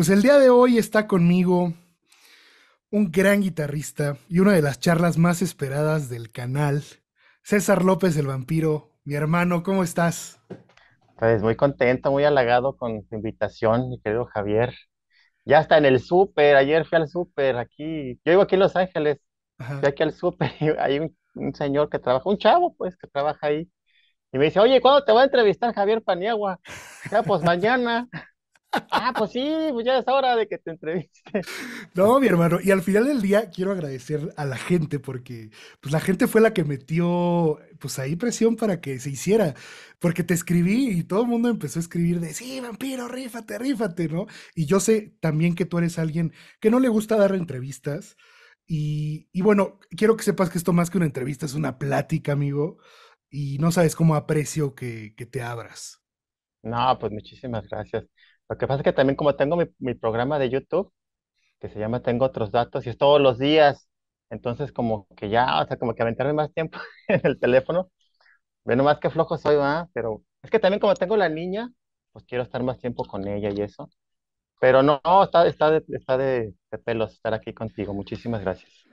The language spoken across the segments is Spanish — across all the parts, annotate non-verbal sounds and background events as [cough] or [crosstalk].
Pues el día de hoy está conmigo un gran guitarrista y una de las charlas más esperadas del canal, César López el Vampiro. Mi hermano, ¿cómo estás? Pues muy contento, muy halagado con tu invitación, mi querido Javier. Ya está en el súper, ayer fui al súper aquí, yo vivo aquí en Los Ángeles, fui aquí al súper y hay un, señor que trabaja, un chavo pues que trabaja ahí, y me dice, oye, ¿cuándo te va a entrevistar Javier Paniagua? Ya, pues mañana. Ah, pues sí, pues ya es hora de que te entreviste. [laughs] No, mi hermano, y al final del día quiero agradecer a la gente porque pues, la gente fue la que metió pues ahí presión para que se hiciera, porque te escribí y todo el mundo empezó a escribir de, sí, vampiro, rífate, rífate, ¿no? Y yo sé también que tú eres alguien que no le gusta dar entrevistas y, bueno, quiero que sepas que esto más que una entrevista es una plática, amigo, y no sabes cómo aprecio que, que te abras. No, pues muchísimas gracias. Lo que pasa es que también como tengo mi, programa de YouTube, que se llama Tengo otros datos, y es todos los días, entonces como que ya, o sea, como que aventarme más tiempo [laughs] en el teléfono. Ve más que flojo soy, ¿verdad? Pero es que también como tengo la niña, pues quiero estar más tiempo con ella y eso. Pero no, está, está, está de pelos estar aquí contigo. Muchísimas gracias.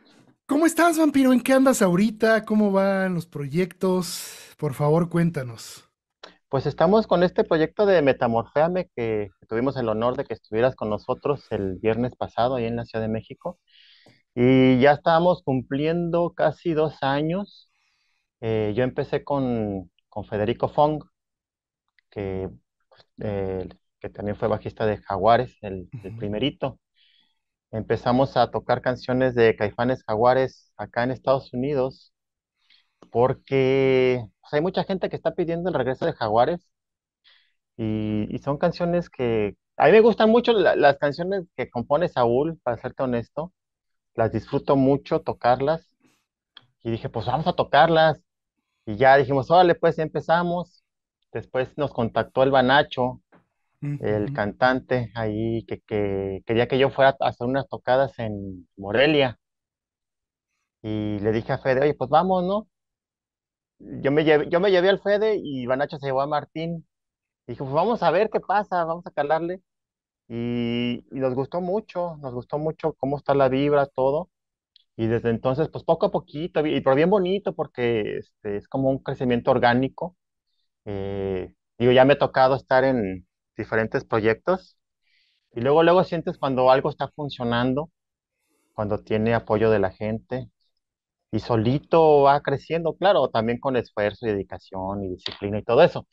¿Cómo estás, vampiro? ¿En qué andas ahorita? ¿Cómo van los proyectos? Por favor, cuéntanos. Pues estamos con este proyecto de Metamorfeame que, tuvimos el honor de que estuvieras con nosotros el viernes pasado ahí en la Ciudad de México. Y ya estábamos cumpliendo casi dos años. Eh, yo empecé con, Federico Fong, eh, que, también fue bajista de Jaguares, el primerito. Empezamos a tocar canciones de Caifanes Jaguares acá en Estados Unidos porque hay mucha gente que está pidiendo el regreso de Jaguares y, son canciones que a mí me gustan mucho las canciones que compone Saúl, para serte honesto, las disfruto mucho tocarlas y dije, pues vamos a tocarlas y ya dijimos, órale, pues ya empezamos. Después nos contactó el Banacho, el cantante ahí que, que quería que yo fuera a hacer unas tocadas en Morelia. Y le dije a Fede, oye, pues vamos, ¿no? yo me llevé, yo al Fede y Banacho se llevó a Martín. Dije, pues vamos a ver qué pasa, vamos a calarle. Y, nos gustó mucho, nos gustó mucho cómo está la vibra, todo. Y desde entonces, pues poco a poquito, y pero bien bonito porque este, es como un crecimiento orgánico. Eh, digo, ya me ha tocado estar en diferentes proyectos y luego, luego sientes cuando algo está funcionando, cuando tiene apoyo de la gente, y solito va creciendo, claro, también con esfuerzo y dedicación y disciplina y todo eso.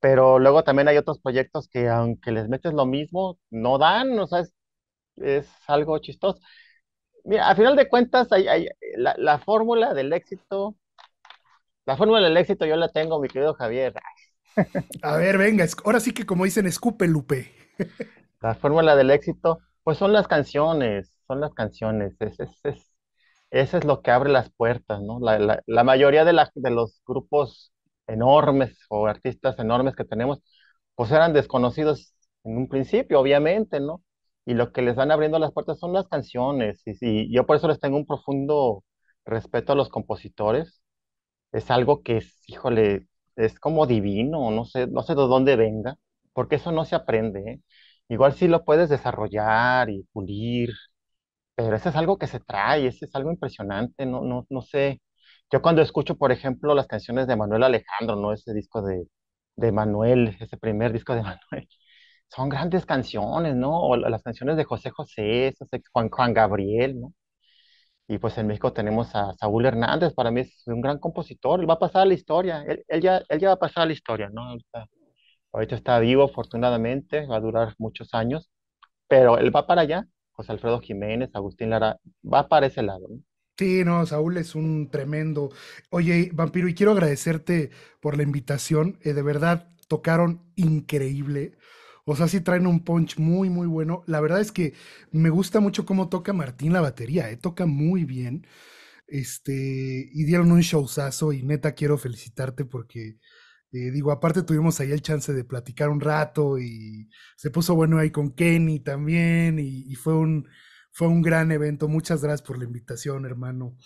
Pero luego también hay otros proyectos que aunque les metes lo mismo, no dan, o sea, es, algo chistoso. Mira, a final de cuentas, la, la, fórmula del éxito, la fórmula del éxito yo la tengo, mi querido Javier. A ver, venga, ahora sí que como dicen, escupe, Lupe. La fórmula del éxito, pues son las canciones, son las canciones, es, es, es eso es lo que abre las puertas, ¿no? La, mayoría de, los grupos enormes o artistas enormes que tenemos, pues eran desconocidos en un principio, obviamente, ¿no? Y lo que les van abriendo las puertas son las canciones. Y, yo por eso les tengo un profundo respeto a los compositores. Es algo que, híjole, es como divino, no sé, no sé de dónde venga, porque eso no se aprende. ¿eh? Igual sí lo puedes desarrollar y pulir pero eso es algo que se trae, eso es algo impresionante, no, no, sé. Yo cuando escucho, por ejemplo, las canciones de Manuel Alejandro, ¿no? Ese disco de, de Manuel, ese primer disco de [laughs] Manuel, son grandes canciones, ¿no? O las canciones de José José, Juan, Juan Gabriel, ¿no? Y pues en México tenemos a Saúl Hernández, para mí es un gran compositor, él va a pasar a la historia, él, ya, ya va a pasar a la historia, ¿no? ahorita está vivo, afortunadamente, va a durar muchos años, pero él va para allá, José Alfredo Jiménez, Agustín Lara, va para ese lado. Sí, no, Saúl es un tremendo. Oye, Vampiro, y quiero agradecerte por la invitación. Eh, de verdad, tocaron increíble. O sea, sí traen un punch muy, muy bueno. La verdad es que me gusta mucho cómo toca Martín la batería, eh, toca muy bien. Este, y dieron un showzazo y neta quiero felicitarte porque eh, digo, aparte tuvimos ahí el chance de platicar un rato y se puso bueno ahí con Kenny también y, fue, un, fue un gran evento. Muchas gracias por la invitación, hermano.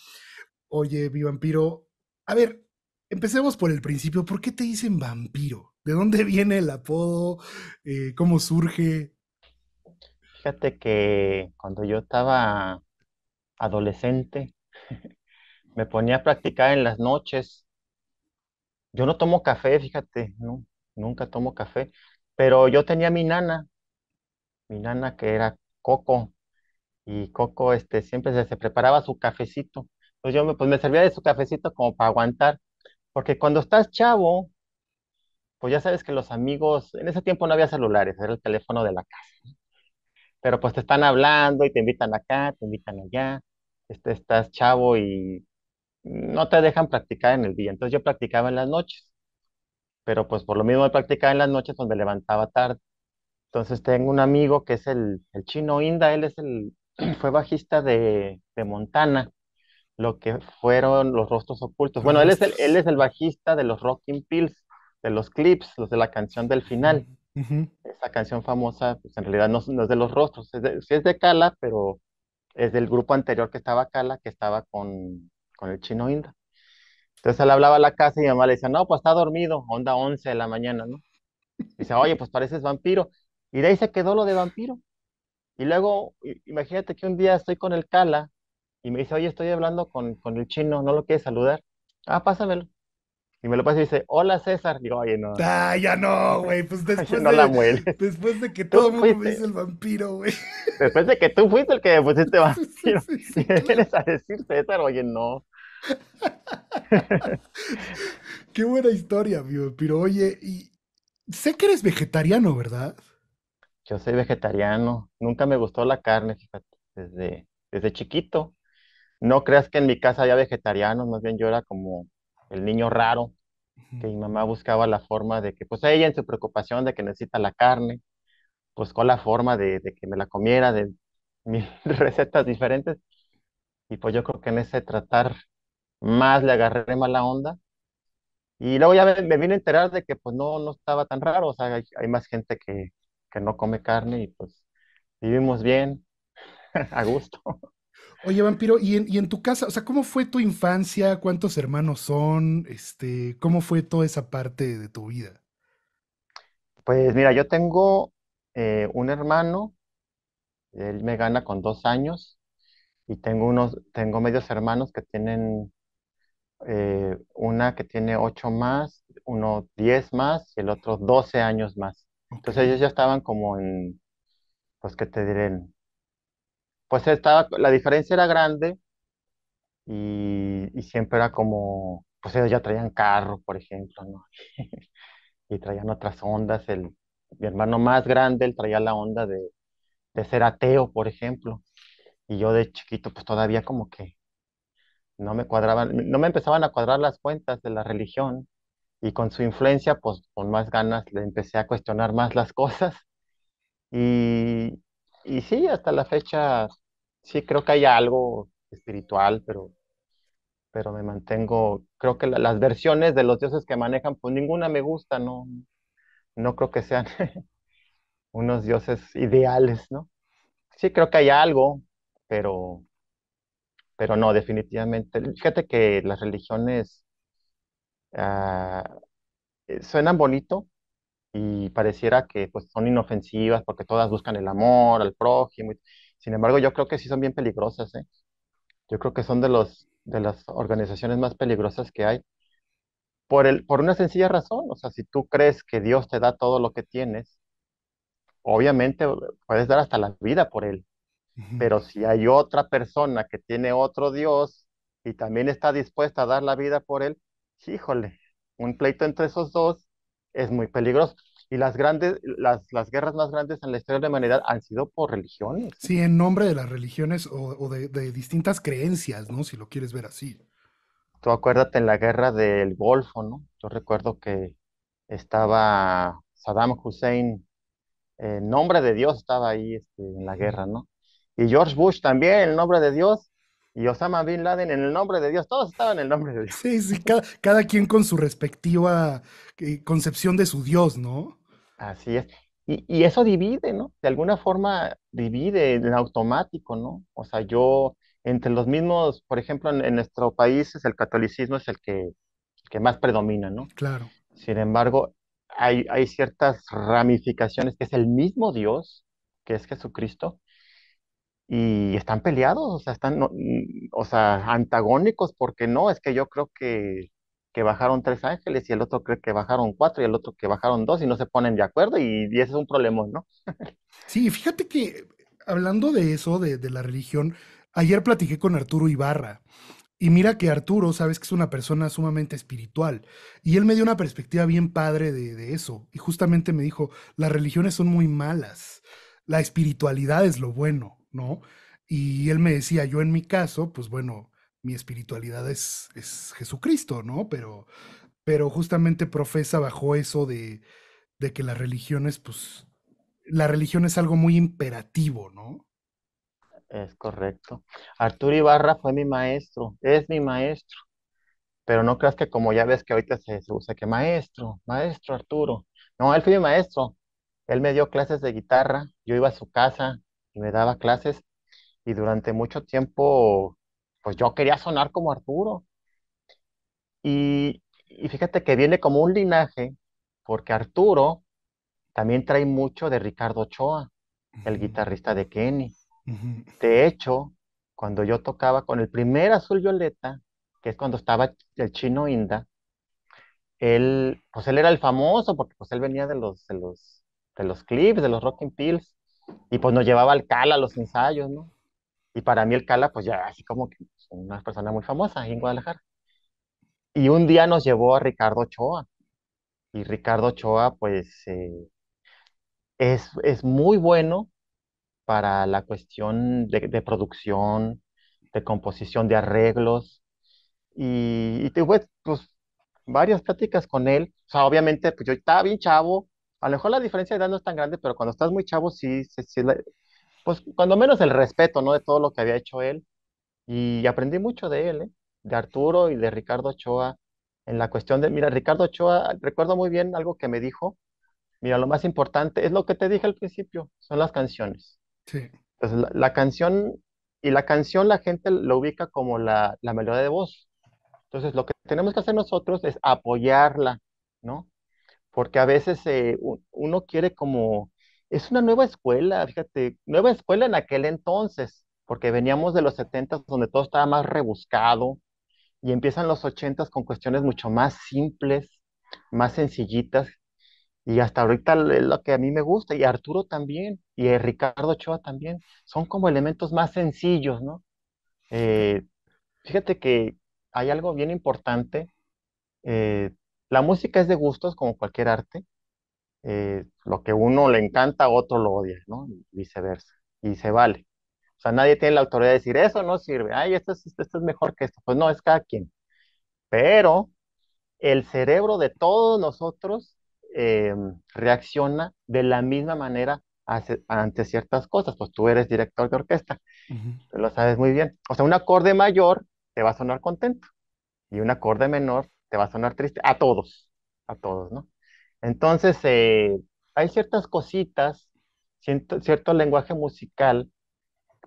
Oye, mi vampiro, a ver, empecemos por el principio. ¿Por qué te dicen vampiro? ¿De dónde [laughs] viene el apodo? Eh, ¿Cómo surge? Fíjate que cuando yo estaba adolescente, [laughs] me ponía a practicar en las noches yo no tomo café, fíjate, no, nunca tomo café. Pero yo tenía mi nana, mi nana que era Coco, y Coco este, siempre se, preparaba su cafecito. Pues yo pues me, servía de su cafecito como para aguantar, porque cuando estás chavo, pues ya sabes que los amigos, en ese tiempo no había celulares, era el teléfono de la casa. Pero pues te están hablando y te invitan acá, te invitan allá, este, estás chavo y no te dejan practicar en el día. Entonces yo practicaba en las noches, pero pues por lo mismo practicado en las noches donde pues, levantaba tarde. Entonces tengo un amigo que es el, chino Inda, él es el, [clears throat] fue bajista de, Montana, lo que fueron los rostros ocultos. Bueno, él es el, él es el bajista de los Rocking Pills, de los clips, los de la canción del final. Esa canción famosa, pues en realidad no, es de los rostros, es es de Cala, pero es del grupo anterior que estaba Cala, que estaba con con el chino Inda. Entonces él hablaba a la casa y mi mamá le decía, no, pues está dormido, onda 11 de la mañana, ¿no? Dice, oye, pues pareces vampiro. Y de ahí se quedó lo de vampiro. Y luego, imagínate que un día estoy con el Cala y me dice, oye, estoy hablando con, con el chino, ¿no lo quieres saludar? Ah, pásamelo. Y me lo pasa y dice, hola César. Digo, oye, no. Ah, ya no, güey. Pues [laughs] después, de, [laughs] después de que todo el mundo me dice el vampiro, güey. [laughs] Después de que tú fuiste el que me pusiste vampiro. vienes a decir César, oye, no. Qué buena historia, mi vampiro. Oye, y sé que eres vegetariano, ¿verdad? Yo soy vegetariano. Nunca me gustó la carne, fíjate, desde, desde chiquito. No creas que en mi casa haya vegetarianos, más bien yo era como el niño raro que mi mamá buscaba la forma de que, pues ella en su preocupación de que necesita la carne, pues con la forma de, que me la comiera, de mil [laughs] recetas diferentes. Y pues yo creo que en ese tratar más le agarré mala onda. Y luego ya me, me vine a enterar de que pues no, no estaba tan raro, o sea, hay, más gente que no come carne y pues vivimos bien, [laughs] a gusto. Oye, vampiro, ¿y en, tu casa, o sea, cómo fue tu infancia? ¿Cuántos hermanos son? Este, ¿cómo fue toda esa parte de tu vida? Pues mira, yo tengo eh, un hermano, él me gana con dos años, y tengo unos, tengo medios hermanos que tienen eh, una que tiene ocho más, uno diez más, y el otro doce años más. Entonces ellos ya estaban como en, pues, que te diré? pues estaba, la diferencia era grande y, siempre era como, pues ellos ya traían carro, por ejemplo, ¿no? [laughs] y traían otras ondas. El, mi hermano más grande, él traía la onda de, de ser ateo, por ejemplo. Y yo de chiquito, pues todavía como que no me cuadraban, no me empezaban a cuadrar las cuentas de la religión. Y con su influencia, pues con más ganas le empecé a cuestionar más las [laughs] cosas. Y, y sí, hasta la fecha sí creo que hay algo espiritual, pero, pero me mantengo, creo que las versiones de los dioses que manejan, pues ninguna me gusta, no, no creo que sean [laughs] unos dioses ideales, ¿no? Sí creo que hay algo, pero, pero no, definitivamente. Fíjate que las religiones ah, eh, suenan bonito, y pareciera que pues, son inofensivas porque todas buscan el amor al prójimo. Sin embargo, yo creo que sí son bien peligrosas. ¿eh? Yo creo que son de, los, de las organizaciones más peligrosas que hay. Por, el, por una sencilla razón, o sea, si tú crees que Dios te da todo lo que tienes, obviamente puedes dar hasta la vida por él. Pero si hay otra persona que tiene otro Dios y también está dispuesta a dar la vida por él, híjole, un pleito entre esos dos es muy peligroso. Y las grandes, las, las, guerras más grandes en la historia de la humanidad han sido por religiones. Sí, en nombre de las religiones o, de, distintas creencias, ¿no? Si lo quieres ver así. Tú acuérdate en la guerra del Golfo, ¿no? Yo recuerdo que estaba Saddam Hussein, eh, en nombre de Dios estaba ahí este, en la guerra, ¿no? Y George Bush también, en nombre de Dios, y Osama Bin Laden en el nombre de Dios, todos estaban en el nombre de Dios. Sí, sí, cada, quien con su respectiva eh, concepción de su Dios, ¿no? Así es. Y, eso divide, ¿no? De alguna forma divide en automático, ¿no? O sea, yo, entre los mismos, por ejemplo, en, nuestro país es el catolicismo es el que, que más predomina, ¿no? Claro. Sin embargo, hay, hay ciertas ramificaciones que es el mismo Dios, que es Jesucristo, y están peleados, o sea, están, mm, o sea, antagónicos, porque no, es que yo creo que, bajaron tres ángeles y el otro cree que bajaron cuatro y el otro que bajaron dos y no se ponen de acuerdo y, y ese es un problema, ¿no? sí, fíjate que hablando de eso, de, la religión, ayer platiqué con Arturo Ibarra. Y mira que Arturo, sabes que es una persona sumamente espiritual. Y él me dio una perspectiva bien padre de, de, eso. Y justamente me dijo, las religiones son muy malas. La espiritualidad es lo bueno. ¿no? Y él me decía, yo en mi caso, pues bueno, mi espiritualidad es, es Jesucristo, ¿no? Pero, pero justamente profesa bajo eso de, de que las religiones, pues, la religión es algo muy imperativo, ¿no? Es correcto. Arturo Ibarra fue mi maestro, es mi maestro. Pero no creas que como ya ves que ahorita se, se usa que maestro, maestro Arturo. No, él fue mi maestro. Él me dio clases de guitarra, yo iba a su casa, y me daba clases y durante mucho tiempo, pues yo quería sonar como Arturo. Y, fíjate que viene como un linaje, porque Arturo también trae mucho de Ricardo Ochoa, el guitarrista de Kenny. De hecho, cuando yo tocaba con el primer Azul Violeta, que es cuando estaba el chino Inda, él, pues él era el famoso, porque pues él venía de los, de los, de los clips, de los Rocking Pills, y pues nos llevaba al Cala a los ensayos, ¿no? Y para mí el Cala, pues ya así como que una persona muy famosa en Guadalajara. Y un día nos llevó a Ricardo Choa Y Ricardo Choa pues, eh, es, muy bueno para la cuestión de, producción, de composición de arreglos. Y, tuve pues, varias pláticas con él. O sea, obviamente, pues yo estaba bien chavo, a lo mejor la diferencia de edad no es tan grande, pero cuando estás muy chavo, sí, pues cuando menos el respeto, ¿no? De todo lo que había hecho él. Y aprendí mucho de él, ¿eh? de Arturo y de Ricardo Ochoa. En la cuestión de, mira, Ricardo Ochoa, recuerdo muy bien algo que me dijo. Mira, lo más importante es lo que te dije al principio, son las canciones. Sí. Entonces, la, canción, y la canción la gente lo ubica como la, la melodía de voz. Entonces, lo que tenemos que hacer nosotros es apoyarla, ¿no? porque a veces eh, uno quiere como, es una nueva escuela, fíjate, nueva escuela en aquel entonces, porque veníamos de los 70 donde todo estaba más rebuscado y empiezan los 80 con cuestiones mucho más simples, más sencillitas. Y hasta ahorita es lo que a mí me gusta, y Arturo también, y eh, Ricardo Choa también, son como elementos más sencillos, ¿no? Eh, fíjate que hay algo bien importante eh, la música es de gustos, como cualquier arte. Eh, lo que uno le encanta, otro lo odia, ¿no? viceversa. Y se vale. O sea, nadie tiene la autoridad de decir, eso no sirve, ay, esto es, mejor que esto. Pues no, es cada quien. Pero el cerebro de todos nosotros eh, reacciona de la misma manera ante ciertas cosas. Pues tú eres director de orquesta, lo sabes muy bien. O sea, un acorde mayor te va a sonar contento y un acorde menor te va a sonar triste, a todos, a todos, ¿no? Entonces, eh, hay ciertas cositas, cierto, lenguaje musical,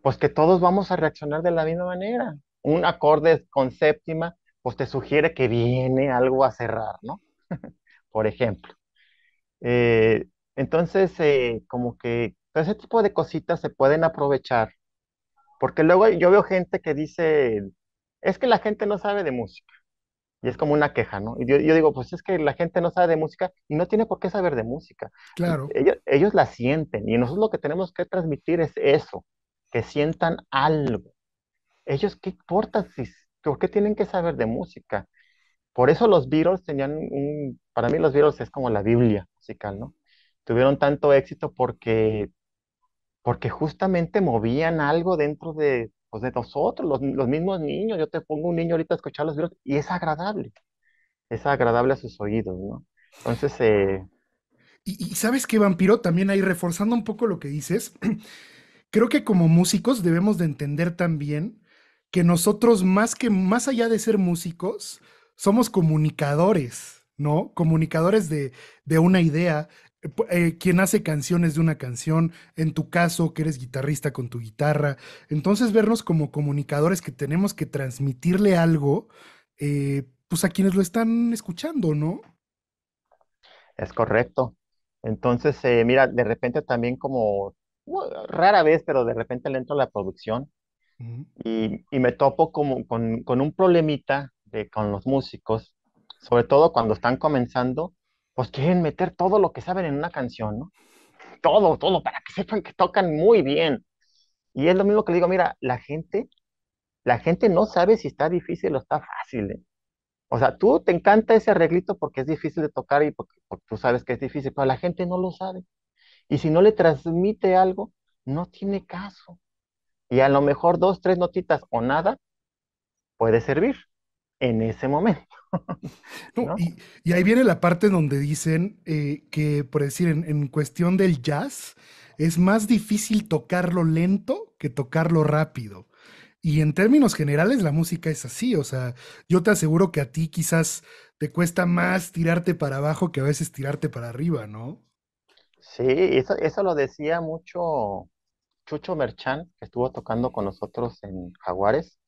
pues que todos vamos a reaccionar de la misma manera. Un acorde con séptima, pues te sugiere que viene algo a cerrar, ¿no? [laughs] Por ejemplo. Eh, entonces, eh, como que ese tipo de cositas se pueden aprovechar, porque luego yo veo gente que dice, es que la gente no sabe de música. Y es como una queja, ¿no? Y yo, digo, pues es que la gente no sabe de música y no tiene por qué saber de música. Claro. Ellos, la sienten y nosotros lo que tenemos que transmitir es eso, que sientan algo. Ellos, ¿qué importa si, por qué tienen que saber de música? Por eso los Beatles tenían un, para mí los Beatles es como la Biblia musical, ¿no? Tuvieron tanto éxito porque, porque justamente movían algo dentro de, pues de nosotros, los, mismos niños. Yo te pongo un niño ahorita a escuchar los virus y es agradable, es agradable a sus oídos, ¿no? Entonces, eh, y, sabes que, vampiro, también ahí reforzando un poco lo que dices, [clears throat] creo que como músicos debemos de entender también que nosotros más que más allá de ser músicos, somos comunicadores. ¿no? Comunicadores de, de, una idea, eh, quien hace canciones de una canción, en tu caso que eres guitarrista con tu guitarra. Entonces vernos como comunicadores que tenemos que transmitirle algo, eh, pues a quienes lo están escuchando, ¿no? Es correcto. Entonces, eh, mira, de repente también como, rara vez, pero de repente le entro a la producción y, me topo como, con, un problemita de, con los músicos, sobre todo cuando están comenzando, pues quieren meter todo lo que saben en una canción, ¿no? Todo, todo, para que sepan que tocan muy bien. Y es lo mismo que le digo, mira, la gente, la gente no sabe si está difícil o está fácil. ¿eh? O sea, tú te encanta ese arreglito porque es difícil de tocar y porque tú sabes que es difícil, pero la gente no lo sabe. Y si no le transmite algo, no tiene caso. Y a lo mejor dos, tres notitas o nada puede servir en ese momento. [laughs] y, ahí viene la parte donde dicen eh, que, por decir, en, cuestión del jazz, es más difícil tocarlo lento que tocarlo rápido. Y en términos generales, la música es así. O sea, yo te aseguro que a ti quizás te cuesta más tirarte para abajo que a veces tirarte para arriba, ¿no? Sí, eso, eso lo decía mucho Chucho Merchan, que estuvo tocando con nosotros en Jaguares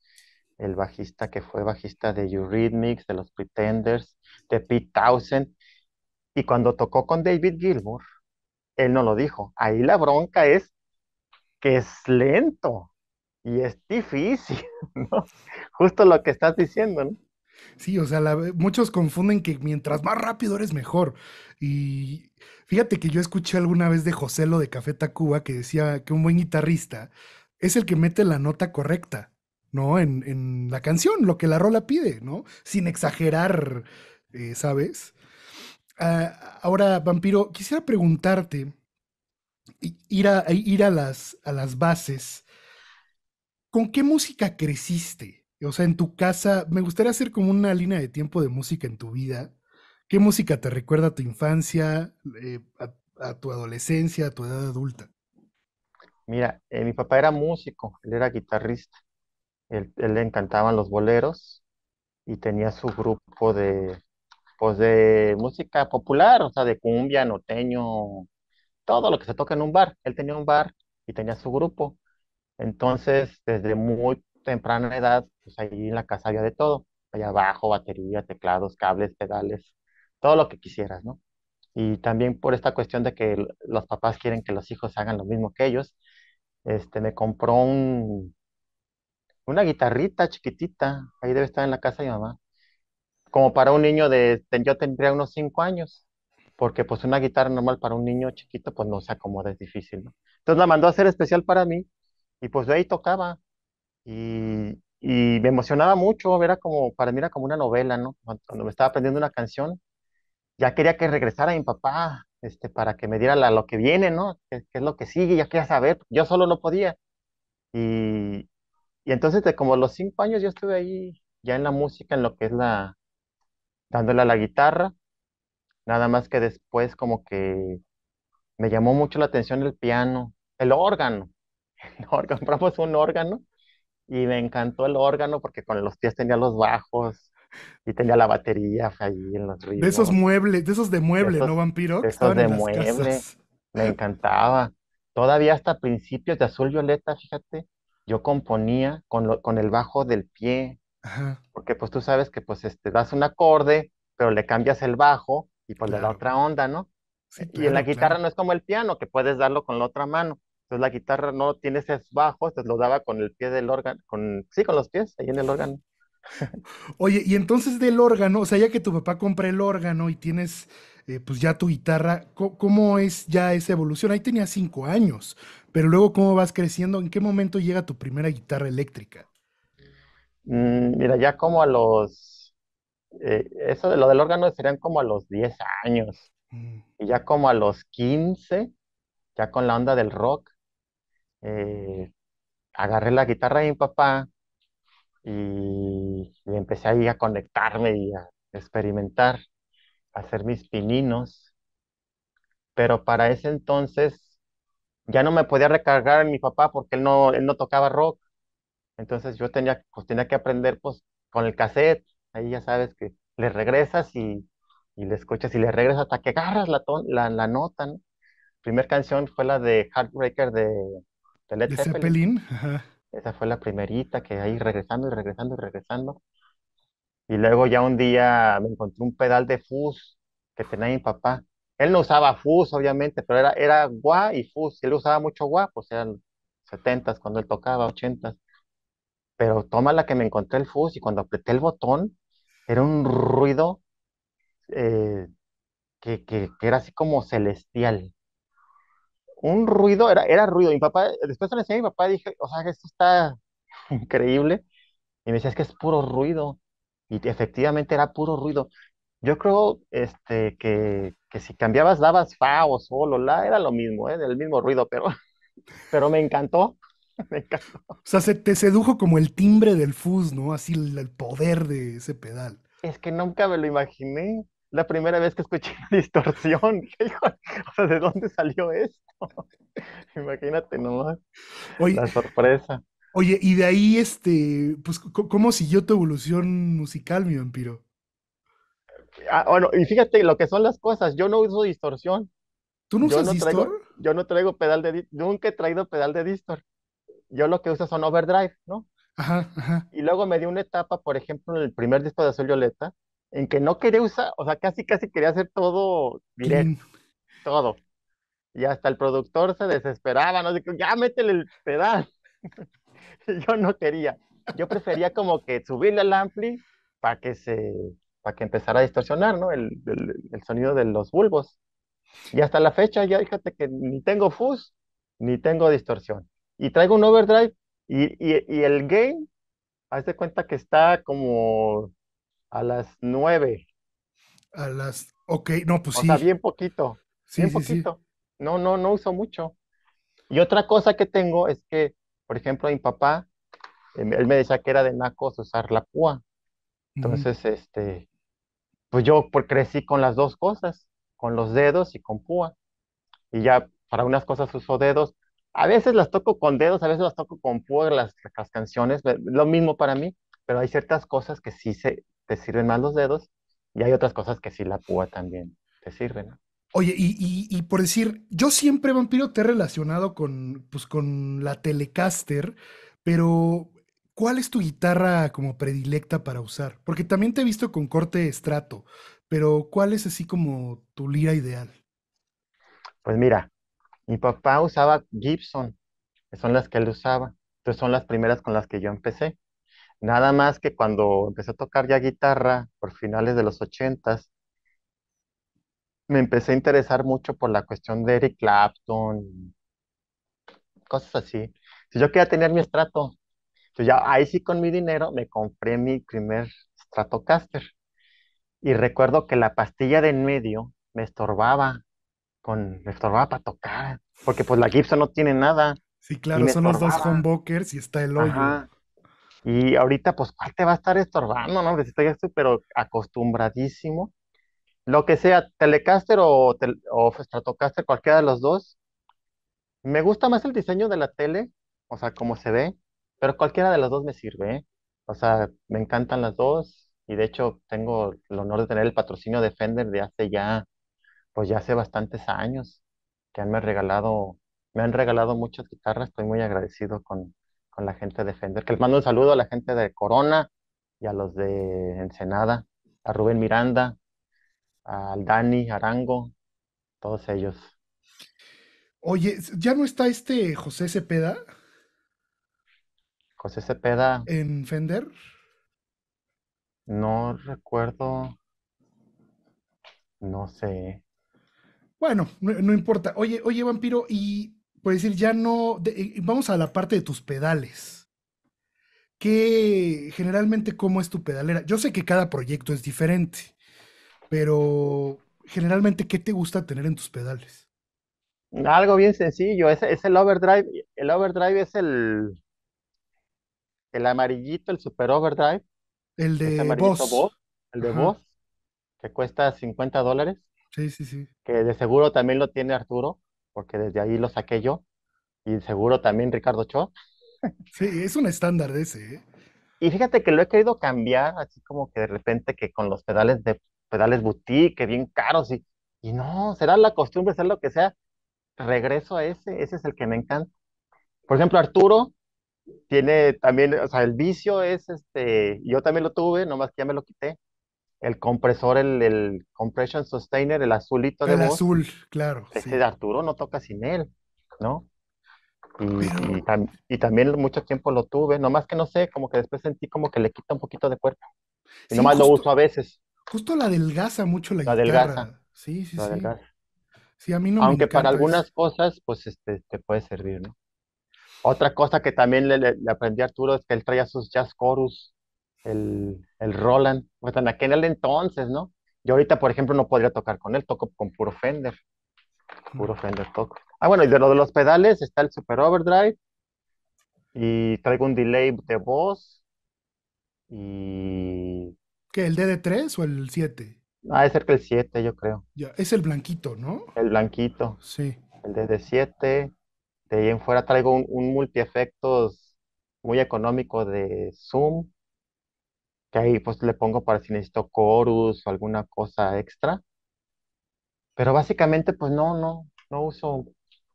el bajista que fue bajista de Eurythmics, de los Pretenders, de Pete Townsend. Y cuando tocó con David Gilmour, él no lo dijo. Ahí la bronca es que es lento y es difícil, [laughs] ¿no? Justo lo que estás diciendo, ¿no? Sí, o sea, muchos confunden que mientras más rápido eres mejor. Y fíjate que yo escuché alguna vez de José lo de Café Tacuba que decía que un buen guitarrista es el que mete la nota correcta. ¿no? En, la canción, lo que la rola pide, ¿no? Sin exagerar, eh, ¿sabes? Ah, ahora, vampiro, quisiera preguntarte, ir a, ir a, las, a las bases, ¿con qué música creciste? O sea, en tu casa, me gustaría hacer como una línea de tiempo de música en tu vida. ¿Qué música te recuerda a tu infancia, eh, a, tu adolescencia, a tu edad adulta? Mira, eh, mi papá era músico, él era guitarrista él, le encantaban los boleros y tenía su grupo de, pues de música popular, o sea, de cumbia, norteño, todo lo que se toca en un bar. Él tenía un bar y tenía su grupo. Entonces, desde muy temprana edad, pues ahí en la casa había de todo. Allá bajo, batería, teclados, cables, pedales, todo lo que quisieras, ¿no? Y también por esta cuestión de que los papás quieren que los hijos hagan lo mismo que ellos, este, me compró un una guitarrita chiquitita, ahí debe estar en la casa de mi mamá. Como para un niño de, yo tendría unos cinco años, porque pues una guitarra normal para un niño chiquito, pues no se acomoda, es difícil, ¿no? Entonces la mandó a hacer especial para mí, y pues de ahí tocaba, y, me emocionaba mucho, era como, para mí era como una novela, ¿no? Cuando me estaba aprendiendo una canción, ya quería que regresara mi papá, este, para que me diera la, lo que viene, ¿no? ¿Qué, es lo que sigue? Ya quería saber, yo solo no podía. Y, y entonces, de como los cinco años, yo estuve ahí ya en la música, en lo que es la, dándole a la guitarra. Nada más que después como que me llamó mucho la atención el piano, el órgano. El [laughs] órgano, [laughs] compramos un órgano y me encantó el órgano porque con los pies tenía los bajos y tenía la batería ahí en los De esos muebles, de esos de mueble, ¿no, vampiro? De esos de mueble. Me encantaba. Todavía hasta principios de azul violeta, fíjate, yo componía con, lo, con el bajo del pie, porque pues tú sabes que pues este, das un acorde, pero le cambias el bajo y pues la otra onda, ¿no? y en la guitarra no es como el piano, que puedes darlo con la otra mano. Entonces la guitarra no tiene ese bajo, entonces lo daba con el pie del órgano, con, sí, con los pies, ahí en el órgano. [laughs] Oye, y entonces del órgano, o sea, ya que tu papá compra el órgano y tienes eh, pues ya tu guitarra, ¿cómo, ¿cómo, es ya esa evolución? Ahí tenía cinco años, pero luego cómo vas creciendo, ¿en qué momento llega tu primera guitarra eléctrica? Mm, mira, ya como a los, eh, eso de lo del órgano serían como a los 10 años, mm. y ya como a los 15, ya con la onda del rock, eh, agarré la guitarra de mi papá y, y empecé ahí a conectarme y a experimentar, a hacer mis pininos. Pero para ese entonces ya no me podía recargar en mi papá porque él no, no tocaba rock. Entonces yo tenía, pues, tenía que aprender pues con el cassette. Ahí ya sabes que le regresas y, le escuchas y le regresas hasta que agarras la, ton, la, la nota, Primer canción fue la de Heartbreaker de, de Led Zeppelin. Esa fue la primerita que ahí regresando y regresando y regresando. Y luego ya un día me encontré un pedal de fuzz que tenía mi papá él no usaba FUS, obviamente, pero era, era y FUS. él usaba mucho gua, pues eran setentas cuando él tocaba, ochentas. Pero toma la que me encontré el FUS y cuando apreté el botón, era un ruido eh, que, que, era así como celestial. Un ruido, era, era ruido. Mi papá, después le enseñé a mi papá, dije, o sea, esto está [laughs] increíble. Y me decía, es que es puro ruido. Y efectivamente era puro ruido. Yo creo este, que, si cambiabas, dabas fa o sol la, era lo mismo, ¿eh? el mismo ruido, pero, [laughs] pero me encantó. [laughs] Me encantó. O sea, se te sedujo como el timbre del fuzz, ¿no? Así el, poder de ese pedal. Es que nunca me lo imaginé la primera vez que escuché una [laughs] distorsión. o sea, ¿de dónde salió esto? Imagínate nomás la sorpresa. Oye, y de ahí, este, pues, ¿cómo siguió tu evolución musical, mi vampiro? ah, bueno, y fíjate lo que son las cosas, yo no uso distorsión. ¿Tú no usas yo no traigo, Yo no traigo pedal de nunca he traído pedal de distor. Yo lo que uso son overdrive, ¿no? Ajá, ajá. Y luego me dio una etapa, por ejemplo, en el primer disco de Azul Violeta, en que no quería usar, o sea, casi casi quería hacer todo directo, todo. Y hasta el productor se desesperaba, no dijo, ya métele el pedal. [laughs] yo no quería. Yo prefería como que subirle al ampli para que se para que empezara a distorsionar, ¿no? El, el, sonido de los bulbos. Y hasta la fecha, ya fíjate que ni tengo fuzz, ni tengo distorsión. Y traigo un overdrive y, y, el gain, haz de cuenta que está como a las 9. A las, ok, no, pues sí. Está bien poquito, sí, sí, poquito. No, no, no uso mucho. Y otra cosa que tengo es que, por ejemplo, mi papá, eh, él me decía que era de nacos usar la púa. Entonces, este, pues yo crecí con las dos cosas, con los dedos y con púa. Y ya para unas cosas uso dedos, a veces las toco con dedos, a veces las toco con púa, las, las canciones, lo mismo para mí, pero hay ciertas cosas que sí se, te sirven más los dedos y hay otras cosas que sí la púa también te sirve, Oye, y, por decir, yo siempre, vampiro, te he relacionado con, pues, con la Telecaster, pero ¿Cuál es tu guitarra como predilecta para usar? Porque también te he visto con corte estrato, pero ¿cuál es así como tu lira ideal? Pues mira, mi papá usaba Gibson, que son las que él usaba. Entonces son las primeras con las que yo empecé. Nada más que cuando empecé a tocar ya guitarra por finales de los ochentas, me empecé a interesar mucho por la cuestión de Eric Clapton, cosas así. Si yo quería tener mi estrato, ya ahí sí con mi dinero me compré mi primer Stratocaster. Y recuerdo que la pastilla de en medio me estorbaba, con, me estorbaba para tocar, porque pues la Gibson no tiene nada. Sí, claro, son los dos humbuckers y está el hoyo. Y ahorita, pues, ¿cuál te va a estar estorbando? No, estoy pero acostumbradísimo. Lo que sea, Telecaster o, o Stratocaster, cualquiera de los dos. Me gusta más el diseño de la tele, o sea, cómo se ve, pero cualquiera de las dos me sirve, ¿eh? O sea, me encantan las dos y de hecho tengo el honor de tener el patrocinio de Fender de hace ya, pues ya hace bastantes años que han me regalado, me han regalado muchas guitarras. Estoy muy agradecido con, con la gente de Fender. Que les mando un saludo a la gente de Corona y a los de Ensenada, a Rubén Miranda, al Dani Arango, todos ellos. Oye, ¿ya no está este José Cepeda? José peda. ¿En Fender? No recuerdo. No sé. Bueno, no, importa. Oye, oye, vampiro, y puedes decir, ya no. Eh, vamos a la parte de tus pedales. ¿Qué generalmente cómo es tu pedalera? Yo sé que cada proyecto es diferente, pero generalmente, ¿qué te gusta tener en tus pedales? Algo bien sencillo, es el overdrive. El overdrive es el, el amarillito, el Super Overdrive. El de Boss. El de Boss, que cuesta 50 dólares. Sí, sí, sí. Que de seguro también lo tiene Arturo, porque desde ahí lo saqué yo. Y seguro también Ricardo Cho. Sí, es un estándar ese, ¿eh? Y fíjate que lo he querido cambiar, así como que de repente que con los pedales de pedales boutique, bien caros, y, y no, será la costumbre, será lo que sea. Regreso a ese, ese es el que me encanta. Por ejemplo, Arturo tiene también, o sea, el vicio es este, yo también lo tuve, nomás que ya me lo quité. El compresor, el, compression sustainer, el azulito de el azul, claro. Ese de Arturo no toca sin él, ¿no? Y, también mucho tiempo lo tuve, nomás que no sé, como que después sentí como que le quita un poquito de cuerpo. Y nomás lo uso a veces. Justo la adelgaza mucho la, la Delgaza. Sí, sí, sí. Sí, a mí no Aunque para algunas cosas, pues este, te puede servir, ¿no? Otra cosa que también le, aprendí a Arturo es que él traía sus jazz chorus, el, el Roland, pues en aquel entonces, ¿no? Yo ahorita, por ejemplo, no podría tocar con él, toco con puro Fender. Puro Fender toco. Ah, bueno, y de lo de los pedales está el Super Overdrive. Y traigo un delay de voz. Y. ¿Qué? ¿El DD3 o el 7? Ah, es cerca el 7, yo creo. Ya, es el blanquito, ¿no? El blanquito. Sí. El DD7. De este, ahí en fuera traigo un, un efectos muy económico de Zoom, que ahí pues le pongo para si necesito chorus o alguna cosa extra. Pero básicamente pues no, no, no uso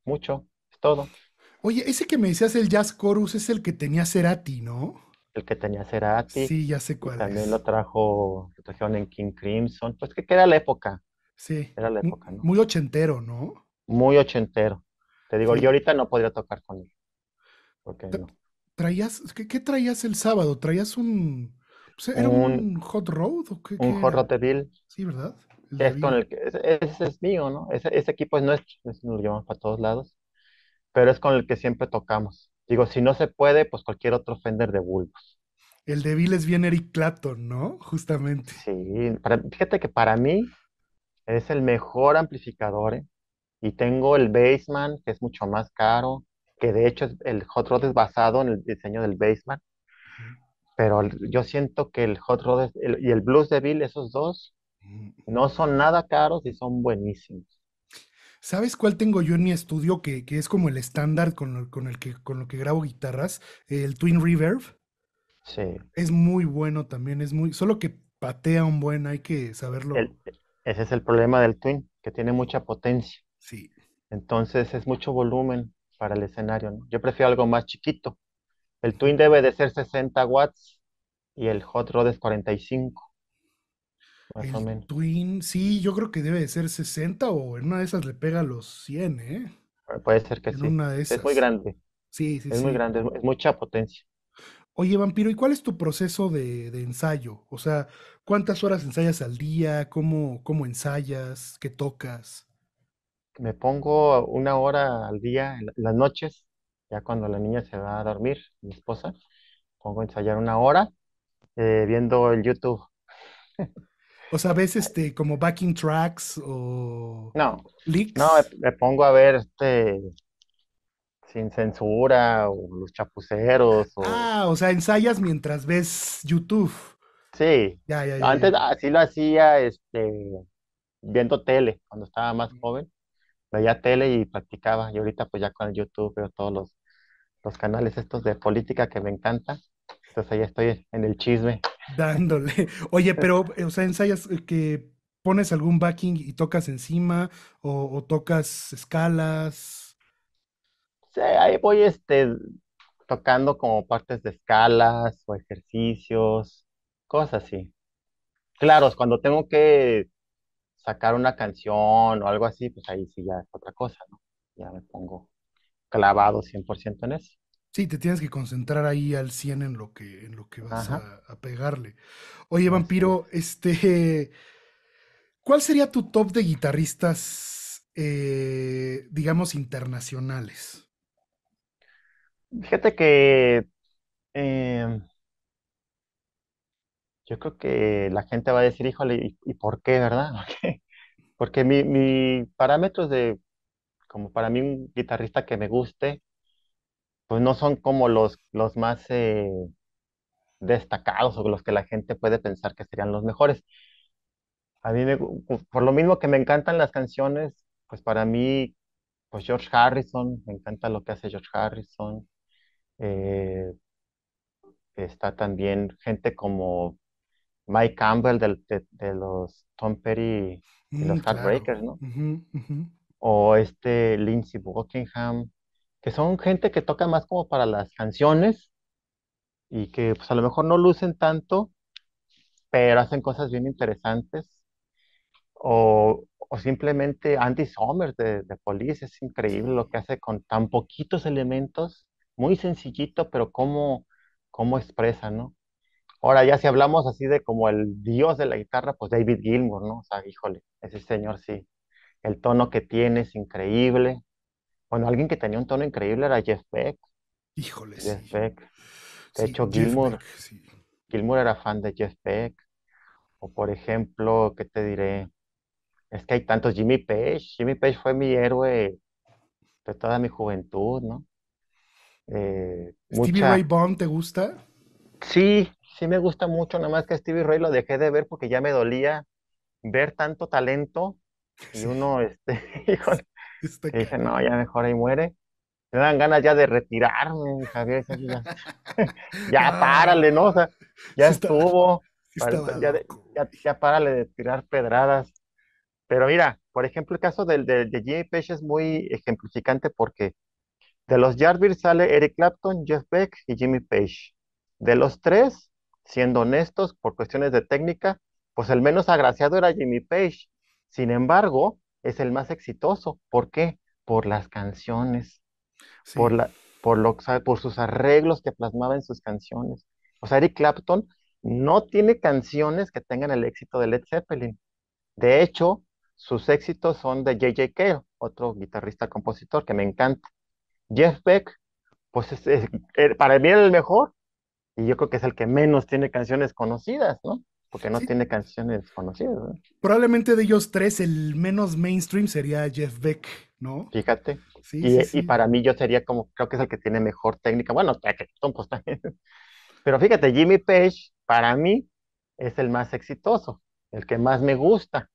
mucho, es todo. Oye, ese que me decías el Jazz Chorus es el que tenía Cerati, ¿no? El que tenía Cerati. Sí, ya sé cuál También lo trajo, lo trajeron en King Crimson. Pues que era la época. Sí. Era la época, ¿no? Muy ochentero, ¿no? Muy ochentero. Te digo, yo ahorita no podría tocar con él. Porque no. ¿Traías, qué, traías el sábado? ¿Traías un. Pues, ¿Era un, hot road? ¿o qué, un hot road Sí, ¿verdad? es con el que, ese es mío, ¿no? Ese, equipo es nuestro, nos lo llevamos para todos lados. Pero es con el que siempre tocamos. Digo, si no se puede, pues cualquier otro Fender de bulbos. El de es bien Eric Clapton, ¿no? Justamente. Sí, fíjate que para mí es el mejor amplificador, ¿eh? Y tengo el Baseman, que es mucho más caro, que de hecho el Hot Rod es basado en el diseño del Baseman. Pero yo siento que el Hot Rod y el Blues Devil, esos dos, mm. no son nada caros y son buenísimos. ¿Sabes cuál tengo yo en mi estudio que, es como el estándar con, el que, con lo que grabo guitarras? El Twin Reverb. Sí. Es muy bueno también, es muy. Solo que patea un buen, hay que saberlo. ese es el problema del Twin, que tiene mucha potencia. Sí. Entonces es mucho volumen para el escenario. Yo prefiero algo más chiquito. El Twin debe de ser 60 watts y el Hot Rod es 45. Más el o menos. Twin, sí, yo creo que debe de ser 60 o en una de esas le pega los 100, ¿eh? Ah, puede ser que en sí. Una Es muy grande. Sí, sí, es muy grande, es mucha potencia. Oye, vampiro, ¿y cuál es tu proceso de, de, ensayo? O sea, ¿cuántas horas ensayas al día? ¿Cómo, cómo ensayas? ¿Qué tocas? me pongo una hora al día, las noches, ya cuando la niña se va a dormir, mi esposa, pongo a ensayar una hora eh, viendo el YouTube. O sea, ¿ves este, como backing tracks o no, leaks? No, me, pongo a ver este sin censura o los chapuceros. O... Ah, o sea, ensayas mientras ves YouTube. Sí. ya, Antes así lo hacía este, viendo tele cuando estaba más mm. joven veía tele y practicaba. Y ahorita pues ya con el YouTube veo todos los, canales estos de política que me encanta. Entonces ahí estoy en el chisme. Dándole. [laughs] Oye, pero, eh, o sea, ensayas eh, que pones algún backing y tocas encima o, tocas escalas. Sí, ahí voy este, tocando como partes de escalas o ejercicios, cosas así. Claro, cuando tengo que sacar una canción o algo así, pues ahí sí ya es otra cosa, ¿no? Ya me pongo clavado 100% en eso. Sí, te tienes que concentrar ahí al 100 en lo que, en lo que vas a, pegarle. Oye, vampiro, este, ¿cuál sería tu top de guitarristas, eh, digamos, internacionales? Fíjate que em, yo creo que la gente va a decir, híjole, ¿y, por qué, verdad? [laughs] Porque, mi, parámetros de, como para mí un guitarrista que me guste, pues no son como los, los más eh, destacados o los que la gente puede pensar que serían los mejores. A mí, por lo mismo que me encantan las canciones, pues para mí, pues George Harrison, me encanta lo que hace George Harrison. Eh, está también gente como Mike Campbell de, los Tom Perry y mm, los Heartbreakers, ¿no? O este Lindsey Buckingham, que son gente que toca más como para las canciones y que pues a lo mejor no lucen tanto, pero hacen cosas bien interesantes. O, simplemente Andy Summers de, de Police, es increíble lo que hace con tan poquitos elementos, muy sencillito, pero cómo, cómo expresa, ¿no? Ahora, ya si hablamos así de como el dios de la guitarra, pues David Gilmour, ¿no? O sea, híjole, ese señor sí. El tono que tiene es increíble. Bueno, alguien que tenía un tono increíble era Jeff Beck. Híjole, Jeff Beck. De hecho, Gilmour, era fan de Jeff Beck. O por ejemplo, ¿qué te diré? Es que hay tantos. Jimmy Page. Jimmy Page fue mi héroe de toda mi juventud, ¿no? Eh, ¿Stevie Ray Vaughan te gusta? Sí, sí me gusta mucho, nada más que Stevie Ray lo dejé de ver porque ya me dolía ver tanto talento y uno, este, [laughs] dice, no, ya mejor ahí muere. Me dan ganas ya de retirarme, Javier. Ya, ya [laughs] [laughs] párale, ¿no? O sea, ya estuvo. ya, párale de tirar pedradas. Pero mira, por ejemplo, el caso del, de Jimmy Page es muy ejemplificante porque de los Yardbirds sale Eric Clapton, Jeff Beck y Jimmy Page. De los tres, siendo honestos, por cuestiones de técnica, pues el menos agraciado era Jimmy Page. Sin embargo, es el más exitoso. ¿Por qué? Por las canciones, por, la, por, lo, por sus arreglos que plasmaba en sus canciones. O sea, Eric Clapton no tiene canciones que tengan el éxito de Led Zeppelin. De hecho, sus éxitos son de J.J. Cale, otro guitarrista compositor que me encanta. Jeff Beck, pues eh, para mí era el mejor, y yo creo que es el que menos tiene canciones conocidas, ¿no? Porque no tiene canciones conocidas. Probablemente de ellos tres, el menos mainstream sería Jeff Beck, ¿no? Fíjate. Sí, y, e, para mí yo sería como, creo que es el que tiene mejor técnica. Bueno, pues también. [laughs] Pero fíjate, Jimmy Page, para mí, es el más exitoso, el que más me gusta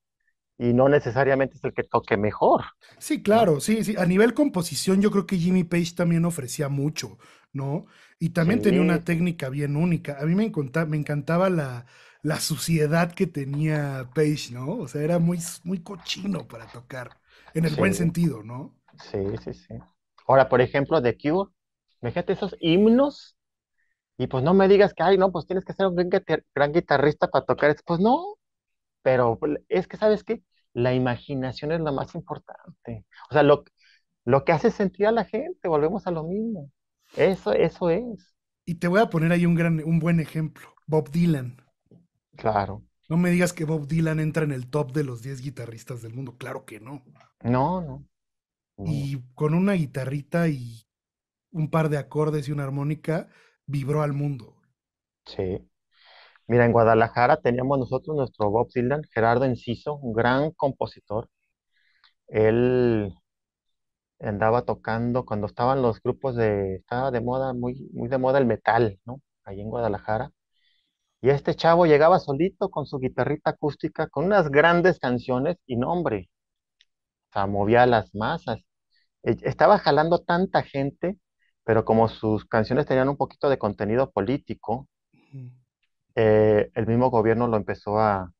y no necesariamente es el que toque mejor. Sí, claro, sí, sí. A nivel composición, yo creo que Jimmy Page también ofrecía mucho, ¿no? Y también tenía una técnica bien única. A mí me, encantaba, me encantaba la, la, suciedad que tenía Page, ¿no? O sea, era muy, muy cochino para tocar, en el buen sentido, ¿no? Sí, sí, sí. Ahora, por ejemplo, The Cure, fíjate esos himnos. Y pues no me digas que, ay, no, pues tienes que ser un gran, guitarrista para tocar Pues no, pero pues, es que, ¿sabes qué? La imaginación es lo más importante. O sea, lo, lo que hace sentir a la gente, volvemos a lo mismo. Eso, eso es. Y te voy a poner ahí un, gran, un buen ejemplo, Bob Dylan. Claro. No me digas que Bob Dylan entra en el top de los 10 guitarristas del mundo, claro que no. No, no. Y con una guitarrita y un par de acordes y una armónica, vibró al mundo. Sí. Mira, en Guadalajara teníamos nosotros nuestro Bob Dylan, Gerardo Enciso, un gran compositor. Él andaba tocando cuando estaban los grupos de, estaba de moda, muy, muy de moda el metal, ¿no? Allí en Guadalajara. Y este chavo llegaba solito con su guitarrita acústica, con unas grandes canciones y nombre. O sea, movía las masas. E, estaba jalando tanta gente, pero como sus canciones tenían un poquito de contenido político, eh, el mismo gobierno lo empezó a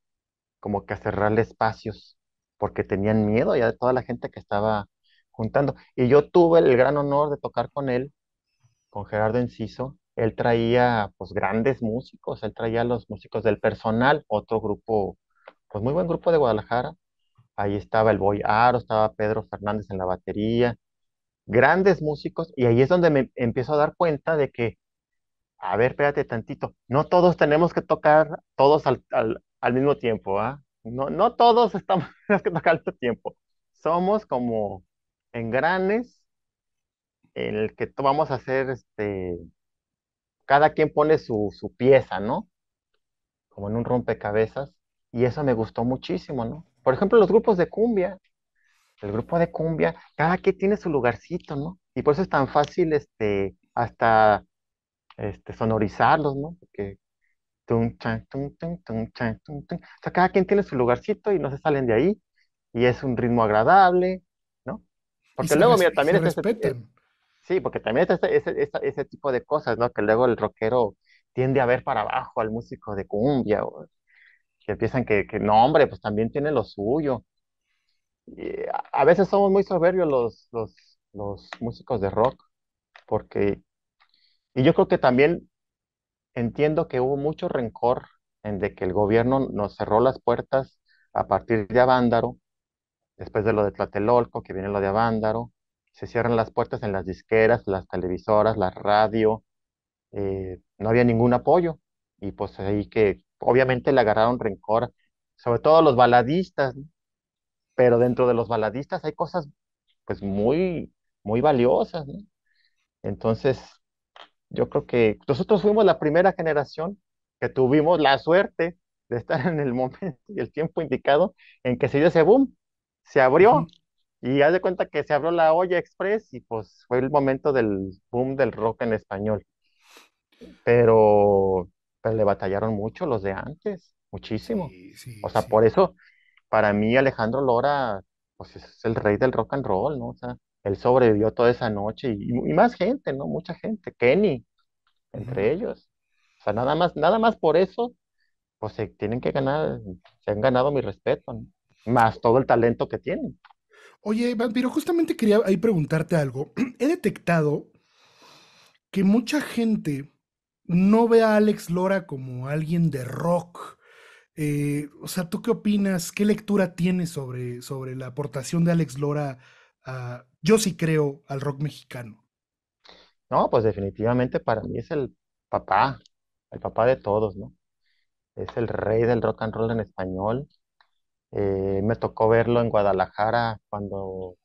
como que a cerrarle espacios, porque tenían miedo ya de toda la gente que estaba juntando. Y yo tuve el gran honor de tocar con él, con Gerardo Enciso. Él traía pues grandes músicos, él traía los músicos del personal, otro grupo, pues muy buen grupo de Guadalajara. Ahí estaba el Boy Aro, estaba Pedro Fernández en la batería, grandes músicos, y ahí es donde me empiezo a dar cuenta de que, a ver, espérate tantito, no todos tenemos que tocar todos al, mismo tiempo, ¿ah? No, no todos estamos, [laughs] que tocar al mismo tiempo. Somos como engranes, en el que vamos a hacer, este, cada quien pone su, su pieza, ¿no? Como en un rompecabezas. Y eso me gustó muchísimo, ¿no? Por ejemplo, los grupos de cumbia, el grupo de cumbia, cada quien tiene su lugarcito, ¿no? Y por eso es tan fácil, este, hasta, este, sonorizarlos, ¿no? Porque o sea, cada quien tiene su lugarcito y no se salen de ahí. Y es un ritmo agradable, porque luego, también se respeten. sí, porque también está ese, tipo de cosas, ¿no? Que luego el rockero tiende a ver para abajo al músico de cumbia, o, que piensan que, que, no, hombre, pues también tiene lo suyo. Y a, veces somos muy soberbios los, los, los músicos de rock, porque... Y yo creo que también entiendo que hubo mucho rencor en de que el gobierno nos cerró las puertas a partir de Avándaro después de lo de Tlatelolco, que viene lo de Avándaro, se cierran las puertas en las disqueras, las televisoras, la radio, eh, no había ningún apoyo. Y pues ahí que obviamente le agarraron rencor, sobre todo los baladistas, pero dentro de los baladistas hay cosas pues muy, muy valiosas. Entonces, yo creo que nosotros fuimos la primera generación que tuvimos la suerte de estar en el momento y el tiempo indicado en que se dio ese boom se abrió y haz de cuenta que se abrió la olla express y pues fue el momento del boom del rock en español. Pero, le batallaron mucho los de antes, muchísimo. o sea, por eso, para mí Alejandro Lora, pues es el rey del rock and roll, ¿no? O sea, él sobrevivió toda esa noche y, más gente, ¿no? Mucha gente, Kenny, entre ellos. O sea, nada más, nada más por eso, pues se tienen que ganar, se han ganado mi respeto, ¿no? más todo el talento que tiene. Oye, Vampiro, justamente quería ahí preguntarte algo. [clears throat] He detectado que mucha gente no ve a Alex Lora como alguien de rock. Eh, o sea, ¿tú qué opinas? ¿Qué lectura tienes sobre, sobre la aportación de Alex Lora a, yo sí creo, al rock mexicano? No, pues definitivamente para mí es el papá, el papá de todos, ¿no? Es el rey del rock and roll en español. Eh, me tocó verlo en Guadalajara cuando,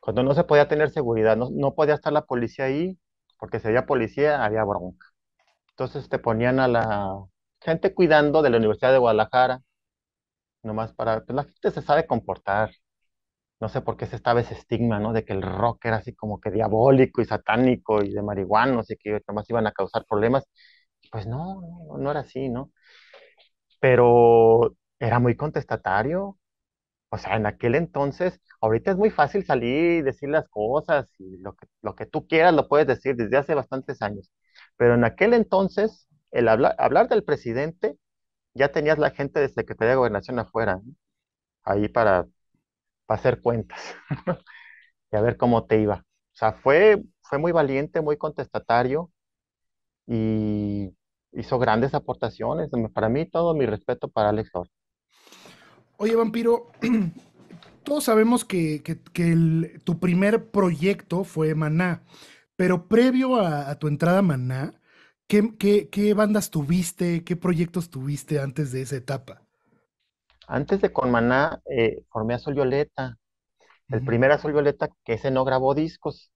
cuando no se podía tener seguridad, no, no podía estar la policía ahí, porque si había policía había bronca. Entonces te ponían a la gente cuidando de la Universidad de Guadalajara, nomás para, pues, la gente se sabe comportar. No sé por qué se estaba ese estigma, ¿no? De que el rock era así como que diabólico y satánico y de marihuanos y que nomás iban a causar problemas. Pues no, no, no era así, ¿no? Pero era muy contestatario. O sea, en aquel entonces, ahorita es muy fácil salir y decir las cosas y lo que, tú quieras lo puedes decir desde hace bastantes años. Pero en aquel entonces, el hablar, del presidente, ya tenías la gente de Secretaría de Gobernación afuera, ahí para, hacer cuentas [laughs] y a ver cómo te iba. O sea, fue, fue muy valiente, muy contestatario y hizo grandes aportaciones. Para mí, todo mi respeto para Alex Oye, Vampiro, [clears throat] todos sabemos que, tu primer proyecto fue Maná, pero previo a, tu entrada a Maná, ¿qué, bandas tuviste? ¿Qué proyectos tuviste antes de esa etapa? Antes de con Maná, eh, formé a Sol Violeta. El primer Sol Violeta que ese no grabó discos.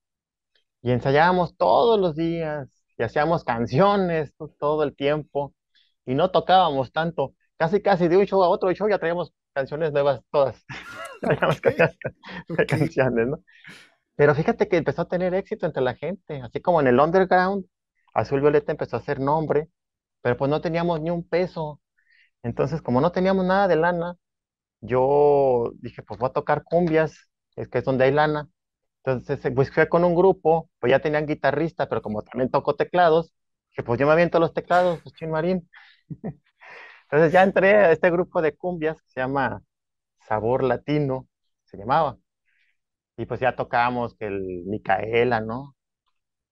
Y ensayábamos todos los días y hacíamos canciones todo el tiempo y no tocábamos tanto. Casi, casi de un show a otro show ya traíamos canciones nuevas todas. [laughs] [laughs] Pero fíjate que empezó a tener éxito entre la gente, así como en el underground, Azul Violeta empezó a hacer nombre, pero pues no teníamos ni un peso. Entonces, como no teníamos nada de lana, yo dije, pues voy a tocar cumbias, es que es donde hay lana. Entonces, eh, busqué con un grupo, pues ya tenían guitarrista, pero como también tocó teclados, que pues yo me aviento los teclados, pues chin marín. [laughs] Entonces ya entré a este grupo de cumbias que se llama Sabor Latino, se llamaba. Y pues ya tocábamos que el Micaela, ¿no?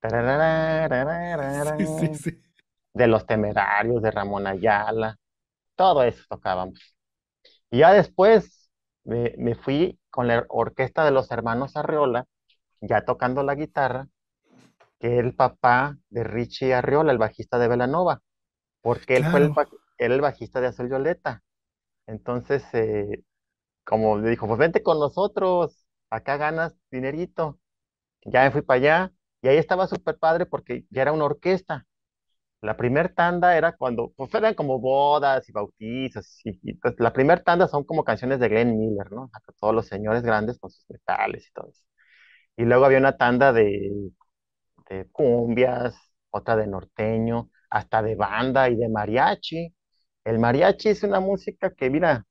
De los temerarios, de Ramón Ayala, todo eso tocábamos. Y ya después me, fui con la orquesta de los hermanos Arriola, ya tocando la guitarra, que el papá de Richie Arriola, el bajista de Velanova, porque él fue el, era el bajista de Azul Violeta. Entonces, eh, como le dijo, pues vente con nosotros, acá ganas dinerito. Ya me fui para allá y ahí estaba súper padre porque ya era una orquesta. La primera tanda era cuando, pues eran como bodas y bautizos. Y, pues, la primera tanda son como canciones de Glenn Miller, ¿no? todos los señores grandes con sus metales y todo eso. Y luego había una tanda de, de cumbias, otra de norteño, hasta de banda y de mariachi. El mariachi es una música que, mira,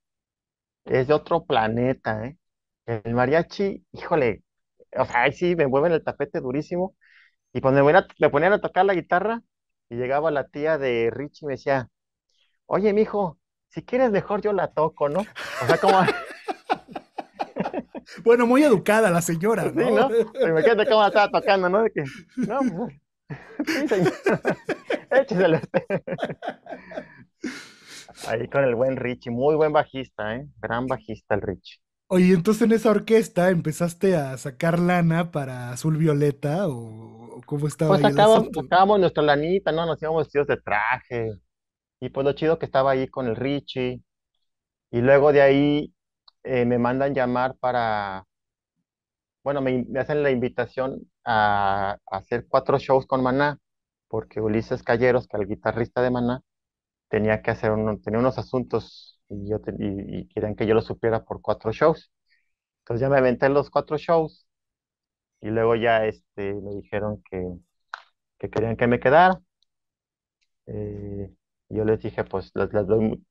es de otro planeta, ¿eh? El mariachi, híjole, o sea, ahí sí me mueven el tapete durísimo. Y cuando pues, me, ponían a tocar la guitarra, y llegaba la tía de Richie y me decía, oye, mijo, si quieres mejor yo la toco, ¿no? O sea, como... [laughs] bueno, muy educada la señora, ¿no? Imagínate cómo la estaba tocando, ¿no? De no, pues, [laughs] [laughs] Ahí con el buen Richie, muy buen bajista, ¿eh? Gran bajista el Richie. Oye, entonces en esa orquesta empezaste a sacar lana para Azul Violeta o cómo estaba pues ahí nuestra lanita, ¿no? Nos íbamos vestidos de traje. Y pues lo chido que estaba ahí con el Richie. Y luego de ahí eh, me mandan llamar para, bueno, me, hacen la invitación a, a, hacer cuatro shows con Maná, porque Ulises Calleros, que es el guitarrista de Maná, tenía que hacer tenía unos asuntos y, yo querían que yo lo supiera por cuatro shows. Entonces ya me aventé los cuatro shows y luego ya este, me dijeron que, querían que me quedara. Eh, yo les dije, pues, les,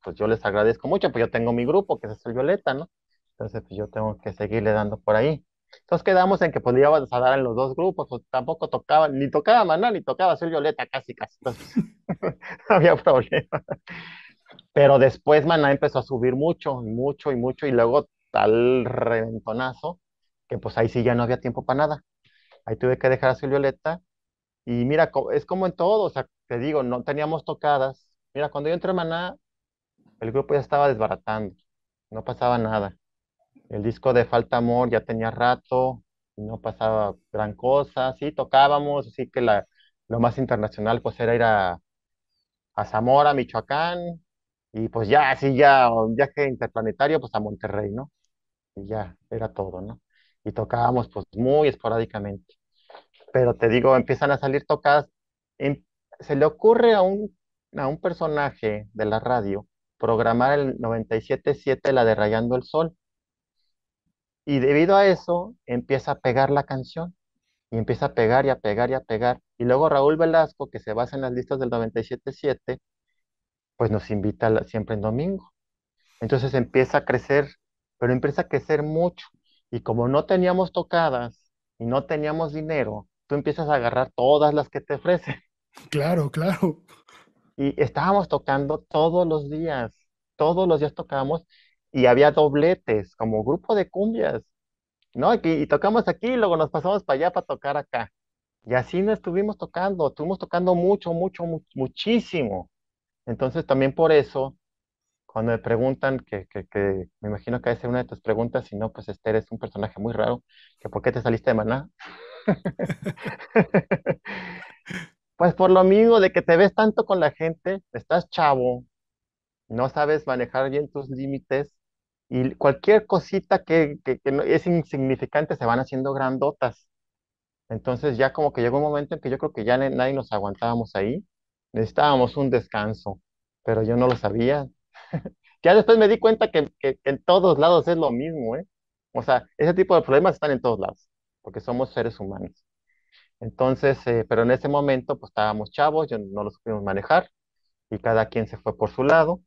pues, yo les agradezco mucho, pues yo tengo mi grupo, que es el Violeta, ¿no? Entonces, pues, yo tengo que seguirle dando por ahí. Entonces quedamos en que podíamos pues, dar en los dos grupos, pues, tampoco tocaba, ni tocaba Maná, ni tocaba su Violeta, casi, casi. [laughs] no había problema. Pero después Maná empezó a subir mucho, mucho y mucho, y luego tal reventonazo, que pues ahí sí ya no había tiempo para nada. Ahí tuve que dejar a Violeta, y mira, es como en todo, o sea, te digo, no teníamos tocadas. Mira, cuando yo entré a Maná, el grupo ya estaba desbaratando, no pasaba nada. El disco de Falta Amor ya tenía rato, no pasaba gran cosa, sí tocábamos, así que la, lo más internacional pues era ir a, a Zamora, Michoacán, y pues ya, así ya, un viaje interplanetario pues a Monterrey, ¿no? Y ya, era todo, ¿no? Y tocábamos pues muy esporádicamente. Pero te digo, empiezan a salir tocadas, em, se le ocurre a un, a un personaje de la radio programar el 97.7, la de Rayando el Sol, y debido a eso, empieza a pegar la canción. Y empieza a pegar y a pegar y a pegar. Y luego Raúl Velasco, que se basa en las listas del 97.7, pues nos invita siempre en domingo. Entonces empieza a crecer, pero empieza a crecer mucho. Y como no teníamos tocadas y no teníamos dinero, tú empiezas a agarrar todas las que te ofrecen. Claro, claro. Y estábamos tocando todos los días, todos los días tocábamos y había dobletes, como grupo de cumbias, ¿no? Y, tocamos aquí, y luego nos pasamos para allá para tocar acá. Y así nos estuvimos tocando, estuvimos tocando mucho, mucho, muchísimo. Entonces también por eso, cuando me preguntan, que, me imagino que esa es una de tus preguntas, si no, pues Esther es un personaje muy raro, que ¿por qué te saliste de Maná? [laughs] pues por lo mismo de que te ves tanto con la gente, estás chavo, no sabes manejar bien tus límites y cualquier cosita que, es insignificante se van haciendo grandotas. Entonces ya como que llegó un momento en que yo creo que ya nadie nos aguantábamos ahí. Necesitábamos un descanso, pero yo no lo sabía. [laughs] ya después me di cuenta que, en todos lados es lo mismo, ¿eh? O sea, ese tipo de problemas están en todos lados, porque somos seres humanos. Entonces, eh, pero en ese momento pues estábamos chavos, yo no los pudimos manejar y cada quien se fue por su lado.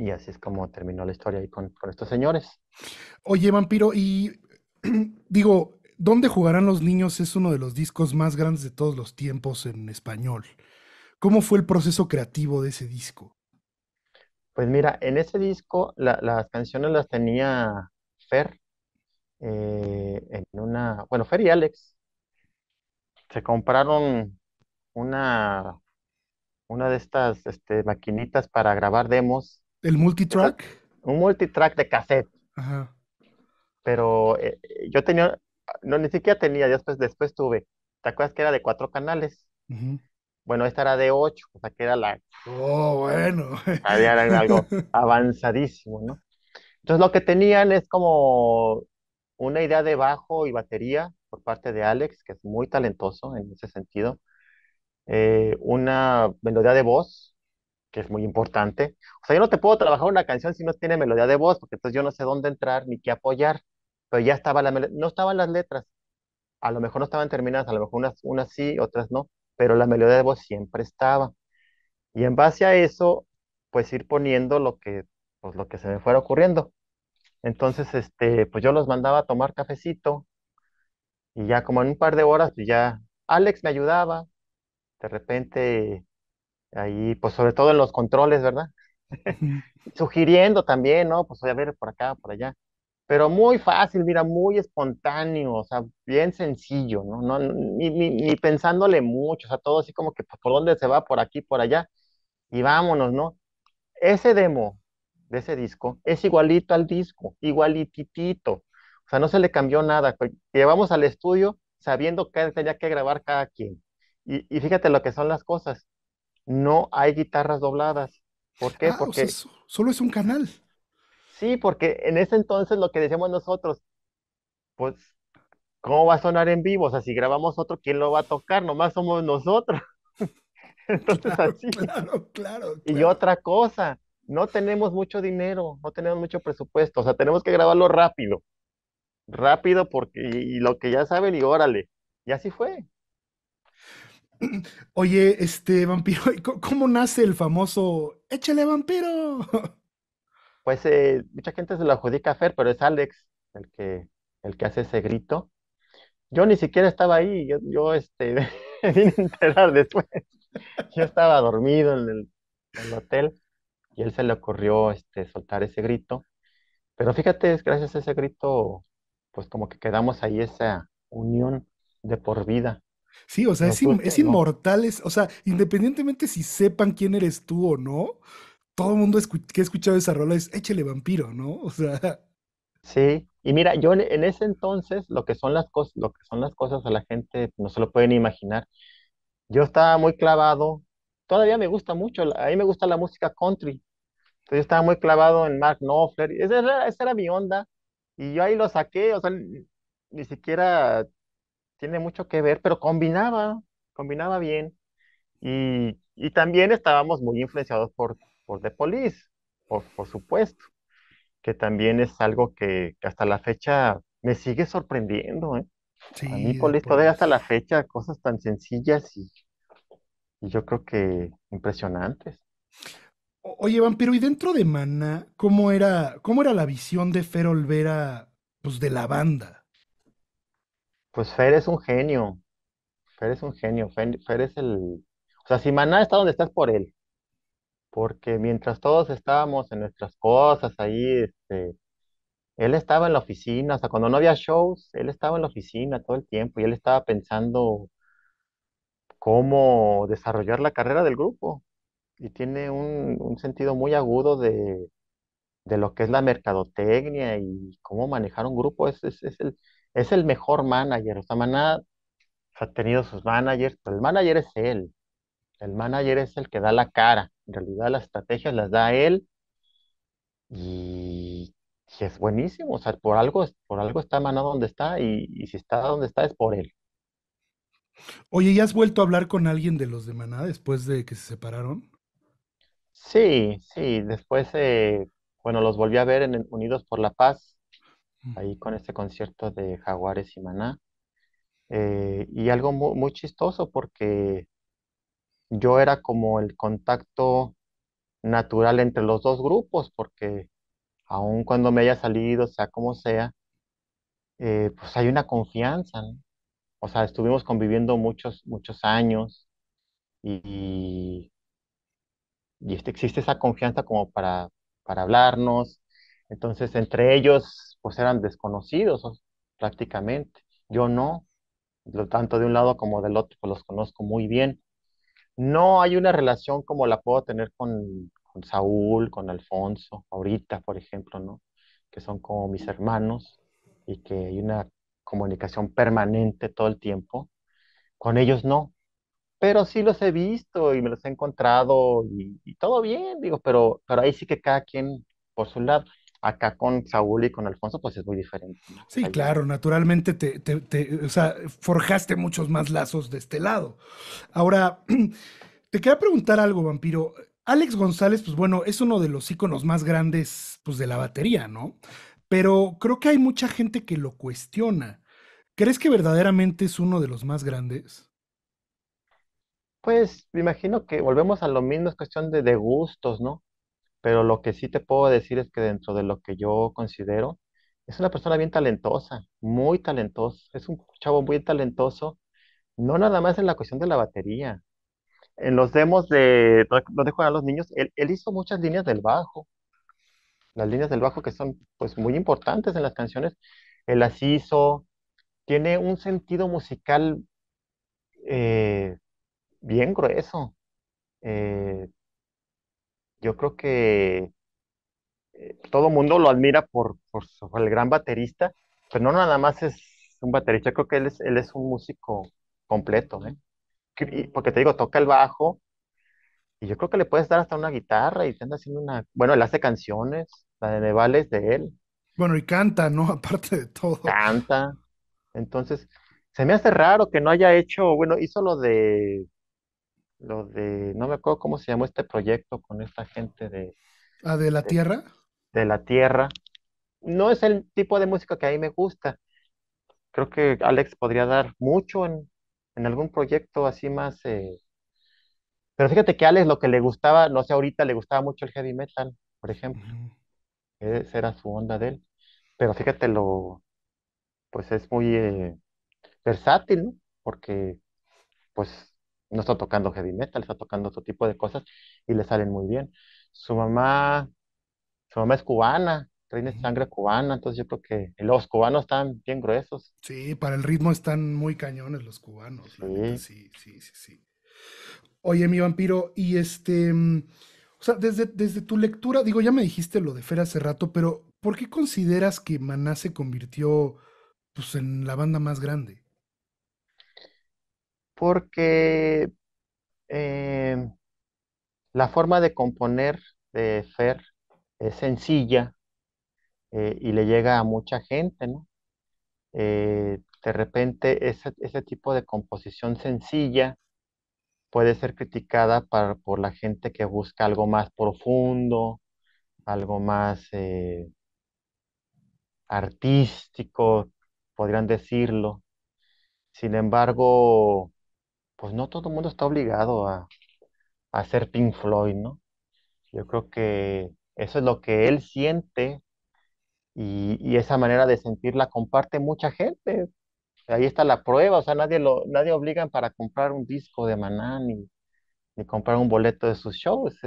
Y así es como terminó la historia ahí con, estos señores. Oye, vampiro, y [clears throat] digo, ¿Dónde jugarán los niños? es uno de los discos más grandes de todos los tiempos en español. ¿Cómo fue el proceso creativo de ese disco? Pues mira, en ese disco las canciones las tenía Fer eh, en una, bueno, Fer y Alex se compraron una, una de estas este, maquinitas para grabar demos ¿El multitrack? Un multitrack de cassette. Pero eh, eh, yo tenía, no, ni siquiera tenía, después, después tuve. ¿Te acuerdas que era de cuatro canales? Bueno, esta era de ocho, o sea que era la... Oh, bueno. Había algo [laughs] avanzadísimo, ¿no? Entonces lo que tenían es como una idea de bajo y batería por parte de Alex, que es muy talentoso en ese sentido. Eh, una melodía de voz que es muy importante. O sea, yo no te puedo trabajar una canción si no tiene melodía de voz, porque entonces yo no sé dónde entrar ni qué apoyar, pero ya estaba la no estaban las letras. A lo mejor no estaban terminadas, a lo mejor unas, unas sí, otras no, pero la melodía de voz siempre estaba. Y en base a eso, pues ir poniendo lo que, pues, lo que se me fuera ocurriendo. Entonces, este, pues yo los mandaba a tomar cafecito y ya como en un par de horas, pues ya Alex me ayudaba, de repente Ahí, pues sobre todo en los controles, ¿verdad? [laughs] Sugiriendo también, ¿no? Pues voy a ver por acá, por allá. Pero muy fácil, mira, muy espontáneo, o sea, bien sencillo, ¿no? no ni, ni, pensándole mucho, o sea, todo así como que pues, por dónde se va, por aquí, por allá, y vámonos, ¿no? Ese demo de ese disco es igualito al disco, igualititito. O sea, no se le cambió nada. Pues, Llevamos al estudio sabiendo que tenía que grabar cada quien. Y, y, fíjate lo que son las cosas no hay guitarras dobladas. ¿Por qué? Ah, porque solo es un canal. Sí, porque en ese entonces lo que decíamos nosotros, pues, ¿cómo va a sonar en vivo? O sea, si grabamos otro, ¿quién lo va a tocar? Nomás somos nosotros. [laughs] entonces así. Claro, claro, Y otra cosa, no tenemos mucho dinero, no tenemos mucho presupuesto, o sea, tenemos que grabarlo rápido. Rápido porque y lo que ya saben y órale. Y así fue. [clears throat] Oye, este vampiro, ¿cómo nace el famoso échale vampiro? [laughs] Pues eh, mucha gente se lo adjudica a Fer, pero es Alex el que, el que hace ese grito. Yo ni siquiera estaba ahí, yo, este, [laughs] vine a enterar después. [laughs] Yo estaba dormido en el, en el, hotel y él se le ocurrió este, soltar ese grito. Pero fíjate, gracias a ese grito, pues como que quedamos ahí esa unión de por vida. Sí, o sea, es, inmortal, o sea, independientemente si sepan quién eres tú o no, todo el mundo que ha escuchado esa rola es échale vampiro, ¿no? sea. Sí, y mira, yo en ese entonces lo que son las cosas, lo que son las cosas a la gente no se lo pueden imaginar. Yo estaba muy clavado, todavía me gusta mucho, ahí me gusta la música country. Entonces yo estaba muy clavado en Mark Knopfler, esa era, esa era mi onda. Y yo ahí lo saqué, o sea, ni siquiera tiene mucho que ver, pero combinaba, combinaba bien. Y, también estábamos muy influenciados por, por The Police, por, supuesto, que también es algo que, hasta la fecha me sigue sorprendiendo. ¿eh? Sí, a mí Police todavía hasta la fecha, cosas tan sencillas y, yo creo que impresionantes. Oye, Vampiro, ¿y dentro de Mana, cómo era, cómo era la visión de Fer Olvera pues, de la banda? Pues Fer es un genio. Fer es un genio. Fer, es el. O sea, si Maná está donde estás por él. Porque mientras todos estábamos en nuestras cosas ahí, este, él estaba en la oficina. O sea, cuando no había shows, él estaba en la oficina todo el tiempo y él estaba pensando cómo desarrollar la carrera del grupo. Y tiene un, sentido muy agudo de, de lo que es la mercadotecnia y cómo manejar un grupo. es el, es el mejor manager. O sea, Maná ha tenido sus managers, pero el manager es él. El manager es el que da la cara. En realidad las estrategias las da él y, es buenísimo. O sea, por algo, por algo está Maná donde está y, si está donde está es por él. Oye, ¿y has vuelto a hablar con alguien de los de Maná después de que se separaron? Sí, sí. Después, eh, bueno, los volví a ver en Unidos por la Paz ahí con este concierto de Jaguares y Maná. Eh, y algo muy, muy, chistoso porque yo era como el contacto natural entre los dos grupos, porque aun cuando me haya salido, sea como sea, eh, pues hay una confianza, ¿no? O sea, estuvimos conviviendo muchos, muchos años y, y, este, existe esa confianza como para, para hablarnos. Entonces, entre ellos pues eran desconocidos prácticamente. Yo no, tanto de un lado como del otro, pues los conozco muy bien. No hay una relación como la puedo tener con, Saúl, con Alfonso, ahorita, por ejemplo, ¿no? Que son como mis hermanos y que hay una comunicación permanente todo el tiempo. Con ellos no, pero sí los he visto y me los he encontrado y, todo bien, digo, pero, pero ahí sí que cada quien por su lado acá con Saúl y con Alfonso, pues es muy diferente. Sí, claro, naturalmente te, forjaste muchos más lazos de este lado. Ahora, [clears throat] te quería preguntar algo, vampiro. Alex González, pues bueno, es uno de los íconos más grandes pues, de la batería, ¿no? Pero creo que hay mucha gente que lo cuestiona. ¿Crees que verdaderamente es uno de los más grandes? Pues me imagino que volvemos a lo mismo, es cuestión de gustos, ¿no? pero lo que sí te puedo decir es que dentro de lo que yo considero, es una persona bien talentosa, muy talentosa, es un chavo muy talentoso, no nada más en la cuestión de la batería. En los demos de donde a los niños, él, hizo muchas líneas del bajo, las líneas del bajo que son pues muy importantes en las canciones, él las hizo, tiene un sentido musical eh, bien grueso. Eh, yo creo que todo eh, todo mundo lo admira por, por, el gran baterista, pero no nada más es un baterista, yo creo que él es, él es un músico completo, ¿eh? Porque te digo, toca el bajo, y yo creo que le puedes dar hasta una guitarra y te haciendo una. Bueno, él hace canciones, la de Nevales de él. Bueno, y canta, ¿no? [laughs] Aparte de todo. Canta. Entonces, se me hace raro que no haya hecho, bueno, hizo lo de lo de, no me acuerdo cómo se llamó este proyecto con esta gente de... Ah, de la Tierra. De la Tierra. No es el tipo de música que a mí me gusta. Creo que Alex podría dar mucho en, algún proyecto así más... Eh, pero fíjate que a Alex lo que le gustaba, no sé, ahorita le gustaba mucho el heavy metal, por ejemplo. Esa era su onda de él. Pero fíjate lo... Pues es muy eh, versátil, ¿no? Porque pues no está tocando heavy metal, está tocando otro tipo de cosas y le salen muy bien. Su mamá, su mamá es cubana, tiene sangre cubana, entonces yo creo que los cubanos están bien gruesos. Sí, para el ritmo están muy cañones los cubanos. Sí, sí, sí, sí, Oye, mi vampiro, y este, mm, o sea, desde, desde tu lectura, digo, ya me dijiste lo de Fer hace rato, pero ¿por qué consideras que Maná se convirtió pues, en la banda más grande? porque eh, la forma de componer de Fer es sencilla eh, y le llega a mucha gente, ¿no? Eh, de repente ese, ese, tipo de composición sencilla puede ser criticada por la gente que busca algo más profundo, algo más artístico, podrían decirlo. Sin embargo, pues no todo el mundo está obligado a, hacer ser Pink Floyd, ¿no? Yo creo que eso es lo que él siente y, esa manera de sentirla comparte mucha gente. Ahí está la prueba, o sea, nadie lo, nadie obligan para comprar un disco de Maná ni, comprar un boleto de sus shows. [laughs]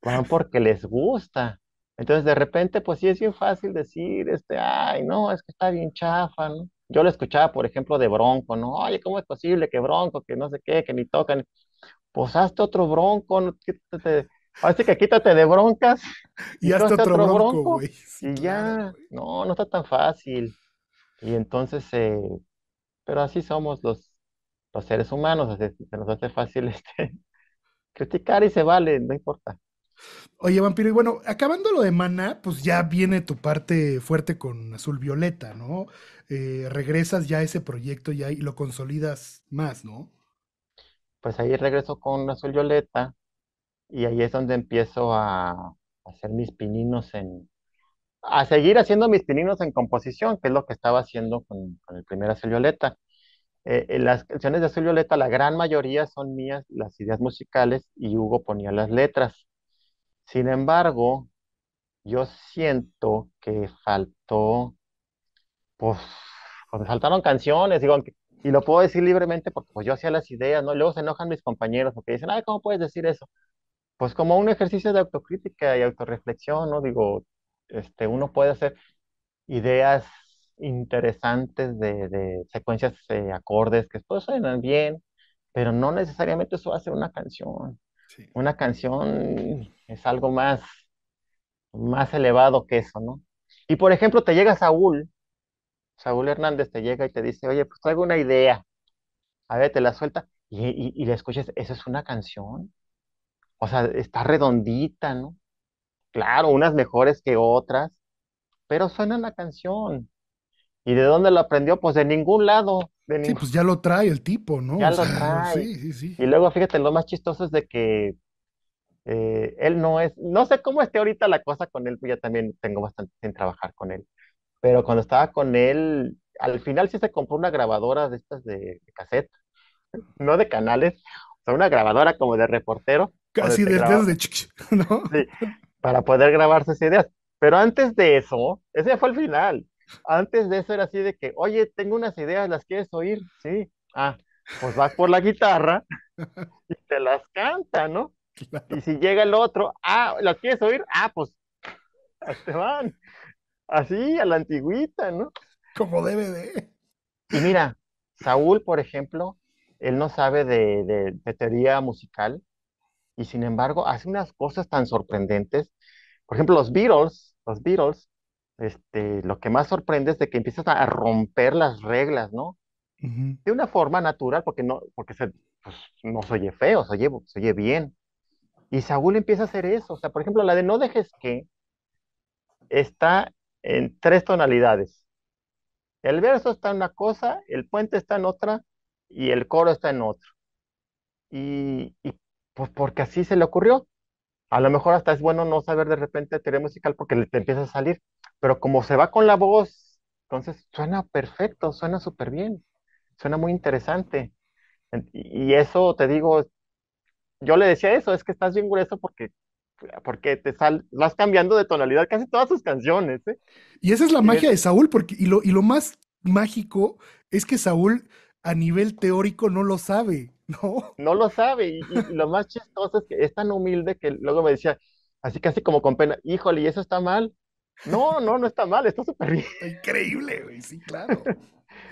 Este, van porque les gusta. Entonces, de repente, pues sí es bien fácil decir, este, ay, no, es que está bien chafa, ¿no? yo lo escuchaba, por ejemplo, de Bronco, ¿no? Oye, ¿cómo es posible que Bronco, que no sé qué, que ni tocan? Pues hazte otro Bronco, quítate, así que quítate de broncas. [laughs] Y, hazte otro, Bronco, Y ya, no, no está tan fácil. Y entonces, eh, pero así somos los, los seres humanos, así, se nos hace fácil [laughs] este, criticar y se vale, no importa. Oye, vampiro, y bueno, acabando lo de Mana, pues ya viene tu parte fuerte con Azul Violeta, ¿no? Eh, regresas ya a ese proyecto ya y lo consolidas más, ¿no? Pues ahí regreso con Azul Violeta y ahí es donde empiezo a, hacer mis pininos en, a seguir haciendo mis pininos en composición, que es lo que estaba haciendo con, el primer Azul Violeta. Eh, eh, las canciones de Azul Violeta, la gran mayoría son mías, las ideas musicales, y Hugo ponía las letras. Sin embargo, yo siento que faltó, pues, pues faltaron canciones, digo, y lo puedo decir libremente porque pues, yo hacía las ideas, ¿no? luego se enojan mis compañeros porque dicen, ay, ¿cómo puedes decir eso? Pues como un ejercicio de autocrítica y autorreflexión, ¿no? Digo, este, uno puede hacer ideas interesantes de, de secuencias de eh, acordes que después pues, suenan bien, pero no necesariamente eso hace una canción. Una canción es algo más, más elevado que eso, ¿no? Y por ejemplo, te llega Saúl, Saúl Hernández te llega y te dice, oye, pues traigo una idea, a ver, te la suelta, y, le escuchas, esa es una canción, o sea, está redondita, ¿no? Claro, unas mejores que otras, pero suena la canción. ¿Y de dónde lo aprendió? Pues de ningún lado sí, pues ya lo trae el tipo, ¿no? Ya lo trae. Sí, sí, sí. Y luego, fíjate, lo más chistoso es de que eh, él no es, no sé cómo esté ahorita la cosa con él, pues ya también tengo bastante sin trabajar con él. Pero cuando estaba con él, al final sí se compró una grabadora de estas de, cassette, no de canales, o sea, una grabadora como de reportero. Casi de, de [laughs] ¿no? Sí, para poder grabar sus ideas. Pero antes de eso, ese fue el final. Antes de eso era así de que, oye, tengo unas ideas, ¿las quieres oír? Sí. Ah, pues vas por la guitarra [laughs] y te las canta, ¿no? Y si llega el otro, ah, ¿las quieres oír? Ah, pues te van. Así, a la antigüita, ¿no? Como debe de. Y mira, Saúl, por ejemplo, él no sabe de, de, de teoría musical y sin embargo hace unas cosas tan sorprendentes. Por ejemplo, los Beatles, los Beatles este, lo que más sorprende es de que empiezas a romper las reglas, ¿no? De una forma natural, porque no, porque se, pues, oye feo, se oye, se bien. Y Saúl empieza a hacer eso. O sea, por ejemplo, la de no dejes que está en tres tonalidades. El verso está en una cosa, el puente está en otra y el coro está en otro. Y, pues porque así se le ocurrió. A lo mejor hasta es bueno no saber de repente teoría musical porque te empieza a salir pero como se va con la voz, entonces suena perfecto, suena súper bien, suena muy interesante. Y eso, te digo, yo le decía eso, es que estás bien grueso porque porque te sal, vas cambiando de tonalidad casi todas sus canciones. ¿eh? Y esa es la magia de Saúl, porque y lo, y lo más mágico es que Saúl a nivel teórico no lo sabe, [laughs] ¿no? No lo sabe, y lo más chistoso es que es tan humilde que luego me decía, así casi como con pena, híjole, y eso está mal, no, no, no está mal, está súper bien. Increíble, güey, sí, claro.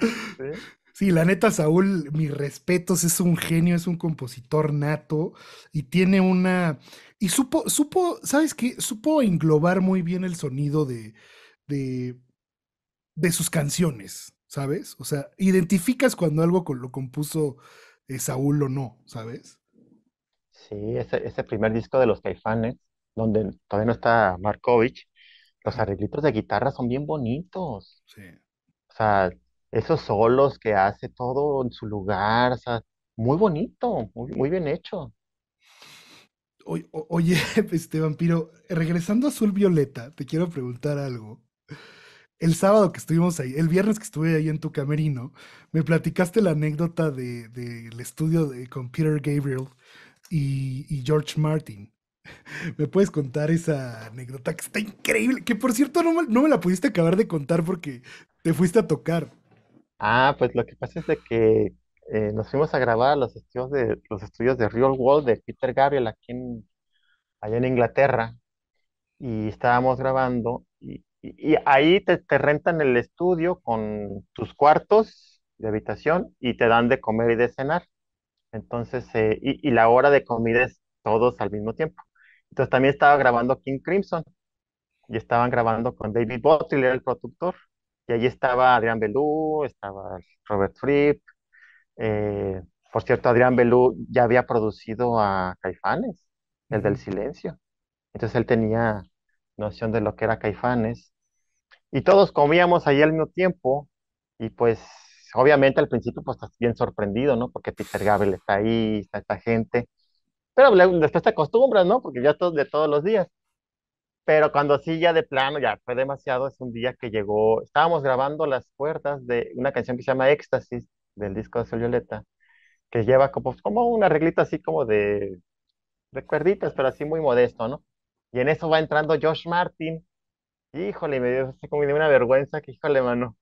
[laughs] ¿Sí? la neta, Saúl, mis respetos, es un genio, es un compositor nato y tiene una. Y supo, supo, ¿sabes qué? Supo englobar muy bien el sonido de. de, de sus canciones, ¿sabes? O sea, identificas cuando algo con, lo compuso eh, Saúl o no, ¿sabes? Sí, ese, ese primer disco de los Caifanes, donde todavía no está Markovich, los arreglitos de guitarra son bien bonitos. Sí. O sea, esos solos que hace todo en su lugar, o sea, muy bonito, muy, bien hecho. oye, [laughs] este vampiro, regresando a Azul Violeta, te quiero preguntar algo. El sábado que estuvimos ahí, el viernes que estuve ahí en tu camerino, me platicaste la anécdota del estudio con Peter Gabriel y George Martin. ¿Me puedes contar esa anécdota que está increíble? Que por cierto, no me, la pudiste acabar de contar porque te fuiste a tocar. Ah, pues lo que pasa es que eh, nos fuimos a grabar los estudios de los estudios de Real World de Peter Gabriel aquí en, allá en Inglaterra y estábamos grabando y, ahí te, rentan el estudio con tus cuartos de habitación y te dan de comer y de cenar. Entonces, eh, y, y, la hora de comida es todos al mismo tiempo. Entonces también estaba grabando King Crimson y estaban grabando con David era el productor. Y allí estaba Adrián Belú, estaba Robert Fripp. Eh, por cierto, Adrián Belú ya había producido a Caifanes, el del silencio. Entonces él tenía noción de lo que era Caifanes. Y todos comíamos ahí al mismo tiempo. Y pues, obviamente al principio, pues estás bien sorprendido, ¿no? Porque Peter Gabel está ahí, está esta gente. Pero después te acostumbras, ¿no? Porque ya todo, de todos los días. Pero cuando sí, ya de plano, ya fue demasiado, es un día que llegó, estábamos grabando las puertas de una canción que se llama Éxtasis, del disco de Sol Violeta, que lleva como, como un arreglito así como de, de cuerditas, pero así muy modesto, ¿no? Y en eso va entrando Josh Martin. Híjole, me dio una vergüenza que, híjole, mano.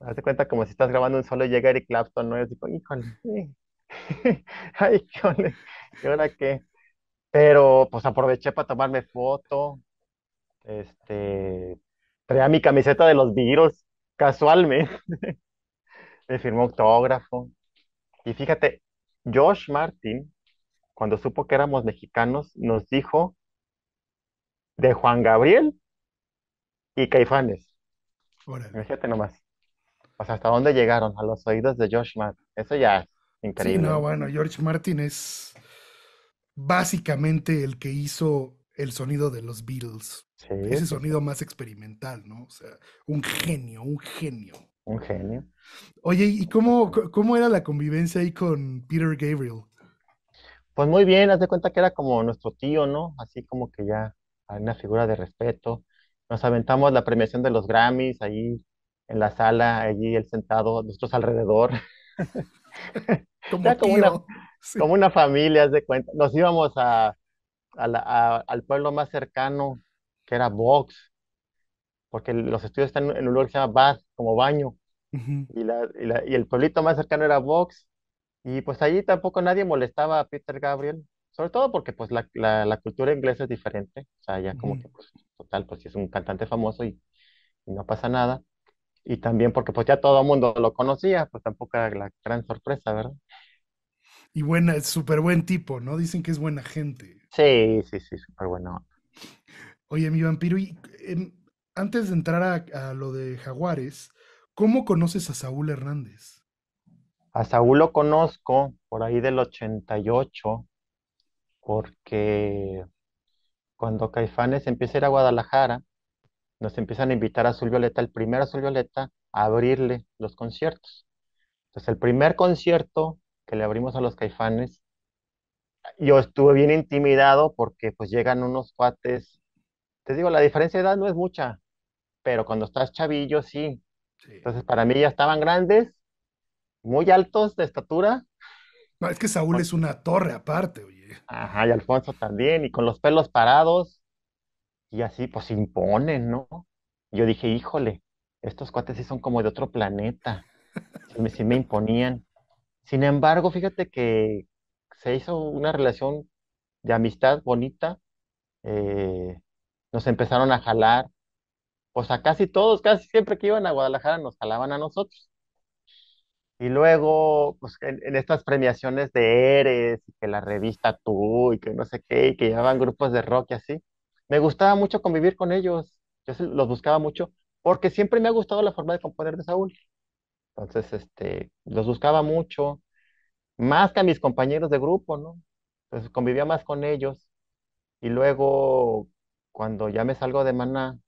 Hazte cuenta como si estás grabando un solo y llega Eric Clapton, ¿no? Y yo digo, híjole. [laughs] Ay, híjole. ¿y ahora qué? Pero pues aproveché para tomarme foto. Este, traía mi camiseta de los Beatles, casualmente. [laughs] Me firmó autógrafo. Y fíjate, Josh Martin, cuando supo que éramos mexicanos, nos dijo de Juan Gabriel y Caifanes. Fíjate nomás. O ¿hasta dónde llegaron? A los oídos de Josh Martin. Eso ya es increíble. no, bueno, George Martin es básicamente el que hizo el sonido de los Beatles. Ese pues, sonido más experimental, ¿no? O sea, un genio, un genio. Un genio. Oye, ¿y cómo, cómo era la convivencia ahí con Peter Gabriel? Pues muy bien, haz de cuenta que era como nuestro tío, ¿no? Así como que ya ah, una figura de respeto. Nos aventamos la premiación de los Grammys ahí en la sala, allí él sentado, nosotros alrededor. [laughs] como, Una, como una familia, haz de cuenta. Nos íbamos a, a la, al pueblo más cercano, que era Vox, porque los estudios están en un lugar que se llama Bath, como baño, y, la, y, la, y, el pueblito más cercano era Vox, y pues allí tampoco nadie molestaba a Peter Gabriel, sobre todo porque pues la, la cultura inglesa es diferente, o sea, ya como que pues total, pues si es un cantante famoso y, y no pasa nada y también porque pues ya todo el mundo lo conocía, pues tampoco era la gran sorpresa, ¿verdad? y buena, súper buen tipo, ¿no? Dicen que es buena gente. Sí, sí, sí, súper bueno. Oye, mi vampiro, y, em, antes de entrar a, a, lo de Jaguares, ¿cómo conoces a Saúl Hernández? A Saúl lo conozco por ahí del 88, porque cuando Caifanes empieza a ir a Guadalajara, nos empiezan a invitar a Azul Violeta, el primer Azul Violeta, a abrirle los conciertos. Entonces, el primer concierto que le abrimos a los caifanes, yo estuve bien intimidado porque pues llegan unos cuates, te digo, la diferencia de edad no es mucha, pero cuando estás chavillo sí. Entonces para mí ya estaban grandes, muy altos de estatura. No, es que Saúl es una torre aparte, oye. Ajá, y Alfonso también, y con los pelos parados, y así pues imponen, ¿no? Yo dije, híjole, estos cuates sí son como de otro planeta. [laughs] sí me imponían. Sin embargo, fíjate que se hizo una relación de amistad bonita, eh, nos empezaron a jalar, pues a casi todos, casi siempre que iban a Guadalajara nos jalaban a nosotros. Y luego, pues en, estas premiaciones de Eres, que la revista Tú, y que no sé qué, y que llevaban grupos de rock y así, me gustaba mucho convivir con ellos, yo los buscaba mucho, porque siempre me ha gustado la forma de componer de Saúl. Entonces, este, los buscaba mucho, más que a mis compañeros de grupo, ¿no? Entonces convivía más con ellos. Y luego, cuando ya me salgo de Mana,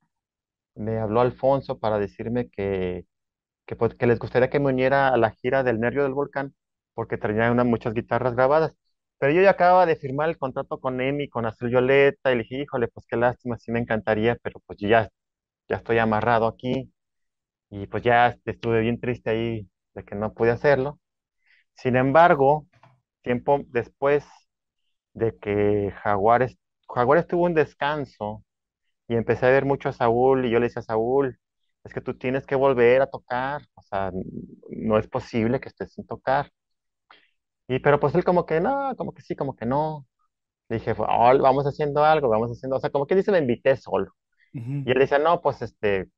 me habló Alfonso para decirme que, que, pues, que les gustaría que me uniera a la gira del Nervio del Volcán, porque tenía muchas guitarras grabadas. Pero yo ya acababa de firmar el contrato con Emi, con Azul Violeta, y le dije, híjole, pues qué lástima, sí me encantaría, pero pues ya, ya estoy amarrado aquí y pues ya estuve bien triste ahí de que no pude hacerlo. Sin embargo, tiempo después de que Jaguares, Jaguar tuvo un descanso y empecé a ver mucho a Saúl y yo le decía a Saúl, es que tú tienes que volver a tocar, o sea, no es posible que estés sin tocar. Y pero pues él como que no, como que sí, como que no. Le dije, vamos haciendo algo, vamos haciendo, o sea, como que dice, me invité solo. Y él decía, no, pues este,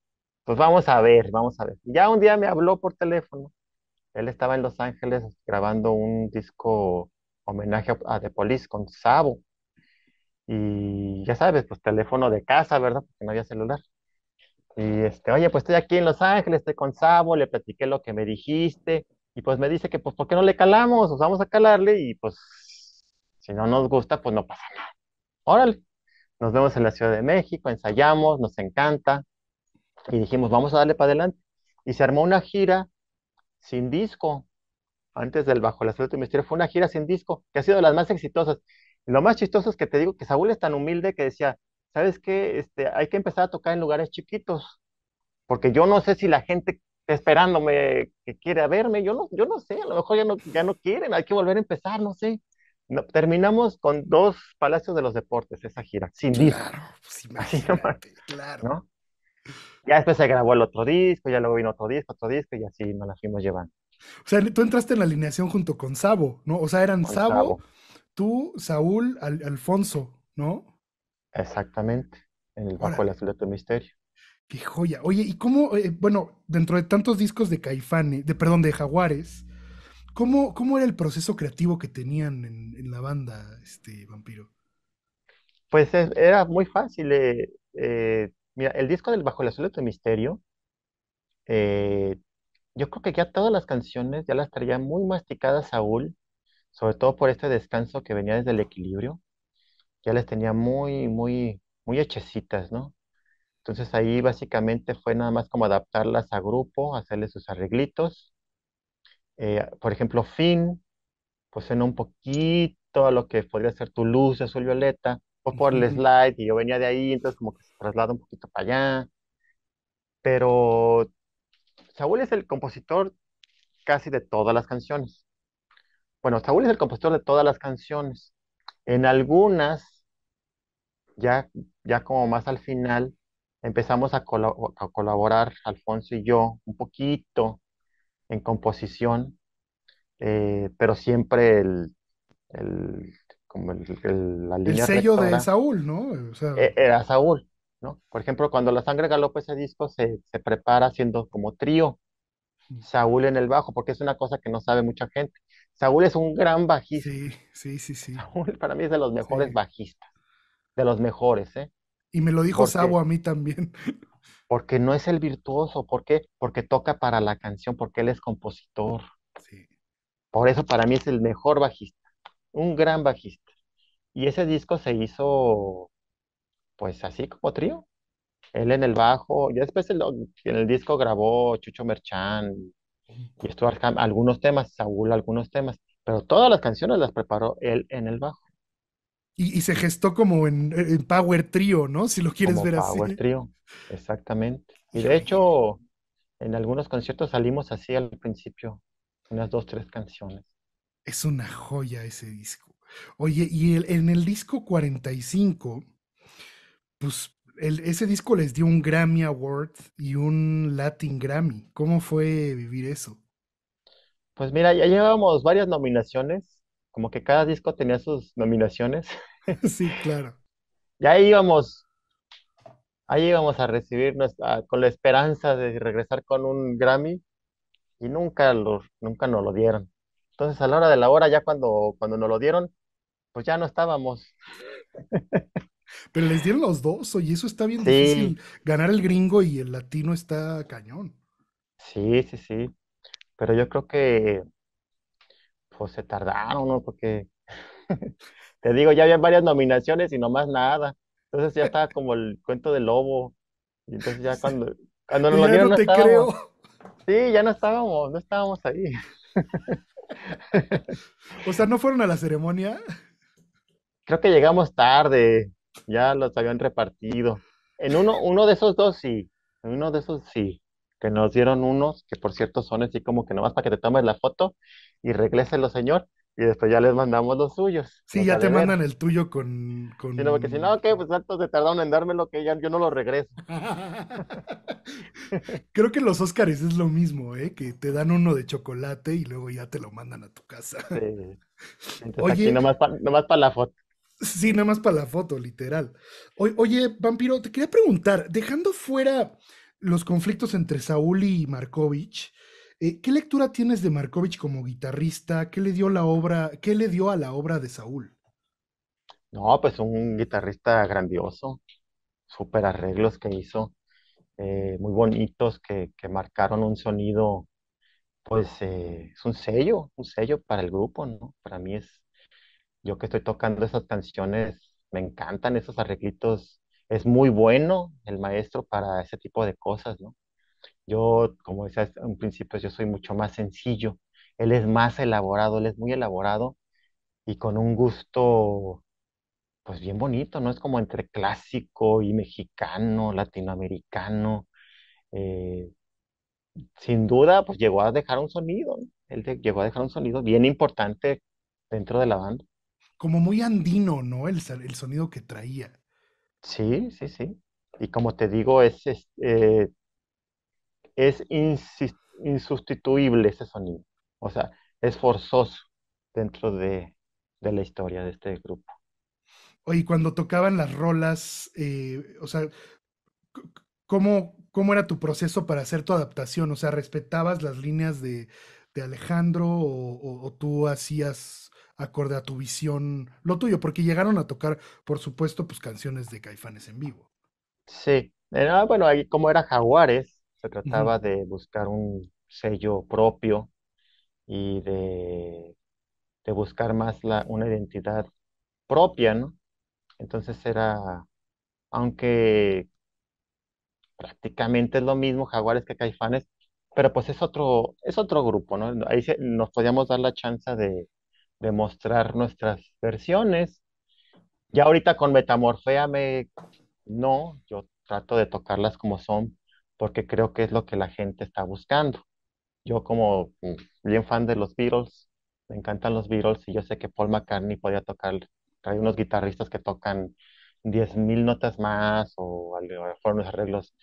pues vamos a ver, vamos a ver. Ya un día me habló por teléfono. Él estaba en Los Ángeles grabando un disco homenaje a The Police con Sabo. Y ya sabes, pues teléfono de casa, ¿verdad? Porque no había celular. Y este, oye, pues estoy aquí en Los Ángeles, estoy con Sabo, le platiqué lo que me dijiste. Y pues me dice que, pues, ¿por qué no le calamos? Pues vamos a calarle y pues, si no nos gusta, pues no pasa nada. Órale, nos vemos en la Ciudad de México, ensayamos, nos encanta y dijimos, vamos a darle para adelante. Y se armó una gira sin disco, antes del Bajo la Salud tu Misterio, fue una gira sin disco, que ha sido de las más exitosas. lo más chistoso es que te digo que Saúl es tan humilde que decía, ¿sabes qué? Este, hay que empezar a tocar en lugares chiquitos, porque yo no sé si la gente esperándome que quiere verme, yo no, yo no sé, a lo mejor ya no, ya no quieren, hay que volver a empezar, no sé. terminamos con dos Palacios de los Deportes, esa gira, sin disco. Claro, pues [laughs] imagínate, claro. ¿no? Ya después se grabó el otro disco, ya luego vino otro disco, otro disco, y así nos la fuimos llevando. O sea, tú entraste en la alineación junto con Sabo, ¿no? O sea, eran Sabo, tú, Saúl, Alfonso, ¿no? Exactamente, en el bajo Azul de tu misterio. Qué joya. Oye, ¿y cómo, eh, bueno, dentro de tantos discos de Caifanes, eh, de, perdón, de Jaguares, ¿cómo, cómo era el proceso creativo que tenían en, la banda, este, Vampiro? Pues eh, era muy fácil. eh, Mira, el disco del Bajo el Azul de tu Misterio, eh, yo creo que ya todas las canciones ya las traía muy masticadas Saúl, sobre todo por este descanso que venía desde el equilibrio, ya las tenía muy, muy, muy hechecitas, ¿no? Entonces ahí básicamente fue nada más como adaptarlas a grupo, hacerle sus arreglitos. Eh, por ejemplo, Fin, pues en un poquito a lo que podría ser tu luz azul violeta, por el slide y yo venía de ahí, entonces como que se traslada un poquito para allá. Pero Saúl es el compositor casi de todas las canciones. Bueno, Saúl es el compositor de todas las canciones. En algunas, ya, ya como más al final, empezamos a, colaborar Alfonso y yo un poquito en composición, eh, pero siempre el como el, sello de Saúl, ¿no? E-, era Saúl, ¿no? Por ejemplo, cuando La Sangre Galopa, ese disco se, prepara haciendo como trío, mm. Saúl en el bajo, porque es una cosa que no sabe mucha gente. Saúl es un gran bajista. Sí, sí, sí, sí. Saúl para mí es de los mejores bajistas, de los mejores, ¿eh? Y me lo dijo Sabo a mí también. [laughs] Porque no es el virtuoso, ¿por qué? Porque toca para la canción, porque él es compositor. Sí. Por eso para mí es el mejor bajista un gran bajista. Y ese disco se hizo, pues así como trío. Él en el bajo, y después en el disco grabó Chucho Merchán y Stuart Ham, algunos temas, Saúl algunos temas, pero todas las canciones las preparó él en el bajo. Y, se gestó como en, Power Trio, ¿no? Si lo quieres ver así. Power Trio, exactamente. Y de hecho, en algunos conciertos salimos así al principio, unas dos, tres canciones. Es una joya ese disco. Oye, y en el disco 45, pues ese disco les dio un Grammy Award y un Latin Grammy. ¿Cómo fue vivir eso? Pues mira, ya llevábamos varias nominaciones, como que cada disco tenía sus nominaciones. [laughs] Sí, claro. ya íbamos, ahí íbamos a recibir con la esperanza de regresar con un Grammy y nunca, nunca nos lo dieron. Entonces, a la hora de la hora, ya cuando, cuando nos lo dieron, pues ya no estábamos. Pero les dieron los dos, oye, eso está bien difícil. Ganar el gringo y el latino está cañón. Sí, sí, sí. Pero yo creo que pues se tardaron, ¿no? Porque [laughs] te digo, ya había varias nominaciones y no más nada. Entonces ya estaba como el cuento del lobo. Y entonces ya cuando, cuando nos pues lo dieron no, te Creo. Sí, ya no estábamos, no estábamos ahí. [laughs] [laughs] o sea, ¿no fueron a la ceremonia? Creo que llegamos tarde, ya los habían repartido. En uno, uno de esos dos sí, en uno de esos sí, que nos dieron unos, que por cierto son así como que nomás para que te tomes la foto y los señor, y después ya les mandamos los suyos. Sí, ya te mandan el tuyo con. porque si no, que pues tanto se tardaron en dármelo que ya yo no lo regreso. [laughs] Creo que los Óscares es lo mismo, ¿eh? Que te dan uno de chocolate y luego ya te lo mandan a tu casa. Sí. Entonces, Oye. Aquí nomás para la foto. Sí, nomás más para la foto, literal. oye, vampiro, te quería preguntar, dejando fuera los conflictos entre Saúl y Markovich, eh, ¿Qué lectura tienes de Markovich como guitarrista? ¿Qué le dio la obra, qué le dio a la obra de Saúl? No, pues un guitarrista grandioso, súper arreglos que hizo, eh, muy bonitos, que, marcaron un sonido, pues eh, es un sello, un sello para el grupo, ¿no? Para mí es, yo que estoy tocando esas canciones, me encantan esos arreglitos, es muy bueno el maestro para ese tipo de cosas, ¿no? Yo, como decías en principio, yo soy mucho más sencillo. Él es más elaborado, él es muy elaborado y con un gusto, pues bien bonito, ¿no? Es como entre clásico y mexicano, latinoamericano. Eh, sin duda, pues llegó a dejar un sonido, él llegó a dejar un sonido bien importante dentro de la banda. Como muy andino, ¿no? El, el sonido que traía. Sí, sí, sí. Y como te digo, es, es eh, es insustituible ese sonido. O sea, es forzoso dentro de, de la historia de este grupo. Oye, cuando tocaban las rolas, eh, o sea, ¿cómo, ¿cómo era tu proceso para hacer tu adaptación? O sea, ¿respetabas las líneas de, Alejandro o, tú hacías acorde a tu visión lo tuyo? Porque llegaron a tocar, por supuesto, pues canciones de Caifanes en vivo. Sí, bueno, ahí como era Jaguares, se trataba de buscar un sello propio y de, buscar más una identidad propia, ¿no? Entonces era, aunque prácticamente es lo mismo, Jaguares que Caifanes, pero pues es otro, es otro grupo, ¿no? Ahí nos podíamos dar la chance de, de, mostrar nuestras versiones. Ya ahorita con Metamorfea me, no, yo trato de tocarlas como son, porque creo que es lo que la gente está buscando. Yo como mm, bien fan de los Beatles, me encantan los Beatles y yo sé que Paul McCartney podía tocar, hay unos guitarristas que tocan 10.000 notas más o a lo mejor unos arreglos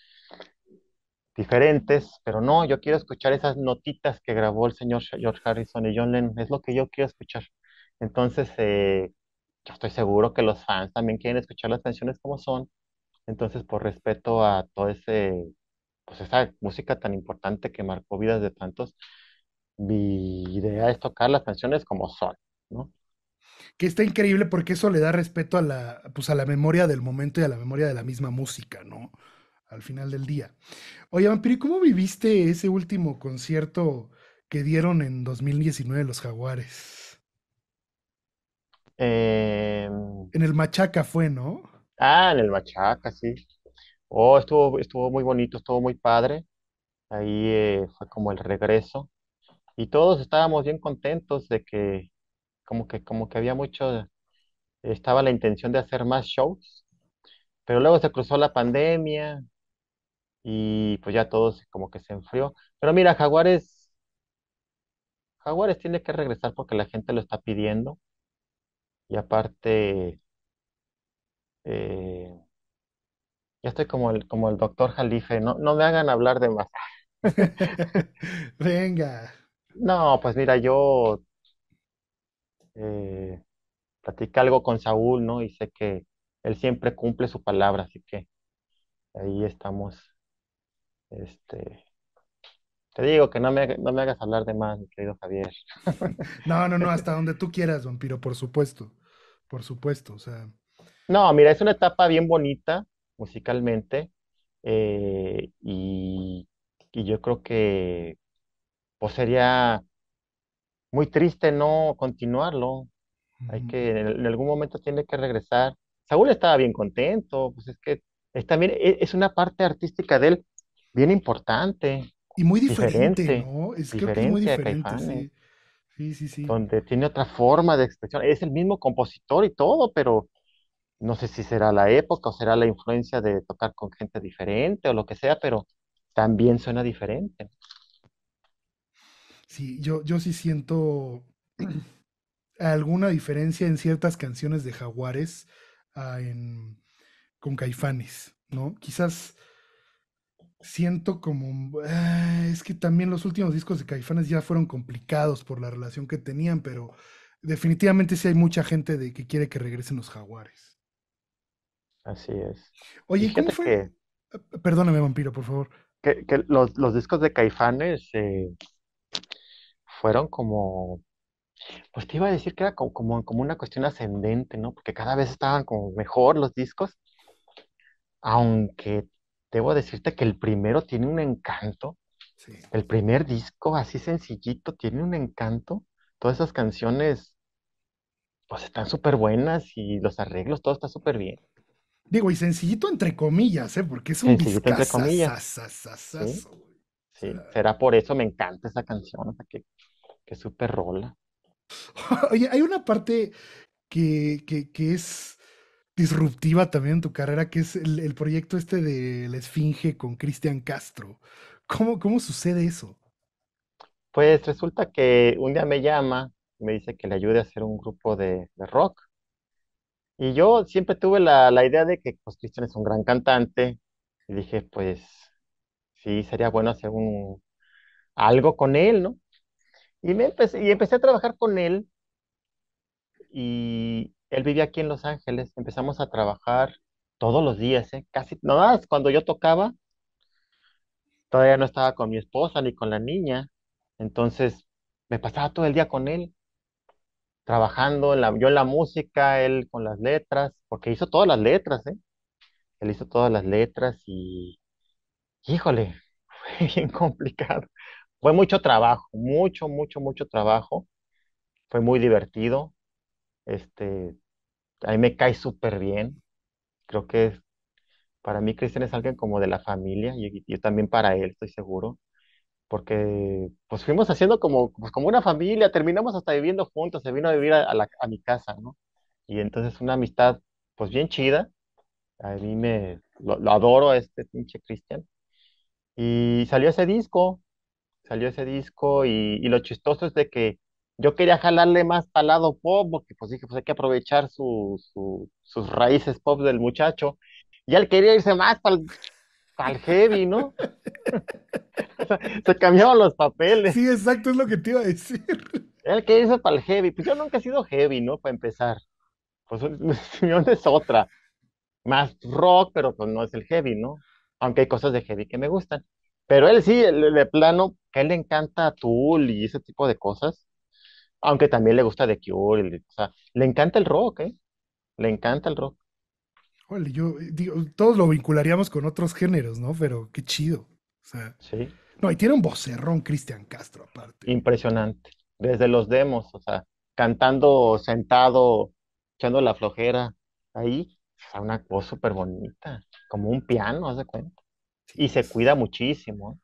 diferentes, pero no, yo quiero escuchar esas notitas que grabó el señor George Harrison y John Lennon, es lo que yo quiero escuchar. Entonces, eh, yo estoy seguro que los fans también quieren escuchar las canciones como son, entonces por respeto a todo ese pues esa música tan importante que marcó vidas de tantos, mi idea es tocar las canciones como son, ¿no? Que está increíble porque eso le da respeto a la, pues a la memoria del momento y a la memoria de la misma música, ¿no? Al final del día. Oye, Vampiri, ¿cómo viviste ese último concierto que dieron en 2019 los Jaguares? Em. En el Machaca fue, ¿no? Ah, en el Machaca, sí. Oh, estuvo, estuvo muy bonito, estuvo muy padre. Ahí eh, fue como el regreso. Y todos estábamos bien contentos de que como que, como que había mucho, estaba la intención de hacer más shows, pero luego se cruzó la pandemia y pues ya todo como que se enfrió. Pero mira, Jaguares, Jaguares tiene que regresar porque la gente lo está pidiendo y aparte eh, yo estoy como el, como el doctor Jalife, no, me hagan hablar de más. [laughs] Venga. No, pues mira, yo eh, platicé algo con Saúl, ¿no? Y sé que él siempre cumple su palabra, así que ahí estamos. Este, te digo que no me, no me hagas hablar de más, mi querido Javier. [laughs] No, no, no, hasta donde tú quieras, vampiro, por supuesto, por supuesto, o sea. No, mira, es una etapa bien bonita musicalmente eh, y, yo creo que pues sería muy triste no continuarlo. Hay que, en, algún momento tiene que regresar. Saúl estaba bien contento, pues es que es también e, es una parte artística de él bien importante. Y muy diferente, Es, que es muy diferente, Sí, sí, sí. Donde tiene otra forma de expresión. Es el mismo compositor y todo, pero no sé si será la época o será la influencia de tocar con gente diferente o lo que sea, pero también suena diferente. Sí, yo, yo sí siento [clears throat] alguna diferencia en ciertas canciones de Jaguares ah, con Caifanes, ¿no? Quizás siento como, ah, es que también los últimos discos de Caifanes ya fueron complicados por la relación que tenían, pero definitivamente sí hay mucha gente de que quiere que regresen los Jaguares. Así es. Oye, ¿cómo fue? Que, eh, Perdóname, vampiro, por favor. Que, los, discos de Caifanes eh, fueron como. Pues te iba a decir que era como, como, una cuestión ascendente, ¿no? Porque cada vez estaban como mejor los discos. Aunque debo decirte que el primero tiene un encanto. Sí. El primer disco, así sencillito, tiene un encanto. Todas esas canciones, pues están súper buenas y los arreglos, todo está súper bien. Digo, y sencillito entre comillas, ¿eh? Porque es un sencillito entre sí, será por eso me encanta esa canción, o sea, que, que súper rola. Oye, hay una parte que, es disruptiva también en tu carrera, que es el, proyecto este de La Esfinge con Cristian Castro. ¿Cómo, ¿Cómo sucede eso? Pues resulta que un día me llama, me dice que le ayude a hacer un grupo de rock. Y yo siempre tuve la, idea de que pues, Cristian es un gran cantante. Y dije, pues sí, sería bueno hacer un, algo con él, ¿no? Y, me empecé, y empecé a trabajar con él. Y él vivía aquí en Los Ángeles. Empezamos a trabajar todos los días, ¿eh? Casi, nada más cuando yo tocaba, todavía no estaba con mi esposa ni con la niña. Entonces me pasaba todo el día con él trabajando, en la, yo en la música, él con las letras, porque hizo todas las letras, ¿eh? Él hizo todas las letras y, híjole, [laughs] fue bien complicado. Fue mucho trabajo, mucho, mucho, mucho trabajo. Fue muy divertido. Este, a mí me cae súper bien. Creo que para mí Cristian es alguien como de la familia y yo también para él, estoy seguro porque pues fuimos haciendo como, pues, como una familia, terminamos hasta viviendo juntos, se vino a vivir a, mi casa, ¿no? Y entonces una amistad pues bien chida, a mí me, lo, adoro a este pinche Cristian. Y salió ese disco, salió ese disco y, lo chistoso es de que yo quería jalarle más palado pop, porque pues dije, pues hay que aprovechar sus raíces pop del muchacho. Y él quería irse más para el el heavy, ¿no? [laughs] se cambiaban los papeles. Sí, exacto, es lo que te iba a decir. El que hizo para el heavy. Pues yo nunca he sido heavy, ¿no? Para empezar. Pues [laughs] opinión es otra. Más rock, pero pues no es el heavy, ¿no? Aunque hay cosas de heavy que me gustan. Pero él sí, de plano, que a él le encanta Tool y ese tipo de cosas. Aunque también le gusta The Cure. o sea, le encanta el rock, ¿eh? Le encanta el rock yo eh, digo, todos lo vincularíamos con otros géneros, ¿no? Pero qué chido. O sea, sí. No, y tiene un vocerrón Cristian Castro aparte. Impresionante. Desde los demos, o sea, cantando sentado, echando la flojera ahí, o una voz súper bonita, como un piano, haz de cuenta. y se cuida muchísimo, ¿eh?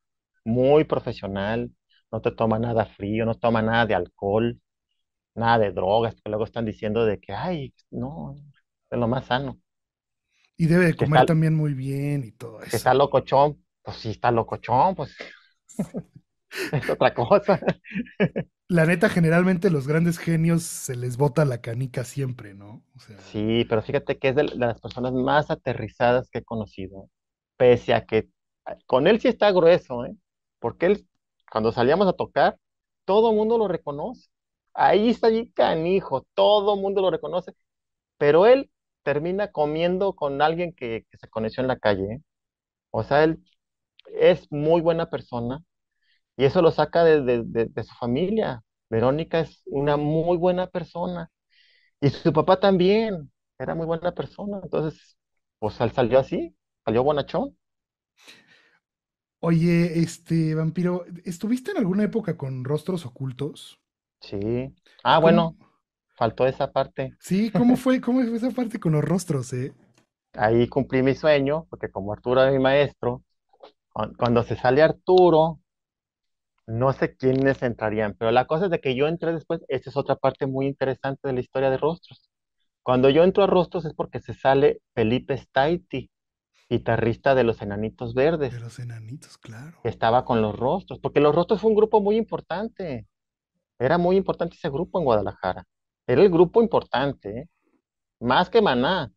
muy profesional, no te toma nada frío, no toma nada de alcohol, nada de drogas, que luego están diciendo de que, ay, no, es lo más sano. Y debe de comer también muy bien y todo eso. Está locochón, pues sí, está locochón, pues [laughs] es otra cosa. La neta, generalmente los grandes genios se les bota la canica siempre, ¿no? sí, pero fíjate que es de las personas más aterrizadas que he conocido, pese a que con él sí está grueso, ¿eh? Porque él, cuando salíamos a tocar, todo el mundo lo reconoce. Ahí está allí canijo, todo el mundo lo reconoce, pero él termina comiendo con alguien que, se conoció en la calle. O sea, él es muy buena persona y eso lo saca de, su familia. Verónica es una muy buena persona y su papá también era muy buena persona. Entonces, pues salió así, salió bonachón. Oye, este vampiro, ¿estuviste en alguna época con rostros ocultos? Sí. Ah, bueno Faltó esa parte. Sí, ¿cómo fue? ¿Cómo fue esa parte con los rostros, eh? Ahí cumplí mi sueño, porque como Arturo es mi maestro, cuando se sale Arturo, no sé quiénes entrarían, pero la cosa es de que yo entré después, esa es otra parte muy interesante de la historia de Rostros. Cuando yo entro a Rostros es porque se sale Felipe Staiti, guitarrista de los Enanitos Verdes. De los Enanitos, claro. estaba con los Rostros, porque los Rostros fue un grupo muy importante. Era muy importante ese grupo en Guadalajara. Era el grupo importante, ¿eh? más que Maná.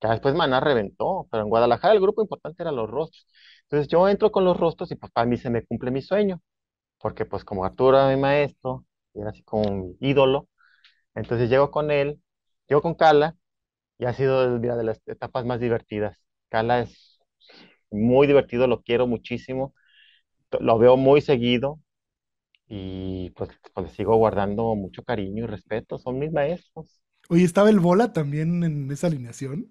que después Maná reventó, pero en Guadalajara el grupo importante era Los Rostros. Entonces yo entro con Los Rostros y papá pues, para mí se me cumple mi sueño, porque pues como Arturo era mi maestro, era así como mi ídolo, entonces llego con él, llego con Cala, y ha sido una de las etapas más divertidas. Cala es muy divertido, lo quiero muchísimo, lo veo muy seguido, y pues, pues, les sigo guardando mucho cariño y respeto, son mis maestros. Oye, ¿estaba el Bola también en esa alineación?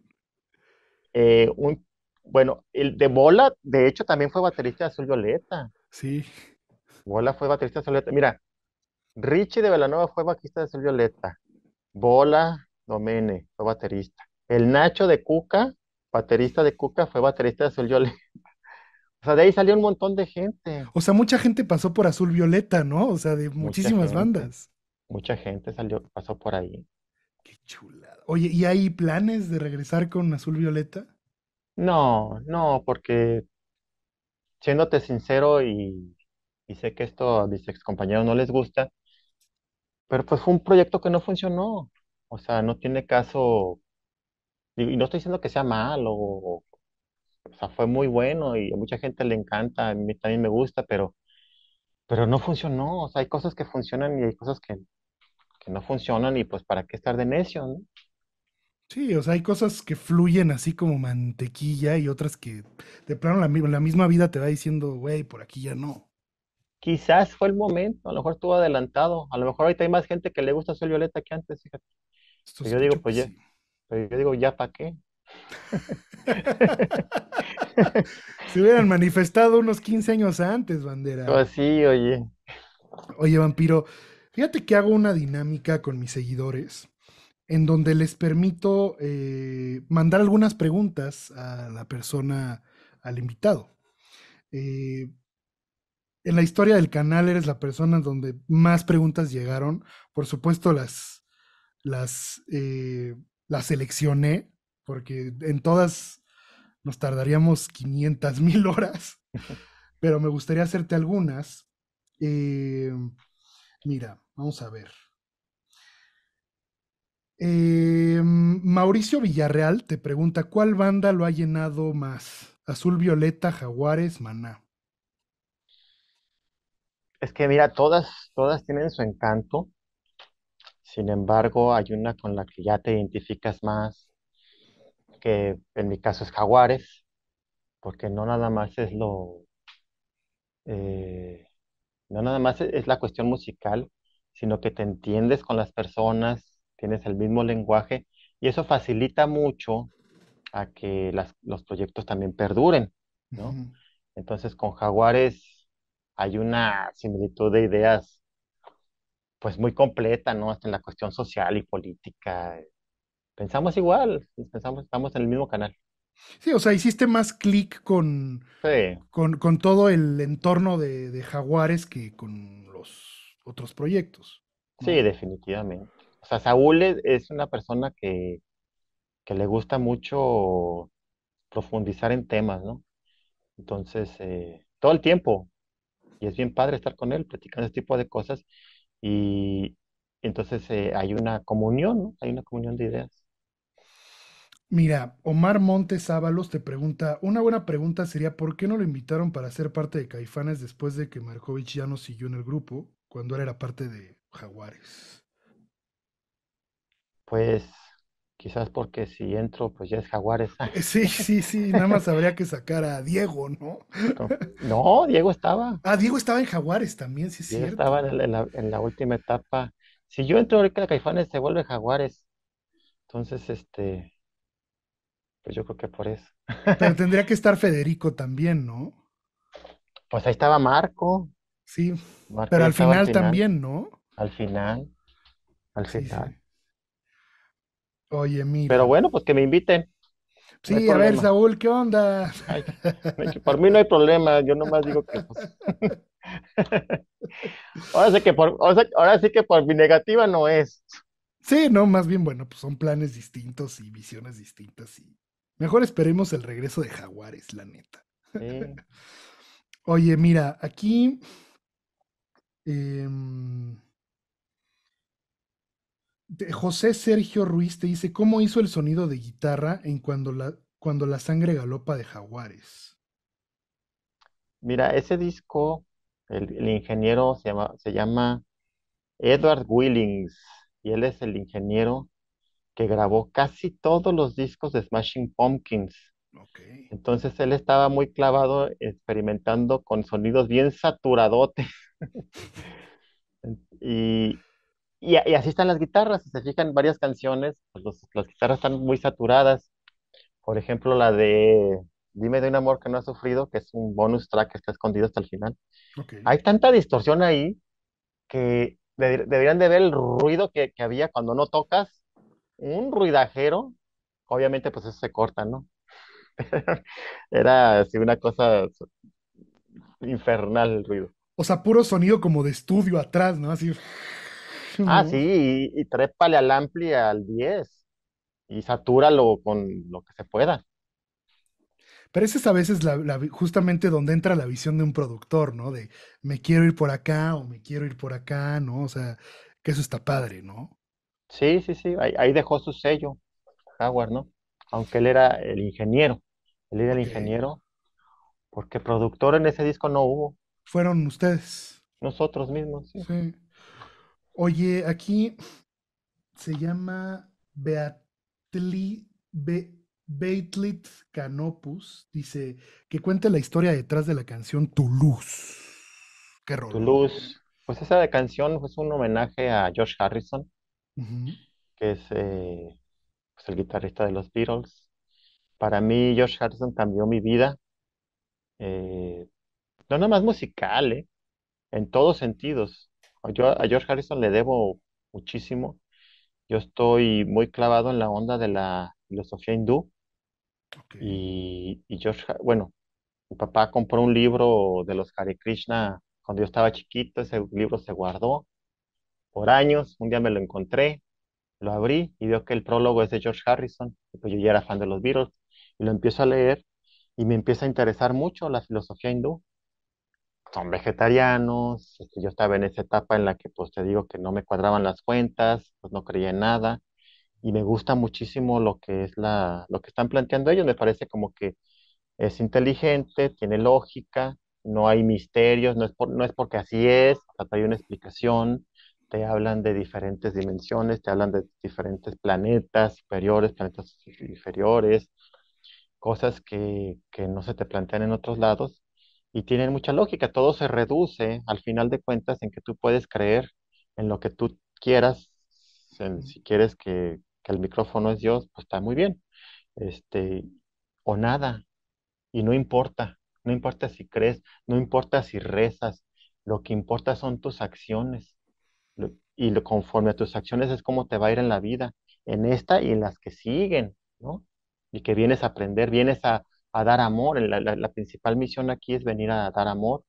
Eh, un, bueno, el de Bola, de hecho, también fue baterista de Azul Violeta. Sí. Bola fue baterista de Azul Violeta. Mira, Richie de Velanova fue baterista de Azul Violeta. Bola Domene fue baterista. El Nacho de Cuca, baterista de Cuca, fue baterista de Azul Violeta. O sea, de ahí salió un montón de gente. O sea, mucha gente pasó por Azul Violeta, ¿no? O sea, de muchísimas bandas. Mucha gente salió, pasó por ahí. Qué chulada. Oye, ¿y hay planes de regresar con Azul Violeta? No, no, porque siéndote sincero y, sé que esto a mis excompañeros no les gusta, pero pues fue un proyecto que no funcionó. O sea, no tiene caso. Y no estoy diciendo que sea malo o o sea, fue muy bueno y a mucha gente le encanta, a mí también me gusta, pero, pero no funcionó. O sea, hay cosas que funcionan y hay cosas que, no funcionan y pues para qué estar de necio, ¿no? Sí, o sea, hay cosas que fluyen así como mantequilla y otras que de plano la, la misma vida te va diciendo, güey, por aquí ya no. Quizás fue el momento, a lo mejor estuvo adelantado, a lo mejor ahorita hay más gente que le gusta ser violeta que antes, fíjate. yo digo, pues ya, pero yo digo, ya para qué, [laughs] Se hubieran manifestado unos 15 años antes, bandera. Pues sí, oye. Oye, vampiro, fíjate que hago una dinámica con mis seguidores en donde les permito eh, mandar algunas preguntas a la persona, al invitado. Eh, en la historia del canal eres la persona donde más preguntas llegaron. Por supuesto, las, las, eh, las seleccioné porque en todas nos tardaríamos 500 mil horas, [laughs] pero me gustaría hacerte algunas. Eh, mira, vamos a ver. Eh, Mauricio Villarreal te pregunta, ¿cuál banda lo ha llenado más? Azul Violeta, Jaguares, Maná. Es que mira, todas, todas tienen su encanto. Sin embargo, hay una con la que ya te identificas más, que en mi caso es Jaguares, porque no nada más es lo, eh, no nada más e, es la cuestión musical, sino que te entiendes con las personas, tienes el mismo lenguaje y eso facilita mucho a que los proyectos también perduren, ¿no? Entonces con Jaguares hay una similitud de ideas pues muy completa, ¿no? Hasta en la cuestión social y política, pensamos igual, pensamos, estamos en el mismo canal. Sí, o sea, hiciste más clic con, con, todo el entorno de, Jaguares que con los otros proyectos. Sí, definitivamente. O sea, Saúl es, una persona que, le gusta mucho profundizar en temas, ¿no? Entonces, eh, todo el tiempo. Y es bien padre estar con él, platicando ese tipo de cosas. Y entonces eh, hay una comunión, ¿no? Hay una comunión de ideas. Mira, Omar Montes Ábalos te pregunta, una buena pregunta sería ¿por qué no lo invitaron para ser parte de Caifanes después de que Markovich ya no siguió en el grupo cuando él era parte de Jaguares? Pues quizás porque si entro pues ya es Jaguares. Eh, sí, sí, sí, nada más habría que sacar a Diego, ¿no? No, Diego estaba. Ah, Diego estaba en Jaguares también, sí, sí. Estaba en la, en la última etapa. Si yo entro ahorita a Caifanes se vuelve Jaguares. Entonces, este, pues yo creo que por eso. Pero tendría que estar Federico también, ¿no? Pues ahí estaba Marco. Sí, pero al final, también, ¿no? Al final, al final. Oye, mira. Pero bueno, pues que me inviten. Sí, a ver, Saúl, ¿qué onda? por mí no hay problema, yo nomás digo que... Pues, [laughs] ahora, sí que por, ahora sí que por mi negativa no es. Sí, no, más bien, bueno, pues son planes distintos y visiones distintas y Mejor esperemos el regreso de Jaguares, la neta. [laughs] Oye, mira, aquí. Em, José Sergio Ruiz te dice: ¿Cómo hizo el sonido de guitarra en cuando la, cuando la sangre galopa de Jaguares? Mira, ese disco, el, ingeniero se llama, se llama Edward Willings, y él es el ingeniero grabó casi todos los discos de Smashing Pumpkins. Entonces él estaba muy clavado experimentando con sonidos bien saturadotes. [laughs] y, así están las guitarras. Si se fijan, varias canciones, pues, las guitarras están muy saturadas. Por ejemplo, la de Dime de un amor que no ha sufrido, que es un bonus track que está escondido hasta el final. Hay tanta distorsión ahí que deberían de ver el ruido que había cuando no tocas un ruidajero, obviamente pues eso se corta, ¿no? [laughs] Era así una cosa infernal el ruido. O sea, puro sonido como de estudio atrás, ¿no? Así. Ah, [laughs] sí, y, trépale al ampli al 10 y satúralo con lo que se pueda. Pero esa es a veces justamente donde entra la visión de un productor, ¿no? De me quiero ir por acá o me quiero ir por acá, ¿no? O sea, que eso está padre, ¿no? Sí, sí, sí, ahí, dejó su sello, Howard, ¿no? Aunque él era el ingeniero, él era el ingeniero, porque productor en ese disco no hubo. Fueron ustedes. Nosotros mismos, sí. Oye, aquí se llama Beatli, Be, Canopus, dice que cuente la historia detrás de la canción Toulouse. Qué rollo. Luz. Pues esa canción es un homenaje a George Harrison que es eh, pues, el guitarrista de los Beatles. Para mí, George Harrison cambió mi vida, eh, no nada más musical, ¿eh? en todos sentidos. Yo a George Harrison le debo muchísimo. Yo estoy muy clavado en la onda de la filosofía hindú y, George, bueno, mi papá compró un libro de los Hare Krishna cuando yo estaba chiquito, ese libro se guardó por años. Un día me lo encontré, lo abrí y veo que el prólogo es de George Harrison. pues yo ya era fan de los Beatles y lo empiezo a leer y me empieza a interesar mucho la filosofía hindú. Son vegetarianos, este, yo estaba en esa etapa en la que pues te digo que no me cuadraban las cuentas, pues no creía en nada y me gusta muchísimo lo que es la lo que están planteando ellos, me parece como que es inteligente, tiene lógica, no hay misterios, no es no es porque así es, hay una explicación te hablan de diferentes dimensiones, te hablan de diferentes planetas superiores, planetas inferiores, cosas que, no se te plantean en otros lados y tienen mucha lógica. Todo se reduce al final de cuentas en que tú puedes creer en lo que tú quieras. si quieres que, el micrófono es Dios, pues está muy bien. Este, o nada. Y no importa. No importa si crees, no importa si rezas. Lo que importa son tus acciones y conforme a tus acciones es como te va a ir en la vida, en esta y en las que siguen, ¿no? Y que vienes a aprender, vienes a, a dar amor. La, la, principal misión aquí es venir a dar amor.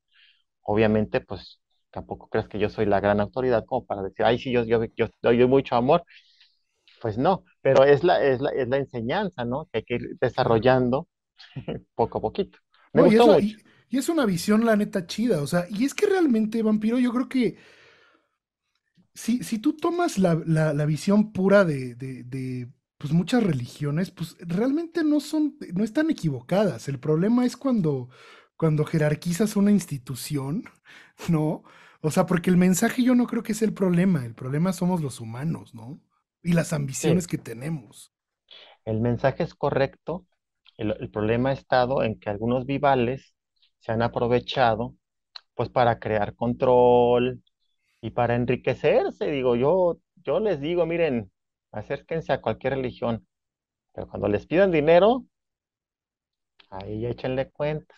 Obviamente, pues tampoco creas que yo soy la gran autoridad como para decir, ay, sí, yo, yo, yo doy mucho amor. Pues no, pero es la, es la, es la enseñanza, ¿no? Que hay que ir desarrollando [laughs] poco a poquito. y es una visión, la neta, chida. O sea, y es que realmente, vampiro, yo creo que si, si tú tomas la, visión pura de, pues muchas religiones, pues realmente no son, no están equivocadas. El problema es cuando, cuando jerarquizas una institución, [laughs] ¿no? O sea, porque el mensaje yo no creo que es el problema, el problema somos los humanos, ¿no? Y las ambiciones que tenemos. El mensaje es correcto, el, problema ha estado en que algunos vivales se han aprovechado, pues, para crear control, y para enriquecerse, digo, yo, yo les digo, miren, acérquense a cualquier religión, pero cuando les pidan dinero, ahí échenle cuentas.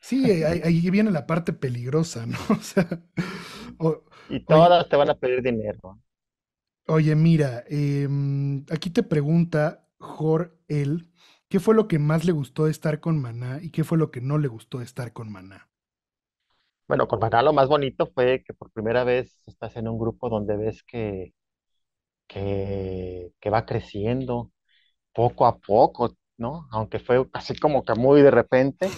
Sí, ahí, viene la parte peligrosa, ¿no? [laughs] O y todas te van a pedir dinero. Oye, mira, em, aquí te pregunta Jor El, ¿qué fue lo que más le gustó de estar con Maná y qué fue lo que no le gustó de estar con Maná? Bueno, con lo más bonito fue que por primera vez estás en un grupo donde ves que, que, va creciendo poco a poco, ¿no? Aunque fue así como que muy de repente,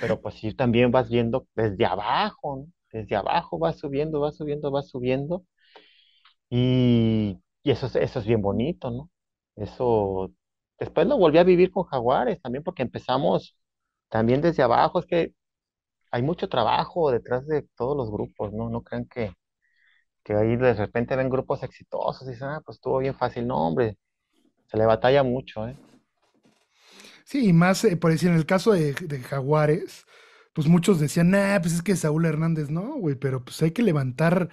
pero pues sí también vas viendo desde abajo, ¿no? Desde abajo va subiendo, va subiendo, va subiendo. Y, y eso, eso es bien bonito, ¿no? Eso, después lo volví a vivir con Jaguares también porque empezamos también desde abajo, es que hay mucho trabajo detrás de todos los grupos, ¿no? No crean que, que ahí de repente ven grupos exitosos y dicen, ah, pues estuvo bien fácil. No, hombre, se le batalla mucho, ¿eh? Sí, y más, eh, por decir, en el caso de, Jaguares, pues muchos decían, ah, pues es que Saúl Hernández, no, güey, pero pues hay que levantar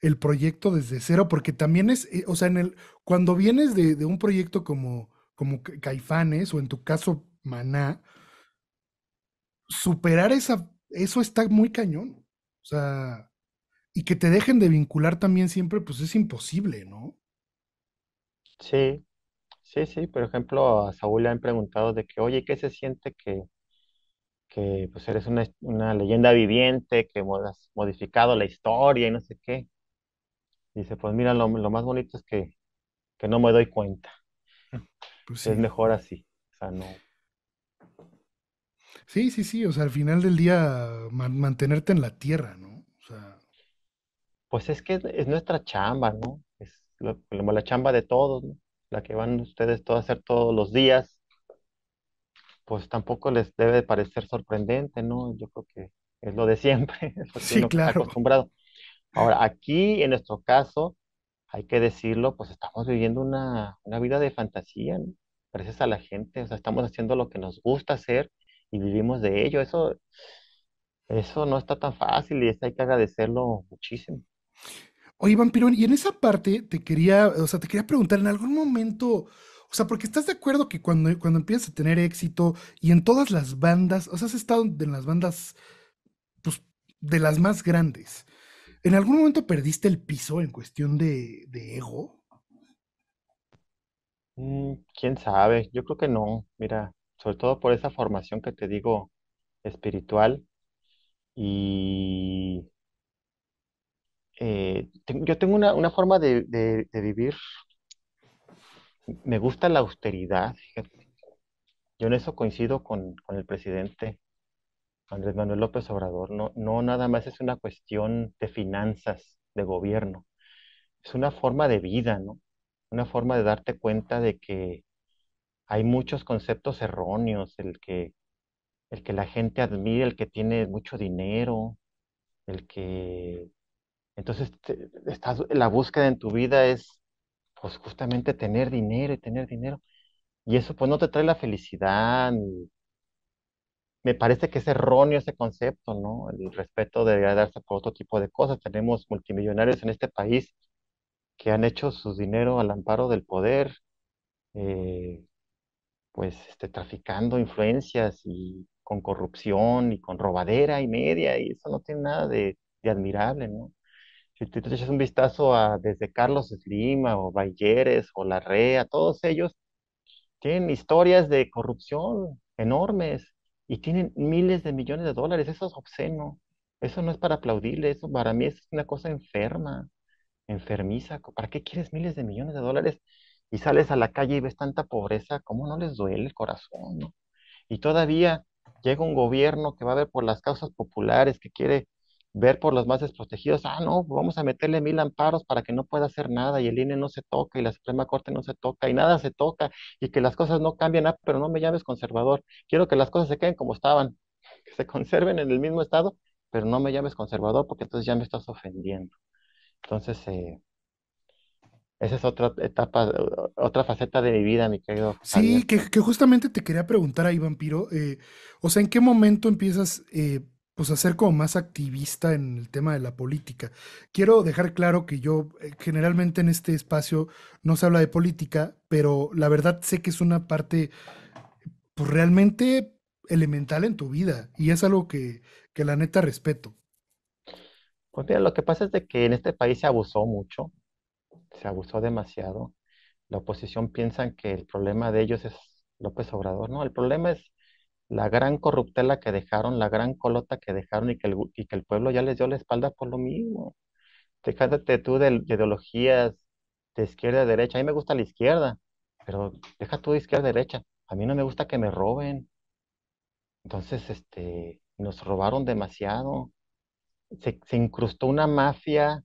el proyecto desde cero, porque también es, eh, o sea, en el, cuando vienes de, de, un proyecto como, como Caifanes, o en tu caso, Maná, superar esa eso está muy cañón. O sea, y que te dejen de vincular también siempre, pues es imposible, ¿no? Sí, sí, sí. Por ejemplo, a Saúl le han preguntado de que, oye, ¿qué se siente que, que pues eres una, leyenda viviente, que has modificado la historia y no sé qué? Dice, pues mira, lo, más bonito es que, no me doy cuenta. [laughs] Pues es mejor así. O sea, no. Sí, sí, sí, o sea, al final del día mantenerte en la tierra, ¿no? Pues es que es nuestra chamba, ¿no? Es la chamba de todos, la que van ustedes todos a hacer todos los días, pues tampoco les debe parecer sorprendente, ¿no? Yo creo que es lo de siempre, [laughs] sí, claro. Ahora, aquí, en nuestro caso, hay que decirlo, pues estamos viviendo una, una vida de fantasía, ¿no? gracias a la gente, o sea, estamos haciendo lo que nos gusta hacer, y vivimos de ello. Eso, eso no está tan fácil y hay que agradecerlo muchísimo. Oye, Vampirón, y en esa parte te quería, o sea, te quería preguntar, en algún momento, o sea, porque estás de acuerdo que cuando, cuando empiezas a tener éxito y en todas las bandas, o sea, has estado en las bandas, pues, de las más grandes. ¿En algún momento perdiste el piso en cuestión de ego? Mm, ¿Quién sabe? Yo creo que no. Mira, sobre todo por esa formación que te digo espiritual. Y eh, yo tengo una, forma de, vivir. Me gusta la austeridad. Yo en eso coincido con, con el presidente Andrés Manuel López Obrador. No, no nada más es una cuestión de finanzas, de gobierno. Es una forma de vida, ¿no? Una forma de darte cuenta de que hay muchos conceptos erróneos, el que, el que la gente admira, el que tiene mucho dinero, el que... Entonces, la búsqueda en tu vida es, pues, justamente tener dinero y tener dinero. Y eso, pues, no te trae la felicidad. Me parece que es erróneo ese concepto, ¿no? El respeto debería darse por otro tipo de cosas. Tenemos multimillonarios en este país que han hecho su dinero al amparo del poder, eh, pues este, traficando influencias y con corrupción y con robadera y media, y eso no tiene nada de, admirable, ¿no? Si tú te echas un vistazo a desde Carlos Slim o Bayeres, o Larrea, todos ellos tienen historias de corrupción enormes y tienen miles de millones de dólares, eso es obsceno, eso no es para aplaudirle, eso para mí es una cosa enferma, enfermiza, ¿para qué quieres miles de millones de dólares y sales a la calle y ves tanta pobreza, ¿cómo no les duele el corazón? No? Y todavía llega un gobierno que va a ver por las causas populares, que quiere ver por los más desprotegidos, ah, no, vamos a meterle mil amparos para que no pueda hacer nada y el INE no se toca y la Suprema Corte no se toca y nada se toca y que las cosas no cambien, ah, pero no me llames conservador, quiero que las cosas se queden como estaban, [laughs] que se conserven en el mismo estado, pero no me llames conservador porque entonces ya me estás ofendiendo. Entonces, eh, esa es otra etapa, otra faceta de mi vida, mi querido. Sí, que, justamente te quería preguntar ahí, Vampiro, eh, o sea, ¿en qué momento empiezas eh, pues a ser como más activista en el tema de la política? Quiero dejar claro que yo eh, generalmente en este espacio no se habla de política, pero la verdad sé que es una parte pues, realmente elemental en tu vida y es algo que, la neta respeto. Pues lo que pasa es de que en este país se abusó mucho se abusó demasiado. La oposición piensa que el problema de ellos es López Obrador, ¿no? El problema es la gran corruptela que dejaron, la gran colota que dejaron y que el, pueblo ya les dio la espalda por lo mismo. Déjate tú de, ideologías de izquierda a derecha. A mí me gusta la izquierda, pero deja tú de izquierda a derecha. A mí no me gusta que me roben. Entonces, este, nos robaron demasiado. se incrustó una mafia,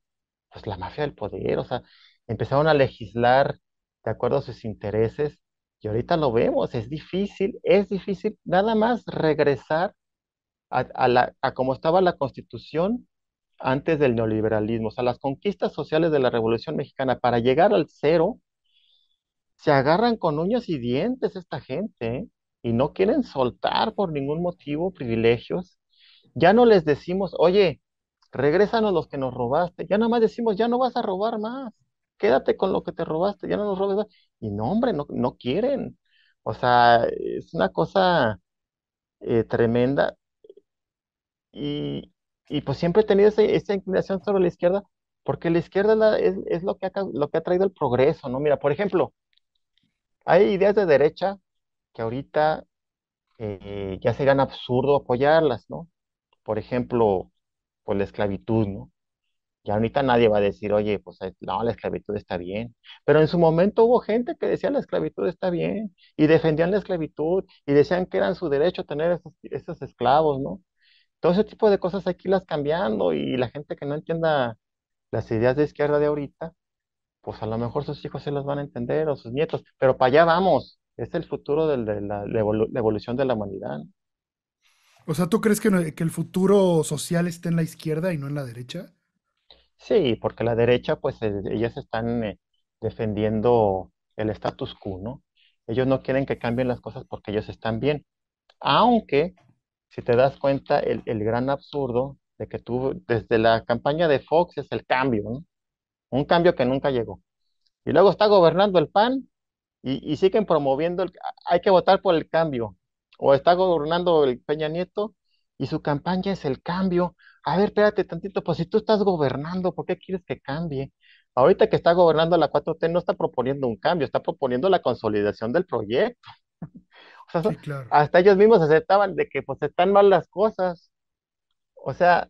pues la mafia del poder, o sea, empezaron a legislar de acuerdo a sus intereses y ahorita lo vemos, es difícil, es difícil nada más regresar a, la, a como estaba la constitución antes del neoliberalismo, o sea, las conquistas sociales de la Revolución Mexicana para llegar al cero, se agarran con uñas y dientes esta gente ¿eh? y no quieren soltar por ningún motivo privilegios. Ya no les decimos, oye, a los que nos robaste, ya nada más decimos, ya no vas a robar más quédate con lo que te robaste, ya no nos robes. Y no, hombre, no, no quieren. O sea, es una cosa eh, tremenda. Y, pues siempre he tenido esa inclinación sobre la izquierda, porque la izquierda es, lo, que ha, traído el progreso, ¿no? Mira, por ejemplo, hay ideas de derecha que ahorita eh, ya serían absurdo apoyarlas, ¿no? Por ejemplo, por pues, la esclavitud, ¿no? Y ahorita nadie va a decir, oye, pues eh, no, la esclavitud está bien. Pero en su momento hubo gente que decía la esclavitud está bien y defendían la esclavitud y decían que eran su derecho tener esos, esclavos, ¿no? Todo ese tipo de cosas aquí las cambiando y la gente que no entienda las ideas de izquierda de ahorita, pues a lo mejor sus hijos se las van a entender o sus nietos, pero para allá vamos. Es el futuro de la, evolución de la humanidad. O sea, ¿tú crees que el futuro social está en la izquierda y no en la derecha? Sí, porque la derecha, pues eh, ellas están eh, defendiendo el status quo, ¿no? Ellos no quieren que cambien las cosas porque ellos están bien. Aunque, si te das cuenta, el, gran absurdo de que tú, desde la campaña de Fox, es el cambio, ¿no? Un cambio que nunca llegó. Y luego está gobernando el PAN y, y siguen promoviendo, el, hay que votar por el cambio. O está gobernando el Peña Nieto y su campaña es el cambio a ver, espérate tantito, pues si tú estás gobernando, ¿por qué quieres que cambie? Ahorita que está gobernando la 4T no está proponiendo un cambio, está proponiendo la consolidación del proyecto. [laughs] o sea, hasta ellos mismos aceptaban de que pues están mal las cosas. O sea,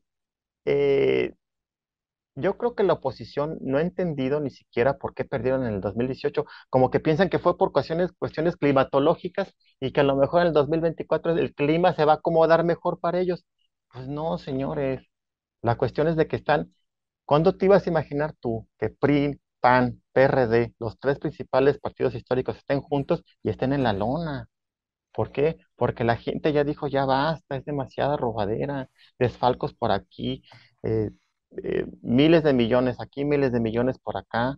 eh, yo creo que la oposición no ha entendido ni siquiera por qué perdieron en el 2018, como que piensan que fue por cuestiones, cuestiones climatológicas y que a lo mejor en el 2024 el clima se va a acomodar mejor para ellos. Pues no, señores. La cuestión es de que están. ¿Cuándo te ibas a imaginar tú que PRI, PAN, PRD, los tres principales partidos históricos estén juntos y estén en la lona? ¿Por qué? Porque la gente ya dijo, ya basta, es demasiada robadera, desfalcos por aquí, eh, eh, miles de millones aquí, miles de millones por acá.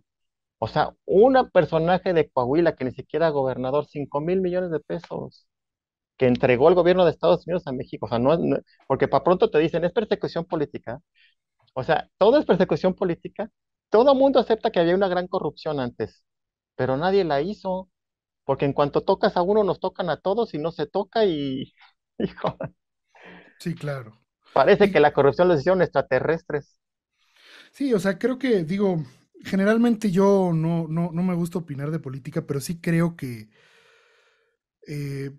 O sea, un personaje de Coahuila que ni siquiera gobernador, cinco mil millones de pesos que entregó el gobierno de Estados Unidos a México. O sea, no, porque para pronto te dicen es persecución política. O sea, todo es persecución política. Todo el mundo acepta que había una gran corrupción antes, pero nadie la hizo. Porque en cuanto tocas a uno, nos tocan a todos y no se toca y. [laughs] Hijo. Sí, claro. Parece que la corrupción lo hicieron extraterrestres. Sí, o sea, creo que, digo, generalmente yo no, no, me gusta opinar de política, pero sí creo que. Eh,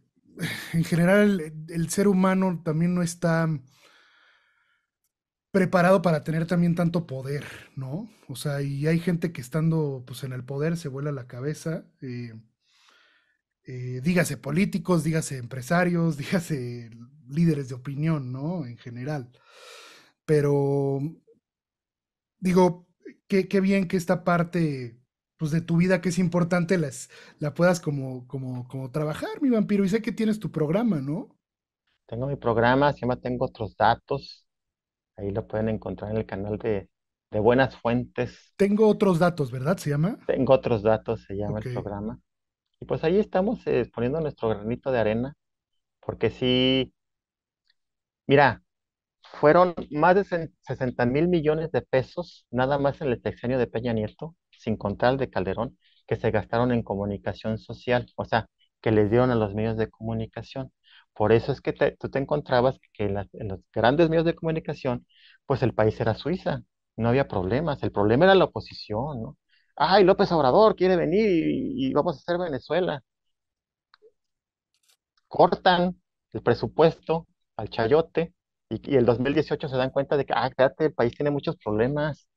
en general el, ser humano también no está preparado para tener también tanto poder, ¿no? O sea, y hay gente que estando pues en el poder se vuela la cabeza, eh, eh, dígase políticos, dígase empresarios, [laughs] dígase líderes de opinión, ¿no? En general. Pero digo, qué bien que esta parte pues de tu vida que es importante las, la puedas como, como, como trabajar, mi vampiro. Y sé que tienes tu programa, ¿no? Tengo mi programa, se llama Tengo otros datos. Ahí lo pueden encontrar en el canal de, de Buenas Fuentes. Tengo otros datos, ¿verdad? Se llama. Tengo otros datos, se llama el programa. Y pues ahí estamos eh, poniendo nuestro granito de arena, porque sí, mira, fueron más de 60 mil millones de pesos nada más en el sexenio de Peña Nieto sin contar de Calderón, que se gastaron en comunicación social, o sea, que les dieron a los medios de comunicación. Por eso es que tú te encontrabas que en, los grandes medios de comunicación, pues el país era Suiza, no había problemas, el problema era la oposición, ¿no? Ay, López Obrador quiere venir y, vamos a hacer Venezuela. Cortan el presupuesto al chayote y, y el 2018 se dan cuenta de que, ah, espérate, el país tiene muchos problemas.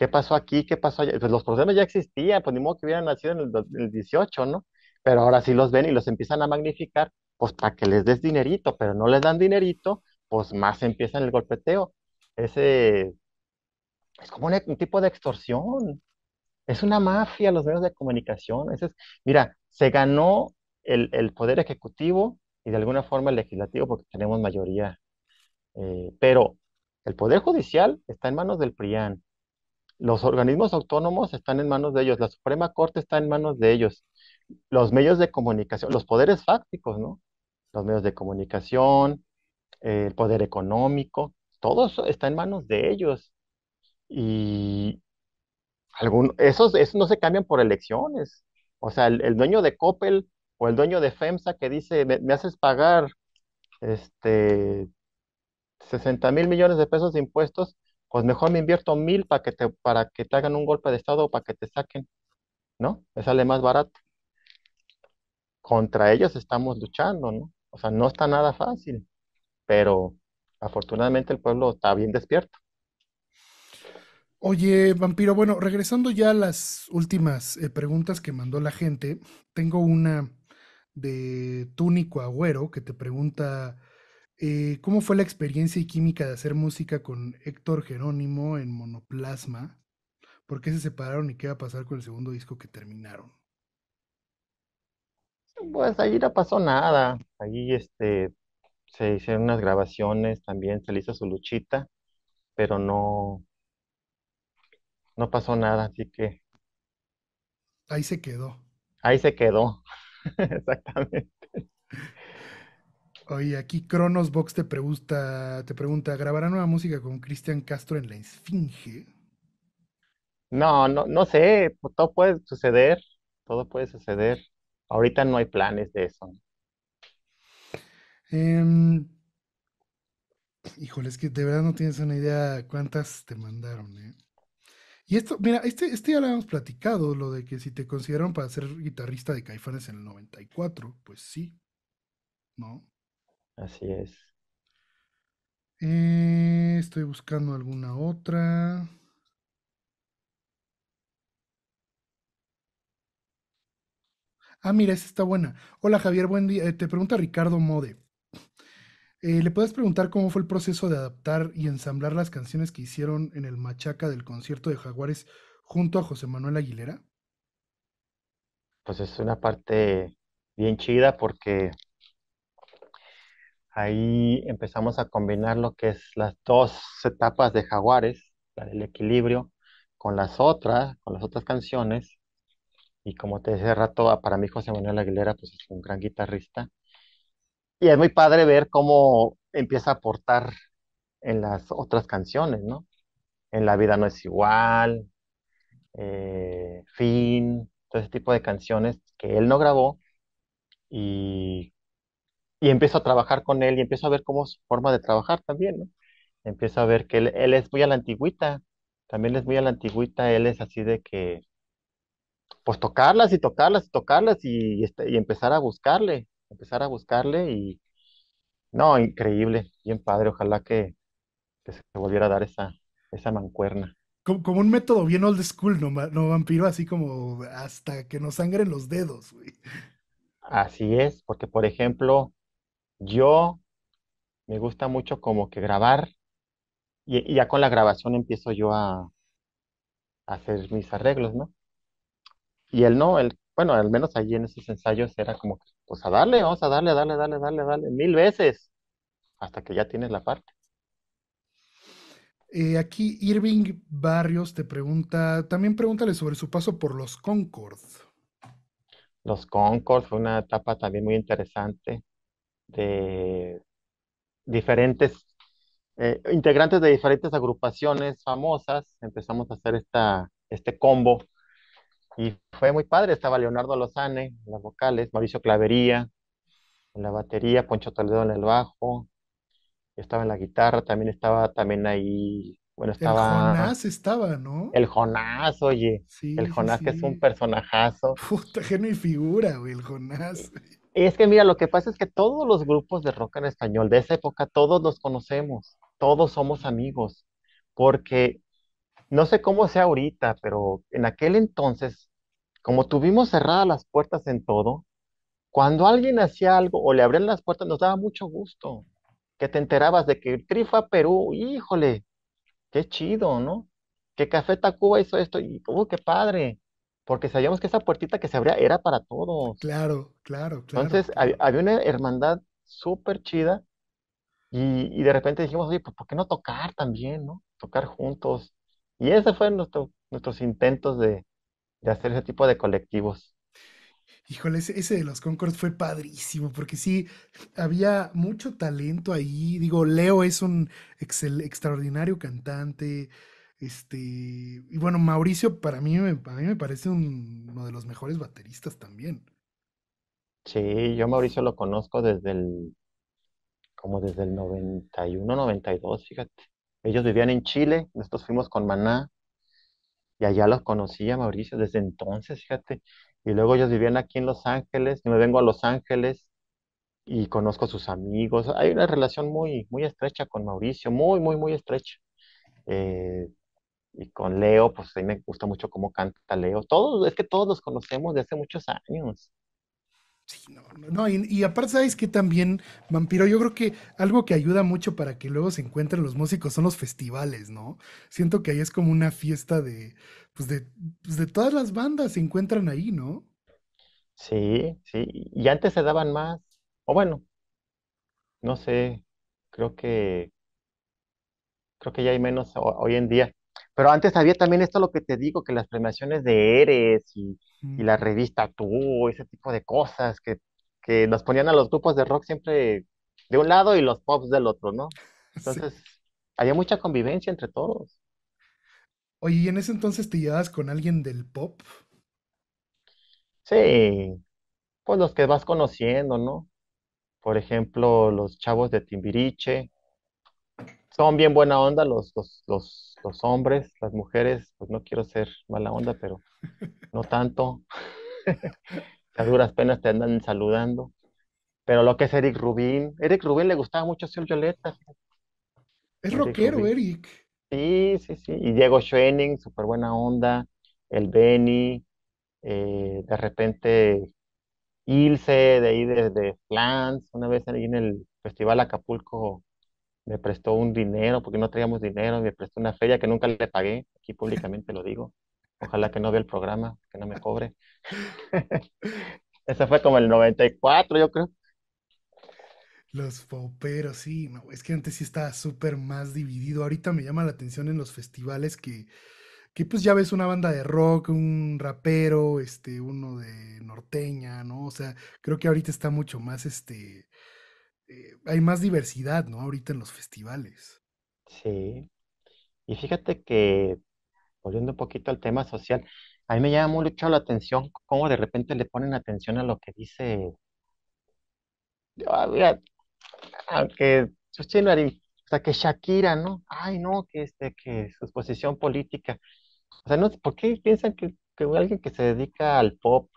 ¿Qué pasó aquí? ¿Qué pasó allá? Pues los problemas ya existían, pues ni modo que hubieran nacido en el, 18, ¿no? Pero ahora sí los ven y los empiezan a magnificar, pues para que les des dinerito, pero no les dan dinerito, pues más empiezan el golpeteo. Ese es como un, e, tipo de extorsión. Es una mafia los medios de comunicación. mira, se ganó el, poder ejecutivo y de alguna forma el legislativo porque tenemos mayoría. Eh, pero el poder judicial está en manos del PRIAN, los organismos autónomos están en manos de ellos, la Suprema Corte está en manos de ellos, los medios de comunicación, los poderes fácticos, ¿no? Los medios de comunicación, el poder económico, todo eso está en manos de ellos. Y algún, esos, no se cambian por elecciones. O sea, el, dueño de Coppel o el dueño de FEMSA que dice, me, haces pagar este, 60 mil millones de pesos de impuestos, pues mejor me invierto mil para que te, para que te hagan un golpe de estado o para que te saquen, ¿no? Me sale más barato. Contra ellos estamos luchando, ¿no? O sea, no está nada fácil, pero afortunadamente el pueblo está bien despierto. Oye, vampiro, bueno, regresando ya a las últimas eh, preguntas que mandó la gente, tengo una de Túnico Agüero que te pregunta, eh, ¿Cómo fue la experiencia y química de hacer música con Héctor Jerónimo en Monoplasma? ¿Por qué se separaron y qué va a pasar con el segundo disco que terminaron? Pues allí no pasó nada. Allí este, se hicieron unas grabaciones, también se hizo su luchita, pero no, no pasó nada, así que. Ahí se quedó. Ahí se quedó, [laughs] exactamente. Oye, aquí Cronos Box te pregunta, te pregunta, ¿grabará nueva música con Cristian Castro en la Esfinge? No, no, no sé, pues, todo puede suceder, todo puede suceder. Ahorita no hay planes de eso. Em, híjole, es que de verdad no tienes una idea cuántas te mandaron, ¿eh? Y esto, mira, este, este ya lo habíamos platicado, lo de que si te consideraron para ser guitarrista de Caifanes en el 94, pues sí, ¿no? Así es. Eh, estoy buscando alguna otra. Ah, mira, esa está buena. Hola Javier, buen día. Eh, te pregunta Ricardo Mode. Eh, ¿Le puedes preguntar cómo fue el proceso de adaptar y ensamblar las canciones que hicieron en el Machaca del concierto de Jaguares junto a José Manuel Aguilera? Pues es una parte bien chida porque Ahí empezamos a combinar lo que es las dos etapas de Jaguares, la del equilibrio, con las otras, con las otras canciones. Y como te decía rato, ah, para mí José Manuel Aguilera pues es un gran guitarrista. Y es muy padre ver cómo empieza a aportar en las otras canciones, ¿no? En La vida no es igual, eh, Fin, todo ese tipo de canciones que él no grabó y y empiezo a trabajar con él y empiezo a ver cómo es su forma de trabajar también, ¿no? Empiezo a ver que él, es muy a la antigüita, también es muy a la antigüita, él es así de que, pues tocarlas y tocarlas y tocarlas y, este, empezar a buscarle, empezar a buscarle y, no, increíble, bien padre, ojalá que, se volviera a dar esa, esa mancuerna. Como, un método bien old school, ¿no, no vampiro? Así como hasta que nos sangren los dedos, güey. Así es, porque por ejemplo, yo me gusta mucho como que grabar y, ya con la grabación empiezo yo a, hacer mis arreglos, ¿no? Y él no, él, bueno, al menos allí en esos ensayos era como, pues a darle, vamos a darle, darle, darle, darle, darle, mil veces, hasta que ya tienes la parte. Eh, aquí Irving Barrios te pregunta, también pregúntale sobre su paso por los Concord. Los Concords fue una etapa también muy interesante de diferentes eh, integrantes de diferentes agrupaciones famosas. Empezamos a hacer esta, este combo y fue muy padre. Estaba Leonardo Lozane en las vocales, Mauricio Clavería en la batería, Poncho Toledo en el bajo, estaba en la guitarra, también estaba también ahí. Bueno, estaba. El Jonás estaba, ¿no? El Jonás, oye. el Jonás, que es un personajazo. Puta, genio y figura, el Jonás. Eh, es que mira, lo que pasa es que todos los grupos de rock en español de esa época, todos nos conocemos, todos somos amigos, porque no sé cómo sea ahorita, pero en aquel entonces, como tuvimos cerradas las puertas en todo, cuando alguien hacía algo o le abrían las puertas, nos daba mucho gusto que te enterabas de que Tri fue a Perú, híjole, qué chido, ¿no? Que Café Tacuba hizo esto, y uh, qué padre porque sabíamos que esa puertita que se abría era para todos. Claro, claro, claro. Entonces había una hermandad súper chida y, de repente dijimos, oye, pues ¿por qué no tocar también, no? Tocar juntos. Y ese fue nuestro, nuestros intentos de, de hacer ese tipo de colectivos. Híjole, ese, ese, de los Concord fue padrísimo, porque sí, había mucho talento ahí. Digo, Leo es un extraordinario cantante. Este, y bueno, Mauricio para mí, me, a mí me parece uno de los mejores bateristas también. Sí, yo Mauricio lo conozco desde el, como desde el 91, 92, fíjate. Ellos vivían en Chile, nosotros fuimos con Maná y allá los conocía Mauricio desde entonces, fíjate. Y luego ellos vivían aquí en Los Ángeles, y me vengo a Los Ángeles y conozco a sus amigos. Hay una relación muy, muy estrecha con Mauricio, muy, muy, muy estrecha. Eh, y con Leo, pues a mí me gusta mucho cómo canta Leo. Todos, es que todos los conocemos de hace muchos años. Sí, no, no, Y, aparte, ¿sabes que también, Vampiro? Yo creo que algo que ayuda mucho para que luego se encuentren los músicos son los festivales, ¿no? Siento que ahí es como una fiesta de, pues de, pues de todas las bandas se encuentran ahí, ¿no? Sí, sí. Y antes se daban más, o bueno, no sé, creo que, creo que ya hay menos hoy en día. Pero antes había también esto lo que te digo, que las premiaciones de Eres y, la revista Tú, ese tipo de cosas que, nos ponían a los grupos de rock siempre de un lado y los pops del otro, ¿no? [laughs] Entonces, había mucha convivencia entre todos. Oye, ¿y en ese entonces te llevabas con alguien del pop? Sí, pues los que vas conociendo, ¿no? Por ejemplo, los chavos de Timbiriche, son bien buena onda los, los, hombres, las mujeres, pues no quiero ser mala onda, pero no tanto. las [laughs] duras penas te andan saludando. Pero lo que es Eric Rubin, Eric Rubin le gustaba mucho ser Violeta. ¿eh? Es rockero, Eric. Sí, sí, sí. Y Diego Schoening, súper buena onda. El Benny, eh, de repente Ilse, de ahí desde de Flans, una vez ahí en el Festival Acapulco me prestó un dinero porque no traíamos dinero, me prestó una feria que nunca le pagué, aquí públicamente lo digo. Ojalá que no vea el programa, que no me cobre. [laughs] Ese fue como el 94, yo creo. Los poperos, sí, no, es que antes sí estaba súper más dividido. Ahorita me llama la atención en los festivales que, que pues ya ves una banda de rock, un rapero, este, uno de norteña, ¿no? O sea, creo que ahorita está mucho más este eh, hay más diversidad, ¿no? Ahorita en los festivales. Sí. Y fíjate que, volviendo un poquito al tema social, a mí me llama mucho la atención cómo de repente le ponen atención a lo que dice. aunque Shakira, ¿no? Ay, no, que, este, que su posición política. O sea, no, ¿por qué piensan que, que alguien que se dedica al pop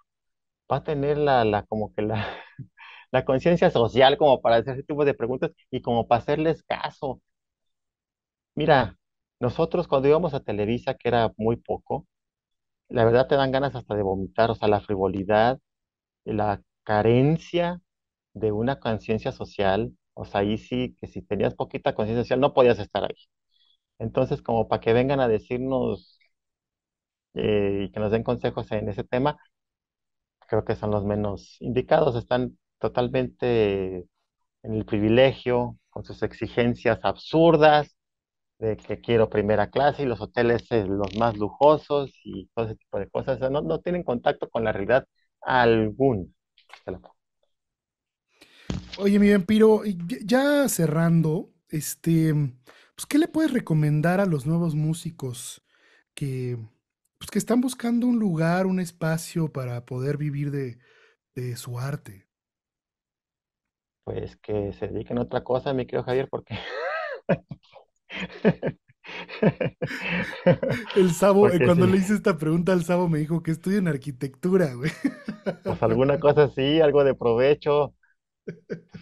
va a tener la, la como que la, la conciencia social como para hacer ese tipo de preguntas y como para hacerles caso. Mira, nosotros cuando íbamos a Televisa, que era muy poco, la verdad te dan ganas hasta de vomitar, o sea, la frivolidad, la carencia de una conciencia social, o sea, ahí sí que si tenías poquita conciencia social no podías estar ahí. Entonces, como para que vengan a decirnos eh, y que nos den consejos en ese tema, creo que son los menos indicados, están totalmente en el privilegio, con sus exigencias absurdas, de que quiero primera clase y los hoteles los más lujosos y todo ese tipo de cosas. no, tienen contacto con la realidad alguna. Oye, mi vampiro, ya cerrando, este, pues, ¿qué le puedes recomendar a los nuevos músicos que, pues, que están buscando un lugar, un espacio para poder vivir de, de su arte? pues que se dediquen a otra cosa, mi querido Javier, porque... [laughs] El Sabo, [laughs] cuando le hice esta pregunta al Sabo, me dijo que estudio en arquitectura, güey. Pues alguna cosa así, algo de provecho.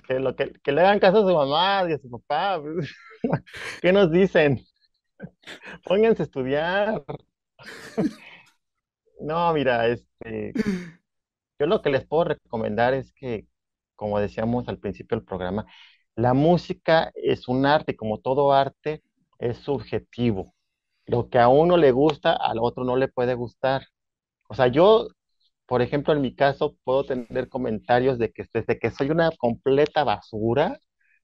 Que, lo, que, que le hagan caso a su mamá y a su papá. [laughs] ¿Qué nos dicen? Pónganse a estudiar. No, mira, este, yo lo que les puedo recomendar es que, como decíamos al principio del programa, la música es un arte, como todo arte es subjetivo. Lo que a uno le gusta, al otro no le puede gustar. O sea, yo, por ejemplo, en mi caso, puedo tener comentarios de que desde que soy una completa basura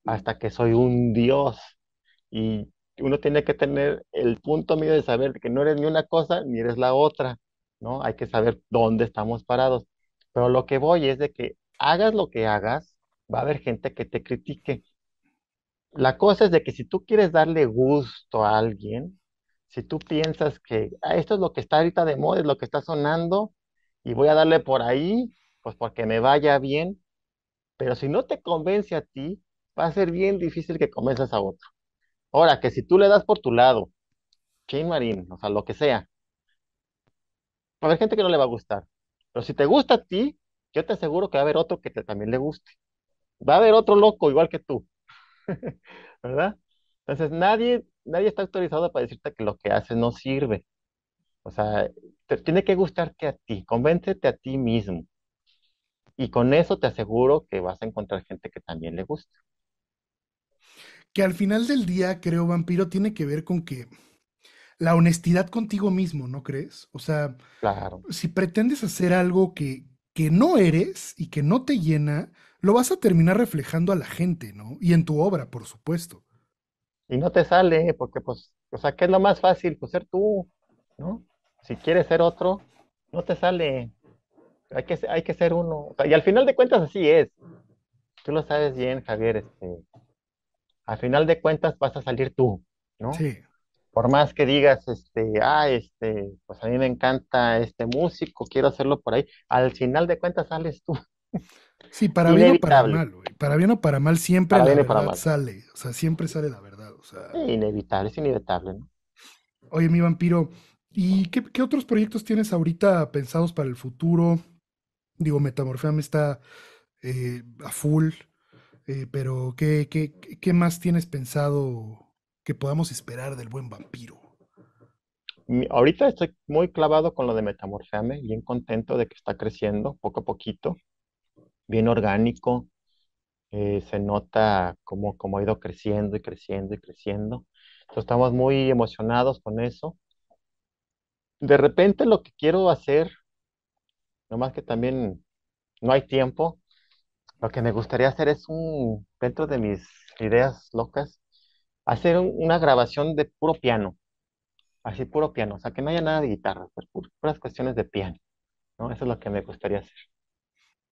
hasta que soy un dios. Y uno tiene que tener el punto medio de saber que no eres ni una cosa ni eres la otra, ¿no? Hay que saber dónde estamos parados. Pero lo que voy es de que hagas lo que hagas, va a haber gente que te critique. La cosa es de que si tú quieres darle gusto a alguien, si tú piensas que ah, esto es lo que está ahorita de moda, es lo que está sonando, y voy a darle por ahí, pues porque me vaya bien, pero si no te convence a ti, va a ser bien difícil que convenzas a otro. Ahora, que si tú le das por tu lado, Chain Marín, o sea, lo que sea, va a haber gente que no le va a gustar, pero si te gusta a ti, yo te aseguro que va a haber otro que te, también le guste. Va a haber otro loco igual que tú, [laughs] ¿verdad? Entonces nadie, nadie está autorizado para decirte que lo que haces no sirve. O sea, tiene que gustarte a ti, convéncete a ti mismo. Y con eso te aseguro que vas a encontrar gente que también le guste. Que al final del día, creo, vampiro, tiene que ver con que la honestidad contigo mismo, ¿no crees? O sea, si pretendes hacer algo que, que no eres y que no te llena, lo vas a terminar reflejando a la gente, ¿no? Y en tu obra, por supuesto. Y no te sale, porque pues, o sea, ¿qué es lo más fácil? Pues ser tú, ¿no? Si quieres ser otro, no te sale. Hay que, hay que ser uno. y al final de cuentas así es. Tú lo sabes bien, Javier. Este, al final de cuentas vas a salir tú, ¿no? Sí por más que digas, este, ah, este, pues a mí me encanta este músico, quiero hacerlo por ahí, al final de cuentas sales tú. Sí, para bien o para mal, Para bien o para mal siempre sale, o sea, siempre sale la verdad, o sea. inevitable, es inevitable, Oye, mi vampiro, ¿y qué, otros proyectos tienes ahorita pensados para el futuro? Digo, me está eh, a full, eh, pero ¿qué, qué, ¿qué más tienes pensado que podamos esperar del buen vampiro? Ahorita estoy muy clavado con lo de metamorfeame, bien contento de que está creciendo poco a poquito, bien orgánico, eh, se nota como cómo ha ido creciendo y creciendo y creciendo. estamos muy emocionados con eso. De repente lo que quiero hacer, nomás que también no hay tiempo, lo que me gustaría hacer es un, dentro de mis ideas locas, hacer una grabación de puro piano, así puro piano, o sea, que no haya nada de guitarra, pues puras cuestiones de piano, ¿no? Eso es lo que me gustaría hacer.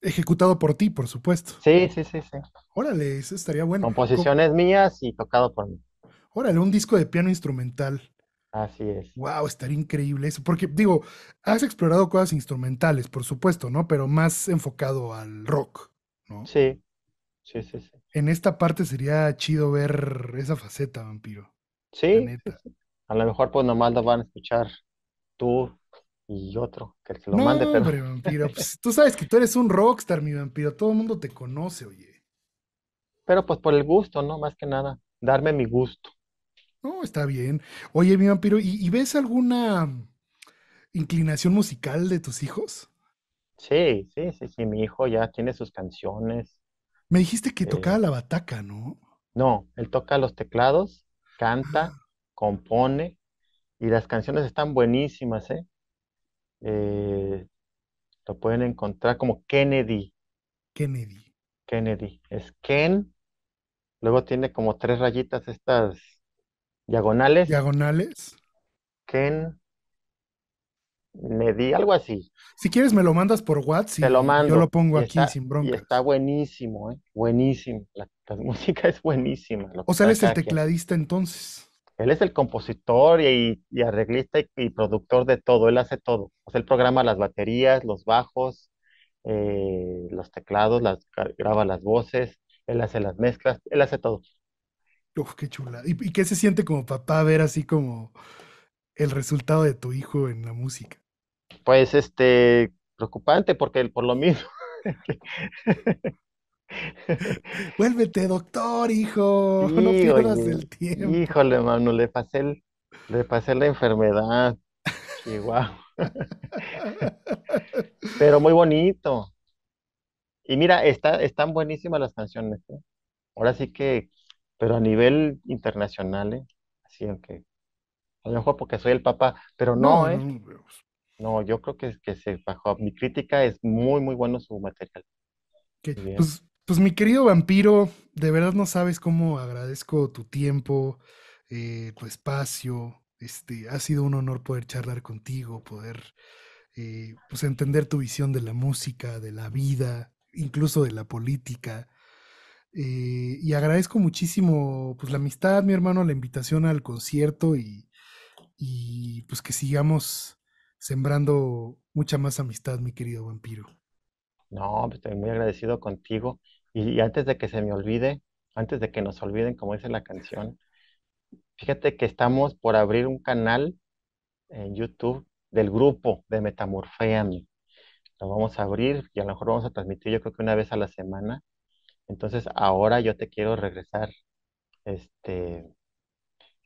Ejecutado por ti, por supuesto. Sí, sí, sí, sí. Órale, eso estaría bueno. Composiciones mías y tocado por mí. Órale, un disco de piano instrumental. Así es. Wow, estaría increíble eso. Porque, digo, has explorado cosas instrumentales, por supuesto, ¿no? Pero más enfocado al rock, ¿no? Sí, Sí, sí, En esta parte sería chido ver esa faceta, vampiro. Sí. A lo mejor pues nomás la van a escuchar tú y otro, que lo mande. Pero... vampiro, pues, tú sabes que tú eres un rockstar, mi vampiro. Todo el mundo te conoce, oye. Pero pues por el gusto, ¿no? Más que nada. Darme mi gusto. No, está bien. Oye, mi vampiro, ¿y, ¿y ves alguna inclinación musical de tus hijos? Sí, sí, sí, sí. Mi hijo ya tiene sus canciones me dijiste que eh, tocaba la bataca, ¿no? No, él toca los teclados, canta, compone y las canciones están buenísimas, ¿eh? ¿eh? Lo pueden encontrar como Kennedy. Kennedy. Kennedy. Es Ken. Luego tiene como tres rayitas estas diagonales. Diagonales. Ken me di algo así. Si quieres, me lo mandas por WhatsApp. Te lo Yo lo pongo aquí está, sin bronca. está buenísimo, ¿eh? Buenísimo. La, [laughs] música es buenísima. O sea, él es el tecladista entonces. Él es el compositor y, arreglista y, productor de todo. Él hace todo. O sea, él programa las baterías, los bajos, eh, los teclados, graba las voces, él hace las mezclas, él hace todo. Uf, qué chula. ¿Y, y qué se siente como papá ver así como el resultado de tu hijo en la música? Pues este, preocupante porque por lo mismo. [laughs] Vuélvete doctor, hijo. no pierdas el tiempo. Híjole, mano, le pasé, le la enfermedad. igual [laughs] Pero muy bonito. Y mira, está, están buenísimas las canciones. ¿eh? Ahora sí que, pero a nivel internacional, ¿eh? Así aunque, a lo mejor porque soy el papá, pero no, ¿eh? No, pues, no, yo creo que, que se bajó. Mi crítica es muy, muy bueno su material. Pues, pues, mi querido vampiro, de verdad no sabes cómo agradezco tu tiempo, eh, tu espacio. Este, ha sido un honor poder charlar contigo, poder eh, pues entender tu visión de la música, de la vida, incluso de la política. Eh, y agradezco muchísimo pues, la amistad, mi hermano, la invitación al concierto y, y pues que sigamos sembrando mucha más amistad, mi querido vampiro. No, pues, estoy muy agradecido contigo. Y, antes de que se me olvide, antes de que nos olviden, como dice la canción, fíjate que estamos por abrir un canal en YouTube del grupo de Metamorfean. Lo vamos a abrir y a lo mejor vamos a transmitir yo creo que una vez a la semana. Entonces ahora yo te quiero regresar este,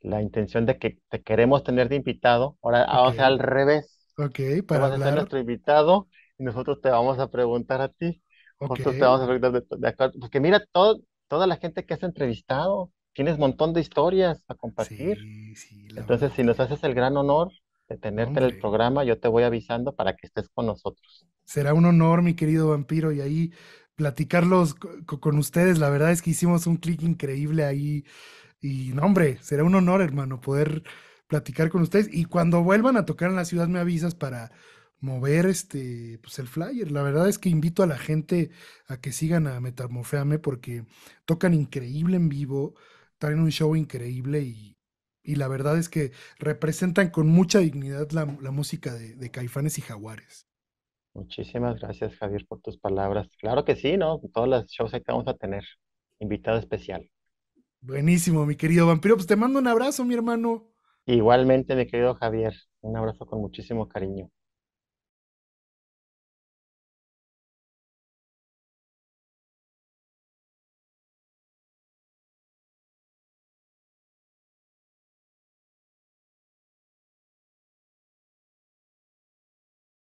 la intención de que te queremos tener de invitado. Ahora, ah, o sea, al revés Ok, para vas a ser nuestro invitado y nosotros te vamos a preguntar a ti. Nosotros te vamos a preguntar de, acuerdo. Porque mira, toda la gente que has entrevistado, tienes un montón de historias a compartir. Sí, sí, Entonces, si nos haces el gran honor de tenerte en el programa, yo te voy avisando para que estés con nosotros. Será un honor, mi querido vampiro, y ahí platicarlos con ustedes. La verdad es que hicimos un clic increíble ahí. Y no, hombre, será un honor, hermano, poder platicar con ustedes. Y cuando vuelvan a tocar en la ciudad, me avisas para mover este, pues el flyer. La verdad es que invito a la gente a que sigan a Metamorfeame porque tocan increíble en vivo, traen un show increíble y, la verdad es que representan con mucha dignidad la, música de, de, Caifanes y Jaguares. Muchísimas gracias, Javier, por tus palabras. Claro que sí, ¿no? Todos los shows que vamos a tener. Invitado especial. Buenísimo, mi querido vampiro. Pues te mando un abrazo, mi hermano. Igualmente, mi querido Javier, un abrazo con muchísimo cariño.